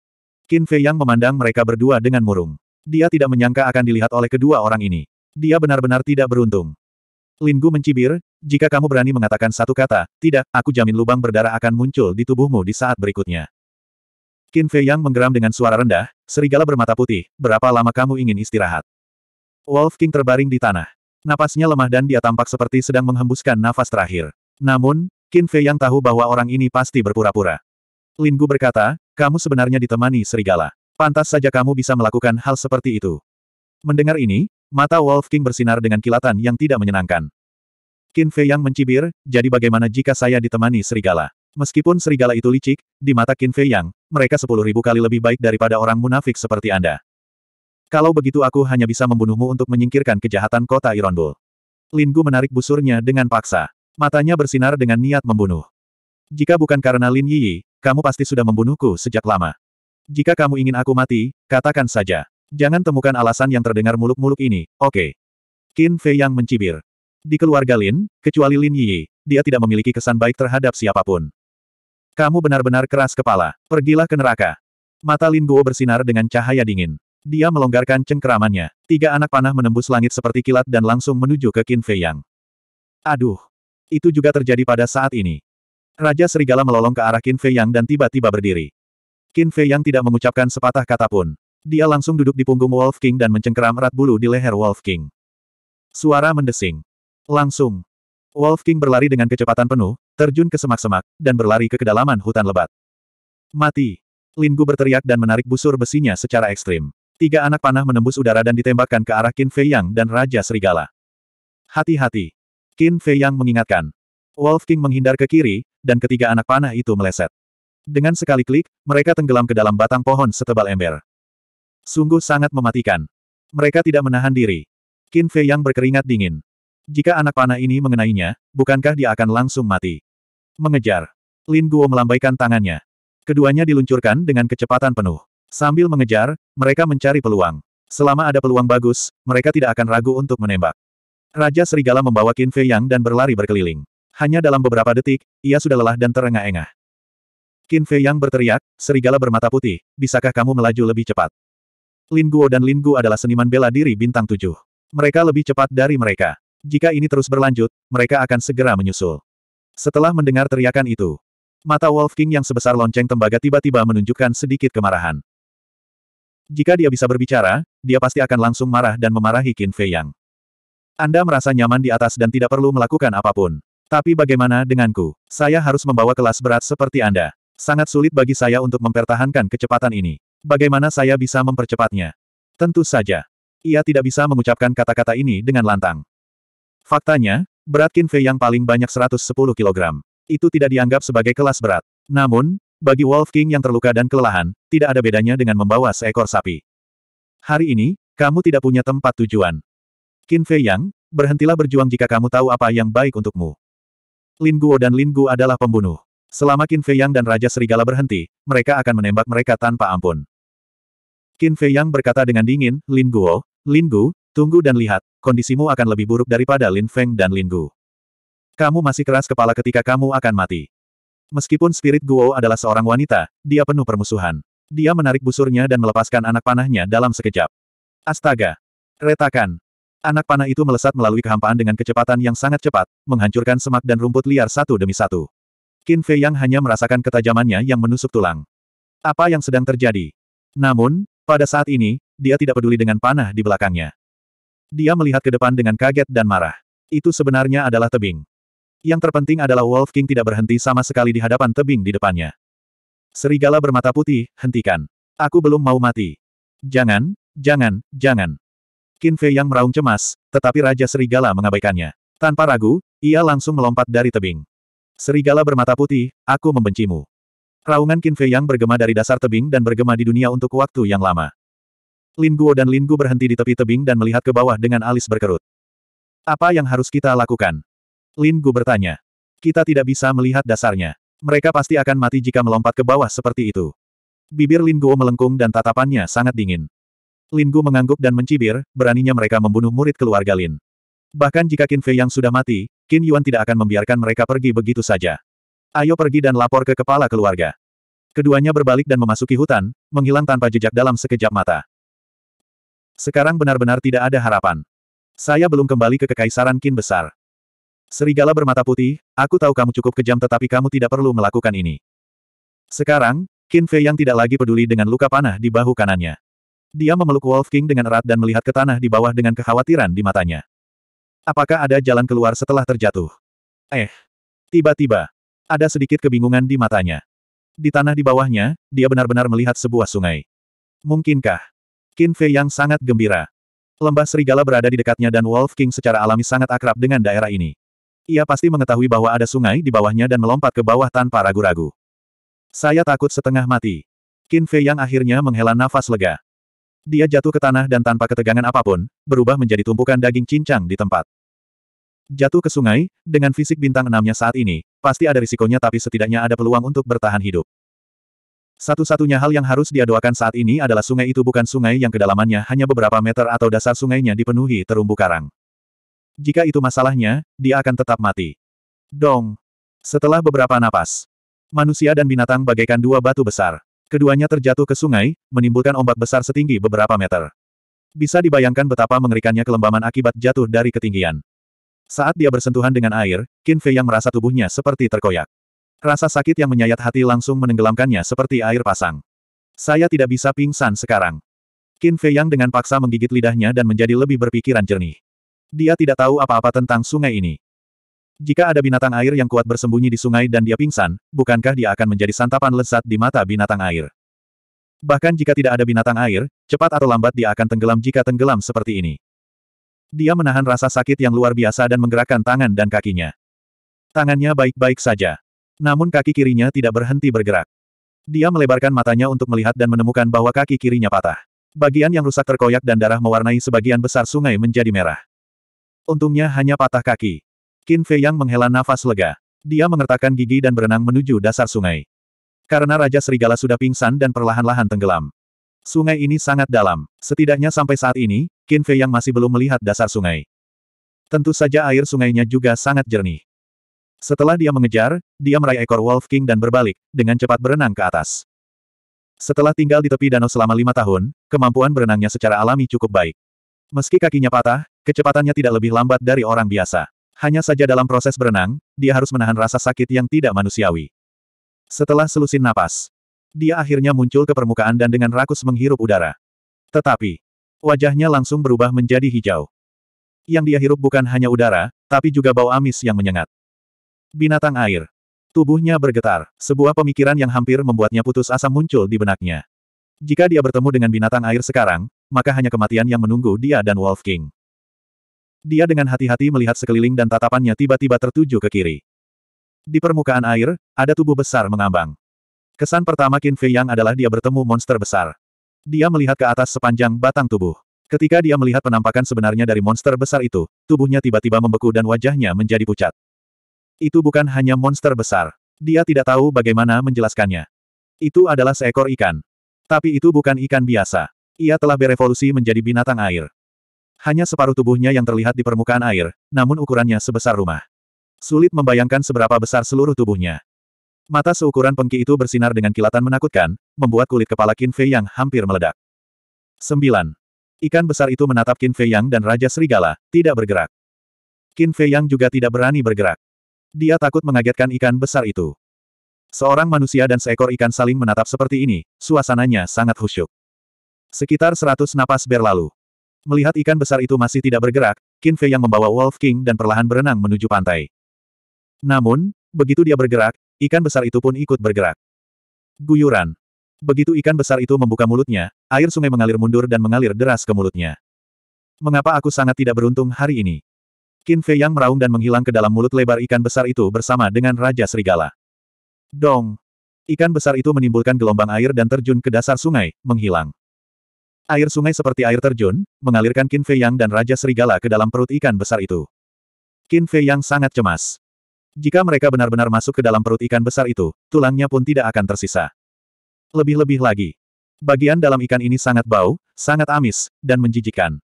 Qin Fei Yang memandang mereka berdua dengan murung. Dia tidak menyangka akan dilihat oleh kedua orang ini. Dia benar-benar tidak beruntung. Lin Gu mencibir, jika kamu berani mengatakan satu kata, tidak, aku jamin lubang berdarah akan muncul di tubuhmu di saat berikutnya. Qin Fei Yang menggeram dengan suara rendah, serigala bermata putih, berapa lama kamu ingin istirahat? Wolf King terbaring di tanah. Napasnya lemah dan dia tampak seperti sedang menghembuskan nafas terakhir. Namun, Qin Fei Yang tahu bahwa orang ini pasti berpura-pura. Lin Gu berkata, kamu sebenarnya ditemani serigala. Pantas saja kamu bisa melakukan hal seperti itu. Mendengar ini, mata Wolf King bersinar dengan kilatan yang tidak menyenangkan. Qin Fei Yang mencibir, jadi bagaimana jika saya ditemani serigala? Meskipun serigala itu licik, di mata Qin Fei Yang, mereka sepuluh ribu kali lebih baik daripada orang munafik seperti Anda. Kalau begitu aku hanya bisa membunuhmu untuk menyingkirkan kejahatan kota Irondul. Linggu menarik busurnya dengan paksa. Matanya bersinar dengan niat membunuh. Jika bukan karena Lin Yi, kamu pasti sudah membunuhku sejak lama. Jika kamu ingin aku mati, katakan saja. Jangan temukan alasan yang terdengar muluk-muluk ini, oke. Okay. Qin Fei yang mencibir. Di keluarga Lin, kecuali Lin Yi, dia tidak memiliki kesan baik terhadap siapapun. Kamu benar-benar keras kepala. Pergilah ke neraka. Mata Lin Guo bersinar dengan cahaya dingin. Dia melonggarkan cengkeramannya. Tiga anak panah menembus langit seperti kilat dan langsung menuju ke Qin Fei Yang. Aduh. Itu juga terjadi pada saat ini. Raja Serigala melolong ke arah Qin Fei Yang dan tiba-tiba berdiri. Qin Fei Yang tidak mengucapkan sepatah kata pun. Dia langsung duduk di punggung Wolf King dan mencengkeram erat bulu di leher Wolf King. Suara mendesing. Langsung. Wolf King berlari dengan kecepatan penuh, terjun ke semak-semak, dan berlari ke kedalaman hutan lebat. Mati! Linggu berteriak dan menarik busur besinya secara ekstrim. Tiga anak panah menembus udara dan ditembakkan ke arah Qin Fei Yang dan Raja Serigala. Hati-hati! Qin Fei Yang mengingatkan. Wolf King menghindar ke kiri, dan ketiga anak panah itu meleset. Dengan sekali klik, mereka tenggelam ke dalam batang pohon setebal ember. Sungguh sangat mematikan. Mereka tidak menahan diri. Qin Fei Yang berkeringat dingin. Jika anak panah ini mengenainya, bukankah dia akan langsung mati? Mengejar. Lin Guo melambaikan tangannya. Keduanya diluncurkan dengan kecepatan penuh. Sambil mengejar, mereka mencari peluang. Selama ada peluang bagus, mereka tidak akan ragu untuk menembak. Raja Serigala membawa Qin Fei Yang dan berlari berkeliling. Hanya dalam beberapa detik, ia sudah lelah dan terengah-engah. Qin Fei Yang berteriak, Serigala bermata putih, bisakah kamu melaju lebih cepat? Lin Guo dan Lin Gu adalah seniman bela diri bintang tujuh. Mereka lebih cepat dari mereka. Jika ini terus berlanjut, mereka akan segera menyusul. Setelah mendengar teriakan itu, mata Wolf King yang sebesar lonceng tembaga tiba-tiba menunjukkan sedikit kemarahan. Jika dia bisa berbicara, dia pasti akan langsung marah dan memarahi Qin Fei Yang. Anda merasa nyaman di atas dan tidak perlu melakukan apapun. Tapi bagaimana denganku? Saya harus membawa kelas berat seperti Anda. Sangat sulit bagi saya untuk mempertahankan kecepatan ini. Bagaimana saya bisa mempercepatnya? Tentu saja. Ia tidak bisa mengucapkan kata-kata ini dengan lantang. Faktanya, berat Qin Fei yang paling banyak 110 kg. Itu tidak dianggap sebagai kelas berat. Namun, bagi Wolf King yang terluka dan kelelahan, tidak ada bedanya dengan membawa seekor sapi. Hari ini, kamu tidak punya tempat tujuan. Qin Fei Yang, berhentilah berjuang jika kamu tahu apa yang baik untukmu. Lin Guo dan Lin Gu adalah pembunuh. Selama Qin Fei Yang dan Raja Serigala berhenti, mereka akan menembak mereka tanpa ampun. Qin Fei Yang berkata dengan dingin, Lin Guo, Lin Gu, Tunggu dan lihat, kondisimu akan lebih buruk daripada Lin Feng dan Lin Gu. Kamu masih keras kepala ketika kamu akan mati. Meskipun spirit Guo adalah seorang wanita, dia penuh permusuhan. Dia menarik busurnya dan melepaskan anak panahnya dalam sekejap. Astaga! Retakan! Anak panah itu melesat melalui kehampaan dengan kecepatan yang sangat cepat, menghancurkan semak dan rumput liar satu demi satu. Qin Fei Yang hanya merasakan ketajamannya yang menusuk tulang. Apa yang sedang terjadi? Namun, pada saat ini, dia tidak peduli dengan panah di belakangnya. Dia melihat ke depan dengan kaget dan marah. Itu sebenarnya adalah tebing. Yang terpenting adalah Wolf King tidak berhenti sama sekali di hadapan tebing di depannya. Serigala bermata putih, hentikan. Aku belum mau mati. Jangan, jangan, jangan. Qin Fei yang meraung cemas, tetapi Raja Serigala mengabaikannya. Tanpa ragu, ia langsung melompat dari tebing. Serigala bermata putih, aku membencimu. Raungan Qin Fei yang bergema dari dasar tebing dan bergema di dunia untuk waktu yang lama. Lin Guo dan Lin Gu berhenti di tepi tebing dan melihat ke bawah dengan alis berkerut. Apa yang harus kita lakukan? Lin Gu bertanya. Kita tidak bisa melihat dasarnya. Mereka pasti akan mati jika melompat ke bawah seperti itu. Bibir Lin Guo melengkung dan tatapannya sangat dingin. Lin Gu mengangguk dan mencibir, beraninya mereka membunuh murid keluarga Lin. Bahkan jika Qin Fei yang sudah mati, Qin Yuan tidak akan membiarkan mereka pergi begitu saja. Ayo pergi dan lapor ke kepala keluarga. Keduanya berbalik dan memasuki hutan, menghilang tanpa jejak dalam sekejap mata. Sekarang benar-benar tidak ada harapan. Saya belum kembali ke Kekaisaran Kin Besar. Serigala bermata putih, aku tahu kamu cukup kejam tetapi kamu tidak perlu melakukan ini. Sekarang, Qin Fei yang tidak lagi peduli dengan luka panah di bahu kanannya. Dia memeluk Wolf King dengan erat dan melihat ke tanah di bawah dengan kekhawatiran di matanya. Apakah ada jalan keluar setelah terjatuh? Eh. Tiba-tiba. Ada sedikit kebingungan di matanya. Di tanah di bawahnya, dia benar-benar melihat sebuah sungai. Mungkinkah? Qin Fei yang sangat gembira. Lembah Serigala berada di dekatnya dan Wolf King secara alami sangat akrab dengan daerah ini. Ia pasti mengetahui bahwa ada sungai di bawahnya dan melompat ke bawah tanpa ragu-ragu. Saya takut setengah mati. Qin Fei yang akhirnya menghela nafas lega. Dia jatuh ke tanah dan tanpa ketegangan apapun, berubah menjadi tumpukan daging cincang di tempat. Jatuh ke sungai, dengan fisik bintang enamnya saat ini, pasti ada risikonya tapi setidaknya ada peluang untuk bertahan hidup. Satu-satunya hal yang harus dia doakan saat ini adalah sungai itu bukan sungai yang kedalamannya hanya beberapa meter atau dasar sungainya dipenuhi terumbu karang. Jika itu masalahnya, dia akan tetap mati. Dong. Setelah beberapa napas, manusia dan binatang bagaikan dua batu besar. Keduanya terjatuh ke sungai, menimbulkan ombak besar setinggi beberapa meter. Bisa dibayangkan betapa mengerikannya kelembaman akibat jatuh dari ketinggian. Saat dia bersentuhan dengan air, Qin Fei yang merasa tubuhnya seperti terkoyak. Rasa sakit yang menyayat hati langsung menenggelamkannya seperti air pasang. Saya tidak bisa pingsan sekarang. Qin Fei Yang dengan paksa menggigit lidahnya dan menjadi lebih berpikiran jernih. Dia tidak tahu apa-apa tentang sungai ini. Jika ada binatang air yang kuat bersembunyi di sungai dan dia pingsan, bukankah dia akan menjadi santapan lezat di mata binatang air? Bahkan jika tidak ada binatang air, cepat atau lambat dia akan tenggelam jika tenggelam seperti ini. Dia menahan rasa sakit yang luar biasa dan menggerakkan tangan dan kakinya. Tangannya baik-baik saja. Namun kaki kirinya tidak berhenti bergerak. Dia melebarkan matanya untuk melihat dan menemukan bahwa kaki kirinya patah. Bagian yang rusak terkoyak dan darah mewarnai sebagian besar sungai menjadi merah. Untungnya hanya patah kaki. Qin Fei Yang menghela nafas lega. Dia mengertakkan gigi dan berenang menuju dasar sungai. Karena Raja Serigala sudah pingsan dan perlahan-lahan tenggelam. Sungai ini sangat dalam. Setidaknya sampai saat ini, Qin Fei Yang masih belum melihat dasar sungai. Tentu saja air sungainya juga sangat jernih. Setelah dia mengejar, dia meraih ekor Wolf King dan berbalik, dengan cepat berenang ke atas. Setelah tinggal di tepi danau selama lima tahun, kemampuan berenangnya secara alami cukup baik. Meski kakinya patah, kecepatannya tidak lebih lambat dari orang biasa. Hanya saja dalam proses berenang, dia harus menahan rasa sakit yang tidak manusiawi. Setelah selusin napas, dia akhirnya muncul ke permukaan dan dengan rakus menghirup udara. Tetapi, wajahnya langsung berubah menjadi hijau. Yang dia hirup bukan hanya udara, tapi juga bau amis yang menyengat. Binatang air. Tubuhnya bergetar, sebuah pemikiran yang hampir membuatnya putus asa muncul di benaknya. Jika dia bertemu dengan binatang air sekarang, maka hanya kematian yang menunggu dia dan Wolf King. Dia dengan hati-hati melihat sekeliling dan tatapannya tiba-tiba tertuju ke kiri. Di permukaan air, ada tubuh besar mengambang. Kesan pertama Qin Fei Yang adalah dia bertemu monster besar. Dia melihat ke atas sepanjang batang tubuh. Ketika dia melihat penampakan sebenarnya dari monster besar itu, tubuhnya tiba-tiba membeku dan wajahnya menjadi pucat. Itu bukan hanya monster besar. Dia tidak tahu bagaimana menjelaskannya. Itu adalah seekor ikan. Tapi itu bukan ikan biasa. Ia telah berevolusi menjadi binatang air. Hanya separuh tubuhnya yang terlihat di permukaan air, namun ukurannya sebesar rumah. Sulit membayangkan seberapa besar seluruh tubuhnya. Mata seukuran pengki itu bersinar dengan kilatan menakutkan, membuat kulit kepala Qin Fei yang hampir meledak. 9. Ikan besar itu menatap Qin Fei Yang dan Raja Serigala, tidak bergerak. Qin Fei Yang juga tidak berani bergerak. Dia takut mengagetkan ikan besar itu. Seorang manusia dan seekor ikan saling menatap seperti ini, suasananya sangat khusyuk. Sekitar seratus napas berlalu. Melihat ikan besar itu masih tidak bergerak, Qin Fei yang membawa Wolf King dan perlahan berenang menuju pantai. Namun, begitu dia bergerak, ikan besar itu pun ikut bergerak. Guyuran. Begitu ikan besar itu membuka mulutnya, air sungai mengalir mundur dan mengalir deras ke mulutnya. Mengapa aku sangat tidak beruntung hari ini? Qin Fei Yang meraung dan menghilang ke dalam mulut lebar ikan besar itu bersama dengan Raja Serigala. Dong! Ikan besar itu menimbulkan gelombang air dan terjun ke dasar sungai, menghilang. Air sungai seperti air terjun, mengalirkan Qin Fei Yang dan Raja Serigala ke dalam perut ikan besar itu. Qin Fei Yang sangat cemas. Jika mereka benar-benar masuk ke dalam perut ikan besar itu, tulangnya pun tidak akan tersisa. Lebih-lebih lagi. Bagian dalam ikan ini sangat bau, sangat amis, dan menjijikan.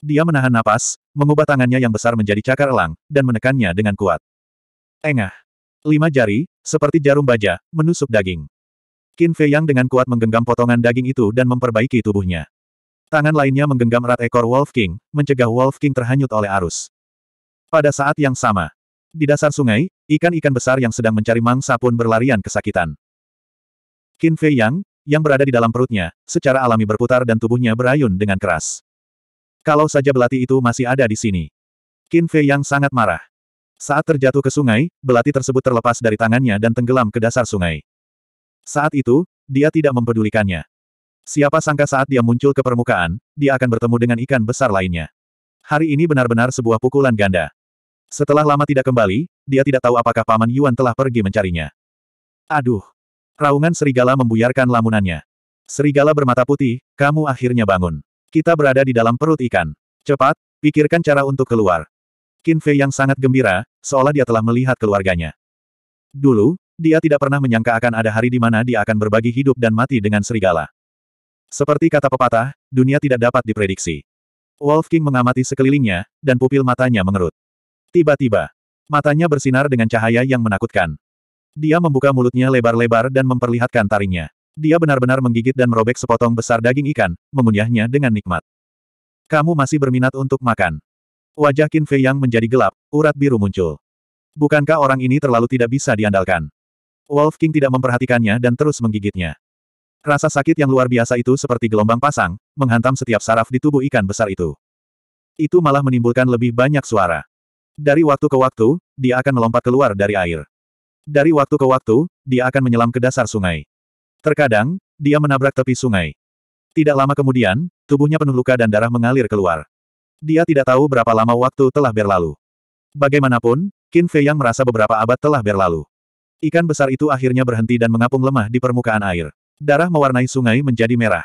Dia menahan napas, mengubah tangannya yang besar menjadi cakar elang, dan menekannya dengan kuat. Engah. Lima jari, seperti jarum baja, menusuk daging. Qin Fei Yang dengan kuat menggenggam potongan daging itu dan memperbaiki tubuhnya. Tangan lainnya menggenggam erat ekor Wolf King, mencegah Wolf King terhanyut oleh arus. Pada saat yang sama, di dasar sungai, ikan-ikan besar yang sedang mencari mangsa pun berlarian kesakitan. Qin Fei Yang, yang berada di dalam perutnya, secara alami berputar dan tubuhnya berayun dengan keras. Kalau saja belati itu masih ada di sini. Qin Fei yang sangat marah. Saat terjatuh ke sungai, belati tersebut terlepas dari tangannya dan tenggelam ke dasar sungai. Saat itu, dia tidak mempedulikannya. Siapa sangka saat dia muncul ke permukaan, dia akan bertemu dengan ikan besar lainnya. Hari ini benar-benar sebuah pukulan ganda. Setelah lama tidak kembali, dia tidak tahu apakah Paman Yuan telah pergi mencarinya. Aduh! Raungan serigala membuyarkan lamunannya. Serigala bermata putih, kamu akhirnya bangun. Kita berada di dalam perut ikan. Cepat, pikirkan cara untuk keluar. Qin Fei yang sangat gembira, seolah dia telah melihat keluarganya. Dulu, dia tidak pernah menyangka akan ada hari di mana dia akan berbagi hidup dan mati dengan serigala. Seperti kata pepatah, dunia tidak dapat diprediksi. Wolf King mengamati sekelilingnya, dan pupil matanya mengerut. Tiba-tiba, matanya bersinar dengan cahaya yang menakutkan. Dia membuka mulutnya lebar-lebar dan memperlihatkan taringnya. Dia benar-benar menggigit dan merobek sepotong besar daging ikan, mengunyahnya dengan nikmat. Kamu masih berminat untuk makan. Wajah Qin Fei yang menjadi gelap, urat biru muncul. Bukankah orang ini terlalu tidak bisa diandalkan? Wolf King tidak memperhatikannya dan terus menggigitnya. Rasa sakit yang luar biasa itu seperti gelombang pasang, menghantam setiap saraf di tubuh ikan besar itu. Itu malah menimbulkan lebih banyak suara. Dari waktu ke waktu, dia akan melompat keluar dari air. Dari waktu ke waktu, dia akan menyelam ke dasar sungai. Terkadang, dia menabrak tepi sungai. Tidak lama kemudian, tubuhnya penuh luka dan darah mengalir keluar. Dia tidak tahu berapa lama waktu telah berlalu. Bagaimanapun, Qin Fei yang merasa beberapa abad telah berlalu. Ikan besar itu akhirnya berhenti dan mengapung lemah di permukaan air. Darah mewarnai sungai menjadi merah.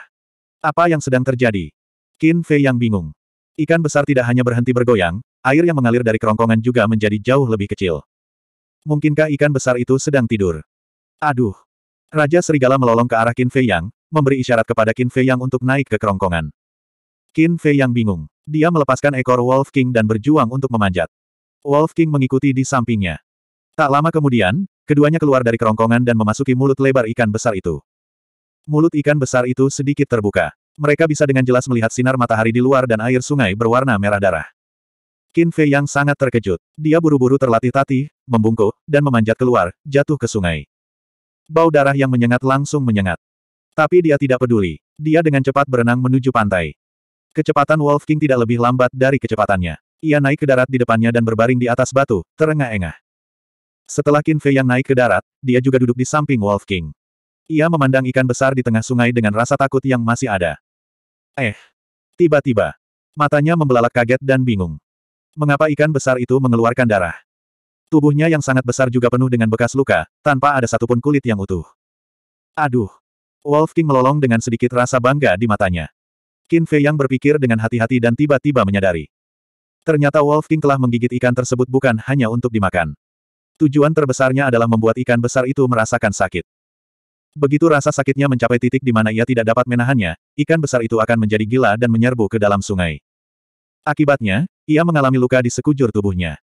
Apa yang sedang terjadi? Qin Fei yang bingung. Ikan besar tidak hanya berhenti bergoyang, air yang mengalir dari kerongkongan juga menjadi jauh lebih kecil. Mungkinkah ikan besar itu sedang tidur? Aduh! Raja Serigala melolong ke arah Qin Fei Yang, memberi isyarat kepada Qin Fei Yang untuk naik ke kerongkongan. Qin Fei Yang bingung. Dia melepaskan ekor Wolf King dan berjuang untuk memanjat. Wolf King mengikuti di sampingnya. Tak lama kemudian, keduanya keluar dari kerongkongan dan memasuki mulut lebar ikan besar itu. Mulut ikan besar itu sedikit terbuka. Mereka bisa dengan jelas melihat sinar matahari di luar dan air sungai berwarna merah darah. Qin Fei yang sangat terkejut. Dia buru-buru terlatih tatih, membungkuk, dan memanjat keluar, jatuh ke sungai. Bau darah yang menyengat langsung menyengat. Tapi dia tidak peduli. Dia dengan cepat berenang menuju pantai. Kecepatan Wolf King tidak lebih lambat dari kecepatannya. Ia naik ke darat di depannya dan berbaring di atas batu, terengah-engah. Setelah Qin Fei yang naik ke darat, dia juga duduk di samping Wolf King. Ia memandang ikan besar di tengah sungai dengan rasa takut yang masih ada. Eh. Tiba-tiba. Matanya membelalak kaget dan bingung. Mengapa ikan besar itu mengeluarkan darah? Tubuhnya yang sangat besar juga penuh dengan bekas luka, tanpa ada satupun kulit yang utuh. Aduh! Wolf King melolong dengan sedikit rasa bangga di matanya. Qin Fei yang berpikir dengan hati-hati dan tiba-tiba menyadari. Ternyata Wolf King telah menggigit ikan tersebut bukan hanya untuk dimakan. Tujuan terbesarnya adalah membuat ikan besar itu merasakan sakit. Begitu rasa sakitnya mencapai titik di mana ia tidak dapat menahannya, ikan besar itu akan menjadi gila dan menyerbu ke dalam sungai. Akibatnya, ia mengalami luka di sekujur tubuhnya.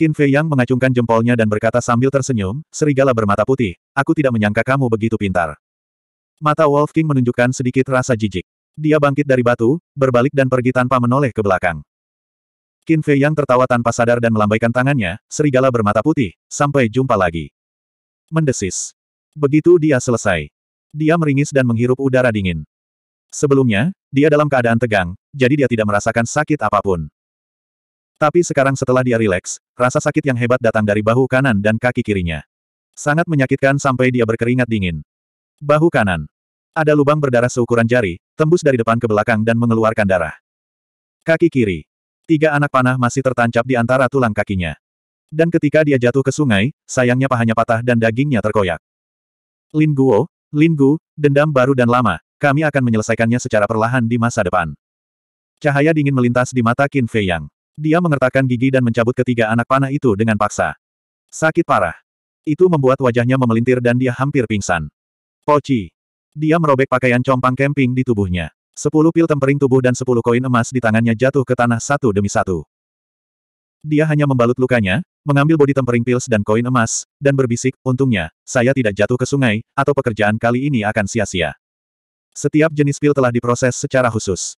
Qin Fei Yang mengacungkan jempolnya dan berkata sambil tersenyum, serigala bermata putih, aku tidak menyangka kamu begitu pintar. Mata Wolf King menunjukkan sedikit rasa jijik. Dia bangkit dari batu, berbalik dan pergi tanpa menoleh ke belakang. Qin Fei Yang tertawa tanpa sadar dan melambaikan tangannya, serigala bermata putih, sampai jumpa lagi. Mendesis. Begitu dia selesai. Dia meringis dan menghirup udara dingin. Sebelumnya, dia dalam keadaan tegang, jadi dia tidak merasakan sakit apapun. Tapi sekarang setelah dia rileks, rasa sakit yang hebat datang dari bahu kanan dan kaki kirinya. Sangat menyakitkan sampai dia berkeringat dingin. Bahu kanan. Ada lubang berdarah seukuran jari, tembus dari depan ke belakang dan mengeluarkan darah. Kaki kiri. Tiga anak panah masih tertancap di antara tulang kakinya. Dan ketika dia jatuh ke sungai, sayangnya pahanya patah dan dagingnya terkoyak. Lin Guo, Lin Gu, dendam baru dan lama, kami akan menyelesaikannya secara perlahan di masa depan. Cahaya dingin melintas di mata Qin Fei Yang. Dia mengertakkan gigi dan mencabut ketiga anak panah itu dengan paksa. Sakit parah. Itu membuat wajahnya memelintir dan dia hampir pingsan. Poci. Dia merobek pakaian compang camping di tubuhnya. Sepuluh pil tempering tubuh dan sepuluh koin emas di tangannya jatuh ke tanah satu demi satu. Dia hanya membalut lukanya, mengambil bodi tempering pils dan koin emas, dan berbisik, untungnya, saya tidak jatuh ke sungai, atau pekerjaan kali ini akan sia-sia. Setiap jenis pil telah diproses secara khusus.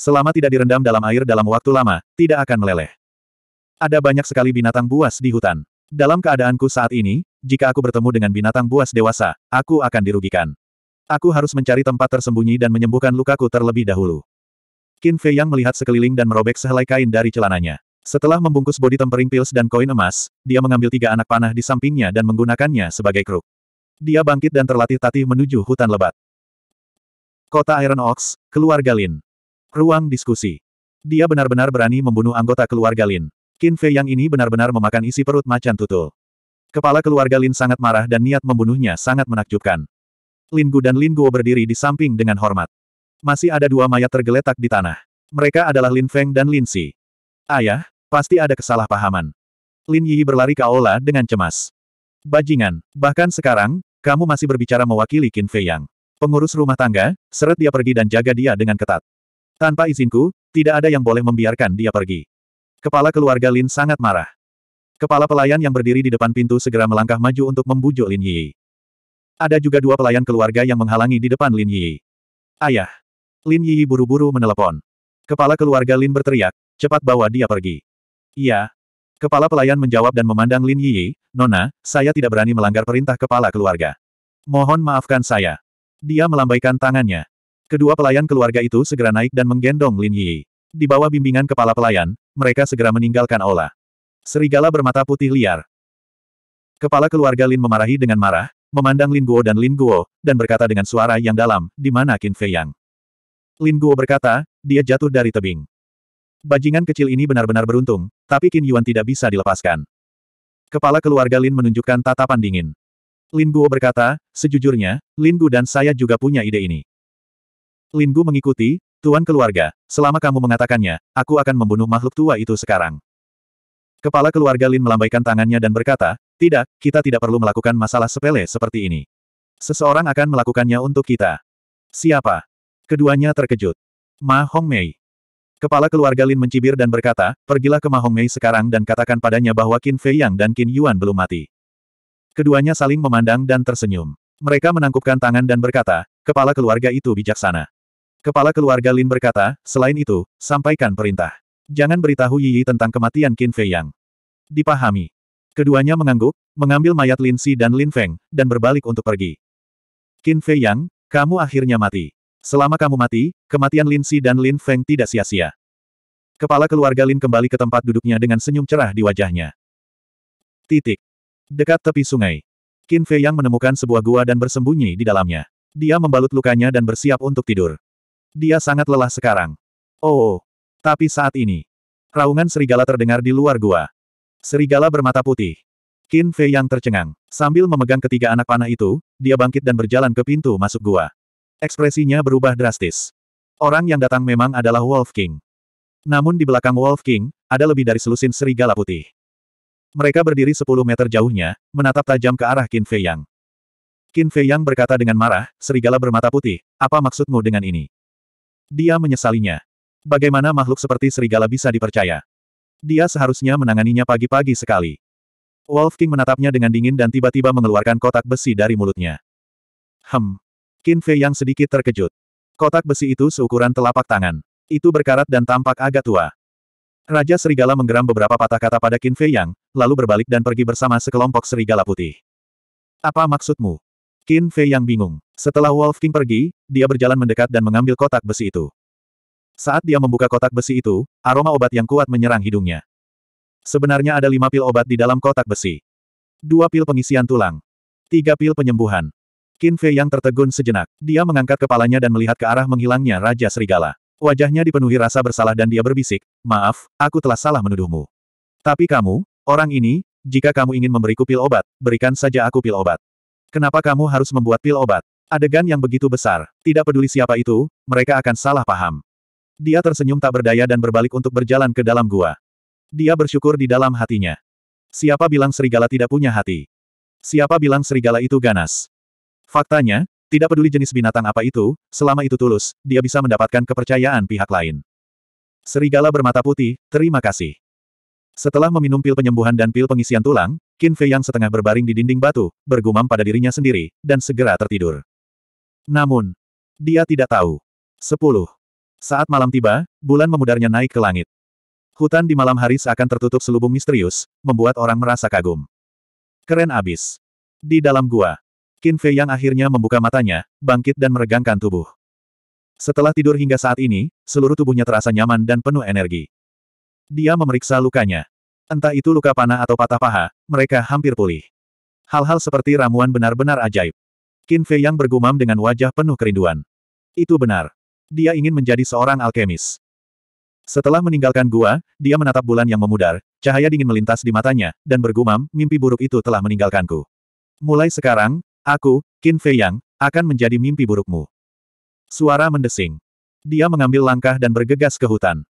Selama tidak direndam dalam air dalam waktu lama, tidak akan meleleh. Ada banyak sekali binatang buas di hutan. Dalam keadaanku saat ini, jika aku bertemu dengan binatang buas dewasa, aku akan dirugikan. Aku harus mencari tempat tersembunyi dan menyembuhkan lukaku terlebih dahulu. Qin Fei yang melihat sekeliling dan merobek sehelai kain dari celananya. Setelah membungkus bodi tempering pils dan koin emas, dia mengambil tiga anak panah di sampingnya dan menggunakannya sebagai kruk. Dia bangkit dan terlatih-tatih menuju hutan lebat. Kota Iron Ox, Keluarga Lin. Ruang diskusi. Dia benar-benar berani membunuh anggota keluarga Lin. Qin Fei yang ini benar-benar memakan isi perut macan tutul. Kepala keluarga Lin sangat marah dan niat membunuhnya sangat menakjubkan. Lin Gu dan Lin Guo berdiri di samping dengan hormat. Masih ada dua mayat tergeletak di tanah. Mereka adalah Lin Feng dan Lin Si. Ayah, pasti ada kesalahpahaman. Lin Yi berlari ke aula dengan cemas. Bajingan, bahkan sekarang, kamu masih berbicara mewakili Qin Fei Yang. Pengurus rumah tangga, seret dia pergi dan jaga dia dengan ketat. Tanpa izinku, tidak ada yang boleh membiarkan dia pergi. Kepala keluarga Lin sangat marah. Kepala pelayan yang berdiri di depan pintu segera melangkah maju untuk membujuk Lin Yi. Ada juga dua pelayan keluarga yang menghalangi di depan Lin Yi. Ayah. Lin Yi buru-buru menelepon. Kepala keluarga Lin berteriak, cepat bawa dia pergi. Iya. Kepala pelayan menjawab dan memandang Lin Yi, Nona, saya tidak berani melanggar perintah kepala keluarga. Mohon maafkan saya. Dia melambaikan tangannya. Kedua pelayan keluarga itu segera naik dan menggendong Lin Yi. Di bawah bimbingan kepala pelayan, mereka segera meninggalkan Ola. Serigala bermata putih liar. Kepala keluarga Lin memarahi dengan marah, memandang Lin Guo dan Lin Guo, dan berkata dengan suara yang dalam, di mana Qin Fei Yang. Lin Guo berkata, dia jatuh dari tebing. Bajingan kecil ini benar-benar beruntung, tapi Qin Yuan tidak bisa dilepaskan. Kepala keluarga Lin menunjukkan tatapan dingin. Lin Guo berkata, sejujurnya, Lin Gu dan saya juga punya ide ini. Linggu mengikuti, Tuan keluarga, selama kamu mengatakannya, aku akan membunuh makhluk tua itu sekarang. Kepala keluarga Lin melambaikan tangannya dan berkata, tidak, kita tidak perlu melakukan masalah sepele seperti ini. Seseorang akan melakukannya untuk kita. Siapa? Keduanya terkejut. Ma Hong Mei. Kepala keluarga Lin mencibir dan berkata, pergilah ke Ma Hong Mei sekarang dan katakan padanya bahwa Qin Fei Yang dan Qin Yuan belum mati. Keduanya saling memandang dan tersenyum. Mereka menangkupkan tangan dan berkata, kepala keluarga itu bijaksana. Kepala keluarga Lin berkata, selain itu, sampaikan perintah. Jangan beritahu Yi Yi tentang kematian Qin Fei Yang. Dipahami. Keduanya mengangguk, mengambil mayat Lin Si dan Lin Feng, dan berbalik untuk pergi. Qin Fei Yang, kamu akhirnya mati. Selama kamu mati, kematian Lin Si dan Lin Feng tidak sia-sia. Kepala keluarga Lin kembali ke tempat duduknya dengan senyum cerah di wajahnya. Titik. Dekat tepi sungai. Qin Fei Yang menemukan sebuah gua dan bersembunyi di dalamnya. Dia membalut lukanya dan bersiap untuk tidur. Dia sangat lelah sekarang. Oh, oh, tapi saat ini. Raungan serigala terdengar di luar gua. Serigala bermata putih. Qin Fei yang tercengang. Sambil memegang ketiga anak panah itu, dia bangkit dan berjalan ke pintu masuk gua. Ekspresinya berubah drastis. Orang yang datang memang adalah Wolf King. Namun di belakang Wolf King, ada lebih dari selusin serigala putih. Mereka berdiri 10 meter jauhnya, menatap tajam ke arah Qin Fei Yang. Qin Fei Yang berkata dengan marah, serigala bermata putih, apa maksudmu dengan ini? Dia menyesalinya. Bagaimana makhluk seperti serigala bisa dipercaya? Dia seharusnya menanganinya pagi-pagi sekali. Wolf King menatapnya dengan dingin dan tiba-tiba mengeluarkan kotak besi dari mulutnya. Hem. Qin Fei yang sedikit terkejut. Kotak besi itu seukuran telapak tangan. Itu berkarat dan tampak agak tua. Raja Serigala menggeram beberapa patah kata pada Qin Fei Yang, lalu berbalik dan pergi bersama sekelompok serigala putih. Apa maksudmu? Qin Fei yang bingung. Setelah Wolf King pergi, dia berjalan mendekat dan mengambil kotak besi itu. Saat dia membuka kotak besi itu, aroma obat yang kuat menyerang hidungnya. Sebenarnya ada lima pil obat di dalam kotak besi. Dua pil pengisian tulang. Tiga pil penyembuhan. Qin Fei yang tertegun sejenak. Dia mengangkat kepalanya dan melihat ke arah menghilangnya Raja Serigala. Wajahnya dipenuhi rasa bersalah dan dia berbisik, Maaf, aku telah salah menuduhmu. Tapi kamu, orang ini, jika kamu ingin memberiku pil obat, berikan saja aku pil obat. Kenapa kamu harus membuat pil obat? Adegan yang begitu besar. Tidak peduli siapa itu, mereka akan salah paham. Dia tersenyum tak berdaya dan berbalik untuk berjalan ke dalam gua. Dia bersyukur di dalam hatinya. Siapa bilang serigala tidak punya hati? Siapa bilang serigala itu ganas? Faktanya, tidak peduli jenis binatang apa itu, selama itu tulus, dia bisa mendapatkan kepercayaan pihak lain. Serigala bermata putih, terima kasih. Setelah meminum pil penyembuhan dan pil pengisian tulang, Qin Fei yang setengah berbaring di dinding batu, bergumam pada dirinya sendiri, dan segera tertidur. Namun, dia tidak tahu. 10. Saat malam tiba, bulan memudarnya naik ke langit. Hutan di malam hari seakan tertutup selubung misterius, membuat orang merasa kagum. Keren abis. Di dalam gua, Qin Fei yang akhirnya membuka matanya, bangkit dan meregangkan tubuh. Setelah tidur hingga saat ini, seluruh tubuhnya terasa nyaman dan penuh energi. Dia memeriksa lukanya. Entah itu luka panah atau patah paha, mereka hampir pulih. Hal-hal seperti ramuan benar-benar ajaib. Qin Fei yang bergumam dengan wajah penuh kerinduan. Itu benar. Dia ingin menjadi seorang alkemis. Setelah meninggalkan gua, dia menatap bulan yang memudar, cahaya dingin melintas di matanya, dan bergumam, mimpi buruk itu telah meninggalkanku. Mulai sekarang, aku, Qin Fei Yang, akan menjadi mimpi burukmu. Suara mendesing. Dia mengambil langkah dan bergegas ke hutan.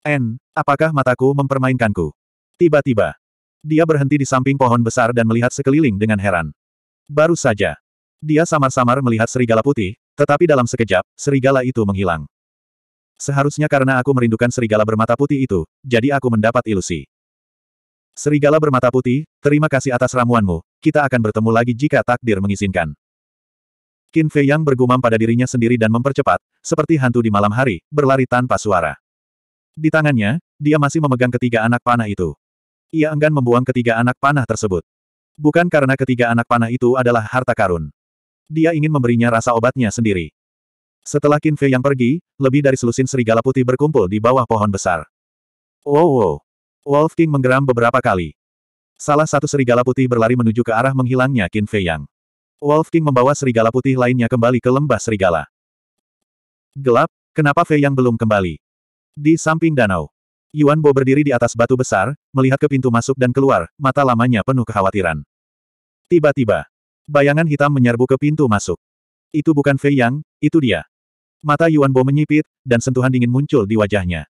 N, apakah mataku mempermainkanku? Tiba-tiba, dia berhenti di samping pohon besar dan melihat sekeliling dengan heran. Baru saja, dia samar-samar melihat serigala putih, tetapi dalam sekejap, serigala itu menghilang. Seharusnya karena aku merindukan serigala bermata putih itu, jadi aku mendapat ilusi. Serigala bermata putih, terima kasih atas ramuanmu, kita akan bertemu lagi jika takdir mengizinkan. Qin Fei Yang bergumam pada dirinya sendiri dan mempercepat, seperti hantu di malam hari, berlari tanpa suara. Di tangannya, dia masih memegang ketiga anak panah itu. Ia enggan membuang ketiga anak panah tersebut. Bukan karena ketiga anak panah itu adalah harta karun. Dia ingin memberinya rasa obatnya sendiri. Setelah Qin Fei yang pergi, lebih dari selusin serigala putih berkumpul di bawah pohon besar. Wow oh, wow. Wolf King menggeram beberapa kali. Salah satu serigala putih berlari menuju ke arah menghilangnya Qin Fei Yang. Wolf King membawa serigala putih lainnya kembali ke lembah serigala. Gelap, kenapa Fei Yang belum kembali? Di samping danau, Yuan Bo berdiri di atas batu besar, melihat ke pintu masuk dan keluar, mata lamanya penuh kekhawatiran. Tiba-tiba, bayangan hitam menyerbu ke pintu masuk. Itu bukan Fei Yang, itu dia. Mata Yuan Bo menyipit, dan sentuhan dingin muncul di wajahnya.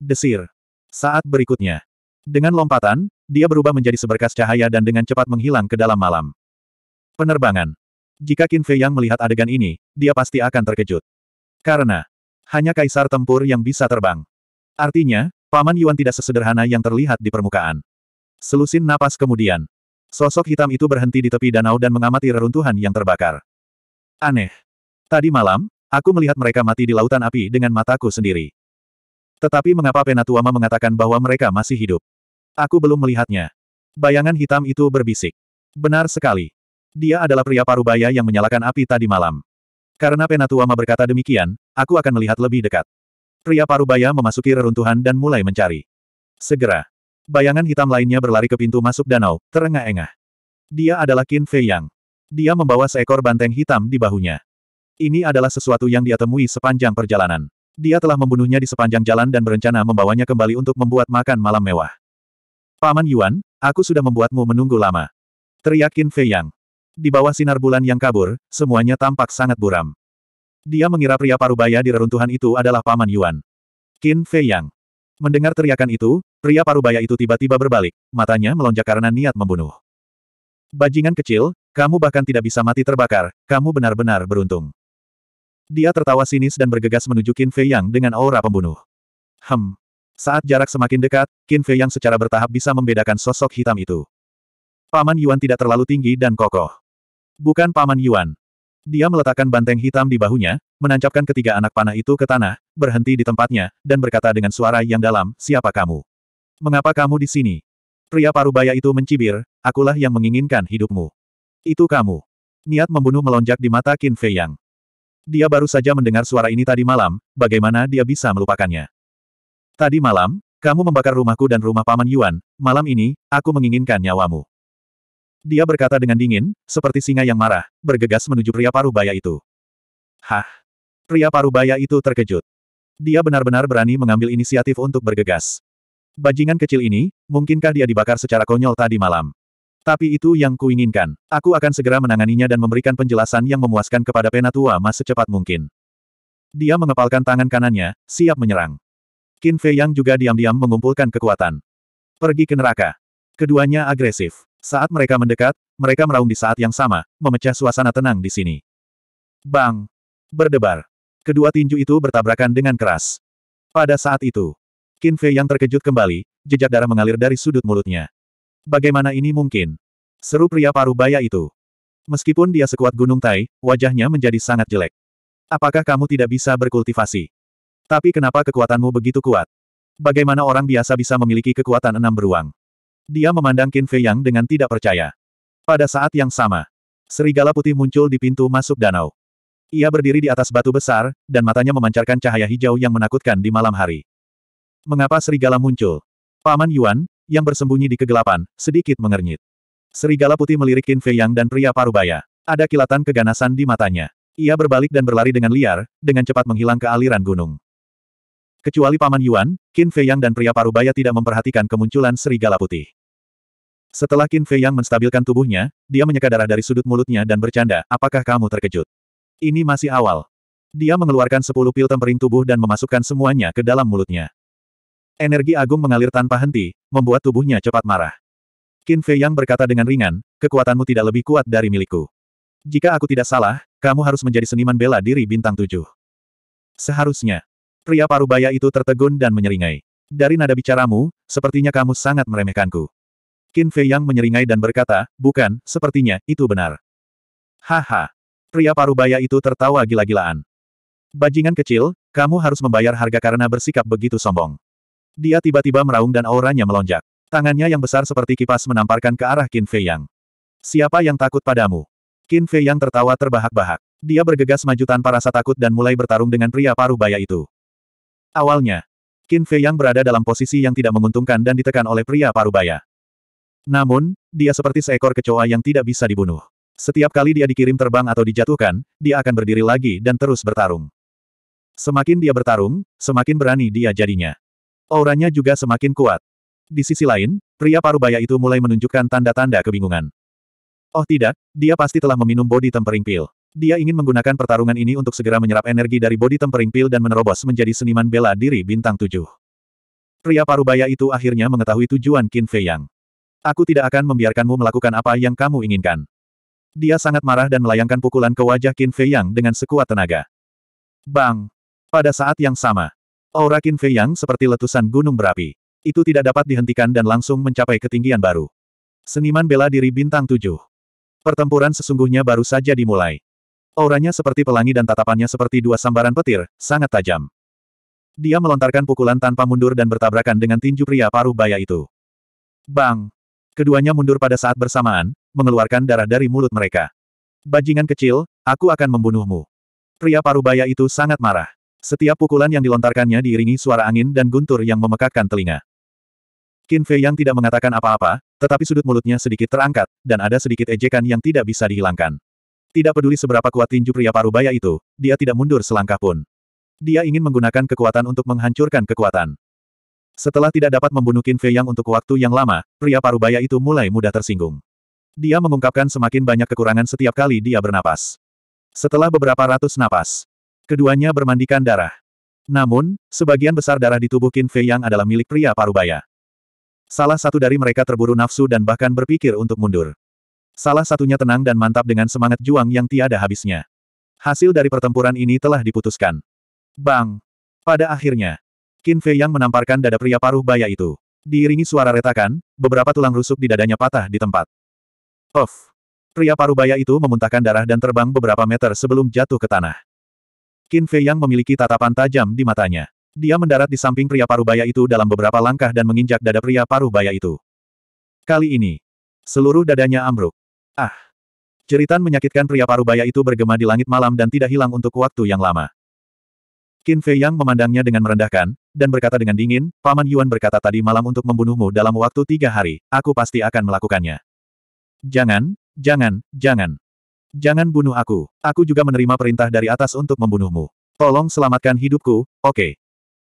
Desir. Saat berikutnya. Dengan lompatan, dia berubah menjadi seberkas cahaya dan dengan cepat menghilang ke dalam malam. Penerbangan. Jika Qin Fei Yang melihat adegan ini, dia pasti akan terkejut. Karena, hanya kaisar tempur yang bisa terbang. Artinya, Paman Yuan tidak sesederhana yang terlihat di permukaan. Selusin napas kemudian. Sosok hitam itu berhenti di tepi danau dan mengamati reruntuhan yang terbakar. Aneh. Tadi malam, aku melihat mereka mati di lautan api dengan mataku sendiri. Tetapi mengapa Penatuama mengatakan bahwa mereka masih hidup? Aku belum melihatnya. Bayangan hitam itu berbisik. Benar sekali. Dia adalah pria parubaya yang menyalakan api tadi malam. Karena Penatuama berkata demikian, aku akan melihat lebih dekat. Pria parubaya memasuki reruntuhan dan mulai mencari. Segera. Bayangan hitam lainnya berlari ke pintu masuk danau, terengah-engah. Dia adalah Qin Fei Yang. Dia membawa seekor banteng hitam di bahunya. Ini adalah sesuatu yang dia temui sepanjang perjalanan. Dia telah membunuhnya di sepanjang jalan dan berencana membawanya kembali untuk membuat makan malam mewah. Paman Yuan, aku sudah membuatmu menunggu lama. Teriak Qin Fei Yang. Di bawah sinar bulan yang kabur, semuanya tampak sangat buram. Dia mengira pria parubaya di reruntuhan itu adalah Paman Yuan. Qin Fei Yang. Mendengar teriakan itu, pria parubaya itu tiba-tiba berbalik, matanya melonjak karena niat membunuh. Bajingan kecil, kamu bahkan tidak bisa mati terbakar, kamu benar-benar beruntung. Dia tertawa sinis dan bergegas menuju Qin Fei Yang dengan aura pembunuh. Hem. Saat jarak semakin dekat, Qin Fei Yang secara bertahap bisa membedakan sosok hitam itu. Paman Yuan tidak terlalu tinggi dan kokoh. Bukan Paman Yuan. Dia meletakkan banteng hitam di bahunya, menancapkan ketiga anak panah itu ke tanah, berhenti di tempatnya, dan berkata dengan suara yang dalam, siapa kamu? Mengapa kamu di sini? Pria parubaya itu mencibir, akulah yang menginginkan hidupmu. Itu kamu. Niat membunuh melonjak di mata Qin Fei Yang. Dia baru saja mendengar suara ini tadi malam, bagaimana dia bisa melupakannya. Tadi malam, kamu membakar rumahku dan rumah Paman Yuan, malam ini, aku menginginkan nyawamu. Dia berkata dengan dingin, seperti singa yang marah, bergegas menuju pria parubaya itu. Hah? Pria parubaya itu terkejut. Dia benar-benar berani mengambil inisiatif untuk bergegas. Bajingan kecil ini, mungkinkah dia dibakar secara konyol tadi malam? Tapi itu yang kuinginkan. Aku akan segera menanganinya dan memberikan penjelasan yang memuaskan kepada Penatua Mas secepat mungkin. Dia mengepalkan tangan kanannya, siap menyerang. Qin Fei Yang juga diam-diam mengumpulkan kekuatan. Pergi ke neraka. Keduanya agresif. Saat mereka mendekat, mereka meraung di saat yang sama, memecah suasana tenang di sini. Bang! Berdebar. Kedua tinju itu bertabrakan dengan keras. Pada saat itu, Qin Fei yang terkejut kembali, jejak darah mengalir dari sudut mulutnya. Bagaimana ini mungkin? Seru pria paruh baya itu. Meskipun dia sekuat gunung Tai, wajahnya menjadi sangat jelek. Apakah kamu tidak bisa berkultivasi? Tapi kenapa kekuatanmu begitu kuat? Bagaimana orang biasa bisa memiliki kekuatan enam beruang? Dia memandang Qin Fei Yang dengan tidak percaya. Pada saat yang sama, serigala putih muncul di pintu masuk danau. Ia berdiri di atas batu besar, dan matanya memancarkan cahaya hijau yang menakutkan di malam hari. Mengapa serigala muncul? Paman Yuan, yang bersembunyi di kegelapan, sedikit mengernyit. Serigala putih melirik Qin Fei Yang dan pria parubaya. Ada kilatan keganasan di matanya. Ia berbalik dan berlari dengan liar, dengan cepat menghilang ke aliran gunung. Kecuali Paman Yuan, Qin Yang dan pria parubaya tidak memperhatikan kemunculan serigala putih. Setelah Qin Yang menstabilkan tubuhnya, dia menyeka darah dari sudut mulutnya dan bercanda, apakah kamu terkejut? Ini masih awal. Dia mengeluarkan sepuluh pil tempering tubuh dan memasukkan semuanya ke dalam mulutnya. Energi agung mengalir tanpa henti, membuat tubuhnya cepat marah. Qin Yang berkata dengan ringan, kekuatanmu tidak lebih kuat dari milikku. Jika aku tidak salah, kamu harus menjadi seniman bela diri bintang tujuh. Seharusnya, Pria parubaya itu tertegun dan menyeringai. Dari nada bicaramu, sepertinya kamu sangat meremehkanku. Qin Fei Yang menyeringai dan berkata, bukan, sepertinya, itu benar. Haha. Pria parubaya itu tertawa gila-gilaan. Bajingan kecil, kamu harus membayar harga karena bersikap begitu sombong. Dia tiba-tiba meraung dan auranya melonjak. Tangannya yang besar seperti kipas menamparkan ke arah Qin Fei Yang. Siapa yang takut padamu? Qin Fei Yang tertawa terbahak-bahak. Dia bergegas maju tanpa rasa takut dan mulai bertarung dengan pria parubaya itu. Awalnya, Qin Fei yang berada dalam posisi yang tidak menguntungkan dan ditekan oleh pria parubaya. Namun, dia seperti seekor kecoa yang tidak bisa dibunuh. Setiap kali dia dikirim terbang atau dijatuhkan, dia akan berdiri lagi dan terus bertarung. Semakin dia bertarung, semakin berani dia jadinya. Auranya juga semakin kuat. Di sisi lain, pria parubaya itu mulai menunjukkan tanda-tanda kebingungan. Oh tidak, dia pasti telah meminum body tempering pil. Dia ingin menggunakan pertarungan ini untuk segera menyerap energi dari body tempering pil dan menerobos menjadi seniman bela diri bintang tujuh. Pria parubaya itu akhirnya mengetahui tujuan Qin Fei Yang. Aku tidak akan membiarkanmu melakukan apa yang kamu inginkan. Dia sangat marah dan melayangkan pukulan ke wajah Qin Fei Yang dengan sekuat tenaga. Bang! Pada saat yang sama, aura Qin Fei Yang seperti letusan gunung berapi. Itu tidak dapat dihentikan dan langsung mencapai ketinggian baru. Seniman bela diri bintang tujuh. Pertempuran sesungguhnya baru saja dimulai. Auranya seperti pelangi dan tatapannya seperti dua sambaran petir, sangat tajam. Dia melontarkan pukulan tanpa mundur dan bertabrakan dengan tinju pria paruh baya itu. Bang! Keduanya mundur pada saat bersamaan, mengeluarkan darah dari mulut mereka. Bajingan kecil, aku akan membunuhmu. Pria paruh baya itu sangat marah. Setiap pukulan yang dilontarkannya diiringi suara angin dan guntur yang memekakkan telinga. Qin Fei yang tidak mengatakan apa-apa, tetapi sudut mulutnya sedikit terangkat, dan ada sedikit ejekan yang tidak bisa dihilangkan. Tidak peduli seberapa kuat tinju pria parubaya itu, dia tidak mundur selangkah pun. Dia ingin menggunakan kekuatan untuk menghancurkan kekuatan. Setelah tidak dapat membunuh Qin Fei Yang untuk waktu yang lama, pria parubaya itu mulai mudah tersinggung. Dia mengungkapkan semakin banyak kekurangan setiap kali dia bernapas. Setelah beberapa ratus napas, keduanya bermandikan darah. Namun, sebagian besar darah di tubuh Qin Fei Yang adalah milik pria parubaya. Salah satu dari mereka terburu nafsu dan bahkan berpikir untuk mundur. Salah satunya tenang dan mantap dengan semangat juang yang tiada habisnya. Hasil dari pertempuran ini telah diputuskan. Bang! Pada akhirnya, Qin Fei yang menamparkan dada pria paruh baya itu. Diiringi suara retakan, beberapa tulang rusuk di dadanya patah di tempat. Of. Pria paruh baya itu memuntahkan darah dan terbang beberapa meter sebelum jatuh ke tanah. Qin Fei yang memiliki tatapan tajam di matanya. Dia mendarat di samping pria paruh baya itu dalam beberapa langkah dan menginjak dada pria paruh baya itu. Kali ini, seluruh dadanya ambruk. Ah! Ceritan menyakitkan pria parubaya itu bergema di langit malam dan tidak hilang untuk waktu yang lama. Qin Fei Yang memandangnya dengan merendahkan, dan berkata dengan dingin, Paman Yuan berkata tadi malam untuk membunuhmu dalam waktu tiga hari, aku pasti akan melakukannya. Jangan, jangan, jangan. Jangan bunuh aku, aku juga menerima perintah dari atas untuk membunuhmu. Tolong selamatkan hidupku, oke. Okay.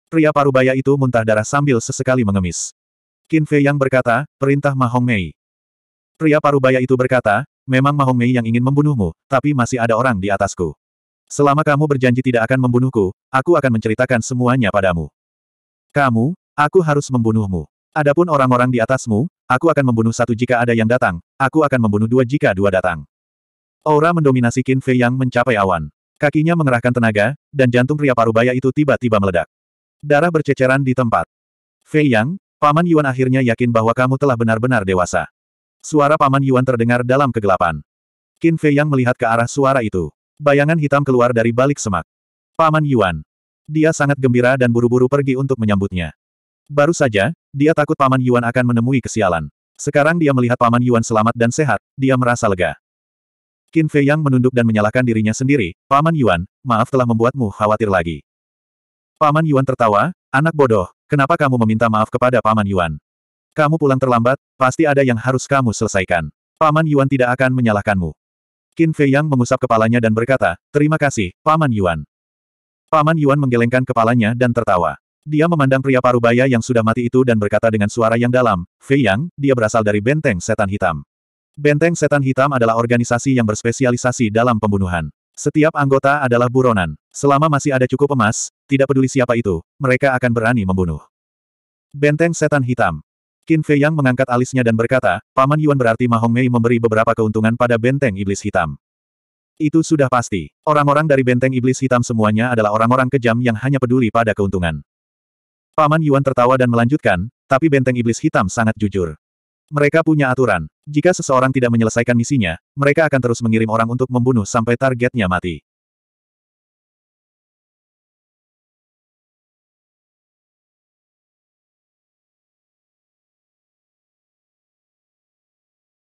Pria parubaya itu muntah darah sambil sesekali mengemis. Qin Fei Yang berkata, perintah Mahong Mei. Pria parubaya itu berkata, memang Mahong Mei yang ingin membunuhmu, tapi masih ada orang di atasku. Selama kamu berjanji tidak akan membunuhku, aku akan menceritakan semuanya padamu. Kamu, aku harus membunuhmu. Adapun orang-orang di atasmu, aku akan membunuh satu jika ada yang datang, aku akan membunuh dua jika dua datang. Aura mendominasi Qin Fei yang mencapai awan. Kakinya mengerahkan tenaga, dan jantung pria parubaya itu tiba-tiba meledak. Darah berceceran di tempat. Fei Yang, Paman Yuan akhirnya yakin bahwa kamu telah benar-benar dewasa. Suara Paman Yuan terdengar dalam kegelapan. Qin Fei yang melihat ke arah suara itu. Bayangan hitam keluar dari balik semak. Paman Yuan. Dia sangat gembira dan buru-buru pergi untuk menyambutnya. Baru saja, dia takut Paman Yuan akan menemui kesialan. Sekarang dia melihat Paman Yuan selamat dan sehat, dia merasa lega. Qin Fei Yang menunduk dan menyalahkan dirinya sendiri, Paman Yuan, maaf telah membuatmu khawatir lagi. Paman Yuan tertawa, anak bodoh, kenapa kamu meminta maaf kepada Paman Yuan? Kamu pulang terlambat, pasti ada yang harus kamu selesaikan. Paman Yuan tidak akan menyalahkanmu. Qin Fei Yang mengusap kepalanya dan berkata, terima kasih, Paman Yuan. Paman Yuan menggelengkan kepalanya dan tertawa. Dia memandang pria parubaya yang sudah mati itu dan berkata dengan suara yang dalam, Fei Yang, dia berasal dari Benteng Setan Hitam. Benteng Setan Hitam adalah organisasi yang berspesialisasi dalam pembunuhan. Setiap anggota adalah buronan. Selama masih ada cukup emas, tidak peduli siapa itu, mereka akan berani membunuh. Benteng Setan Hitam. Qin Fei Yang mengangkat alisnya dan berkata, Paman Yuan berarti Mahong Mei memberi beberapa keuntungan pada benteng iblis hitam. Itu sudah pasti. Orang-orang dari benteng iblis hitam semuanya adalah orang-orang kejam yang hanya peduli pada keuntungan. Paman Yuan tertawa dan melanjutkan, tapi benteng iblis hitam sangat jujur. Mereka punya aturan. Jika seseorang tidak menyelesaikan misinya, mereka akan terus mengirim orang untuk membunuh sampai targetnya mati.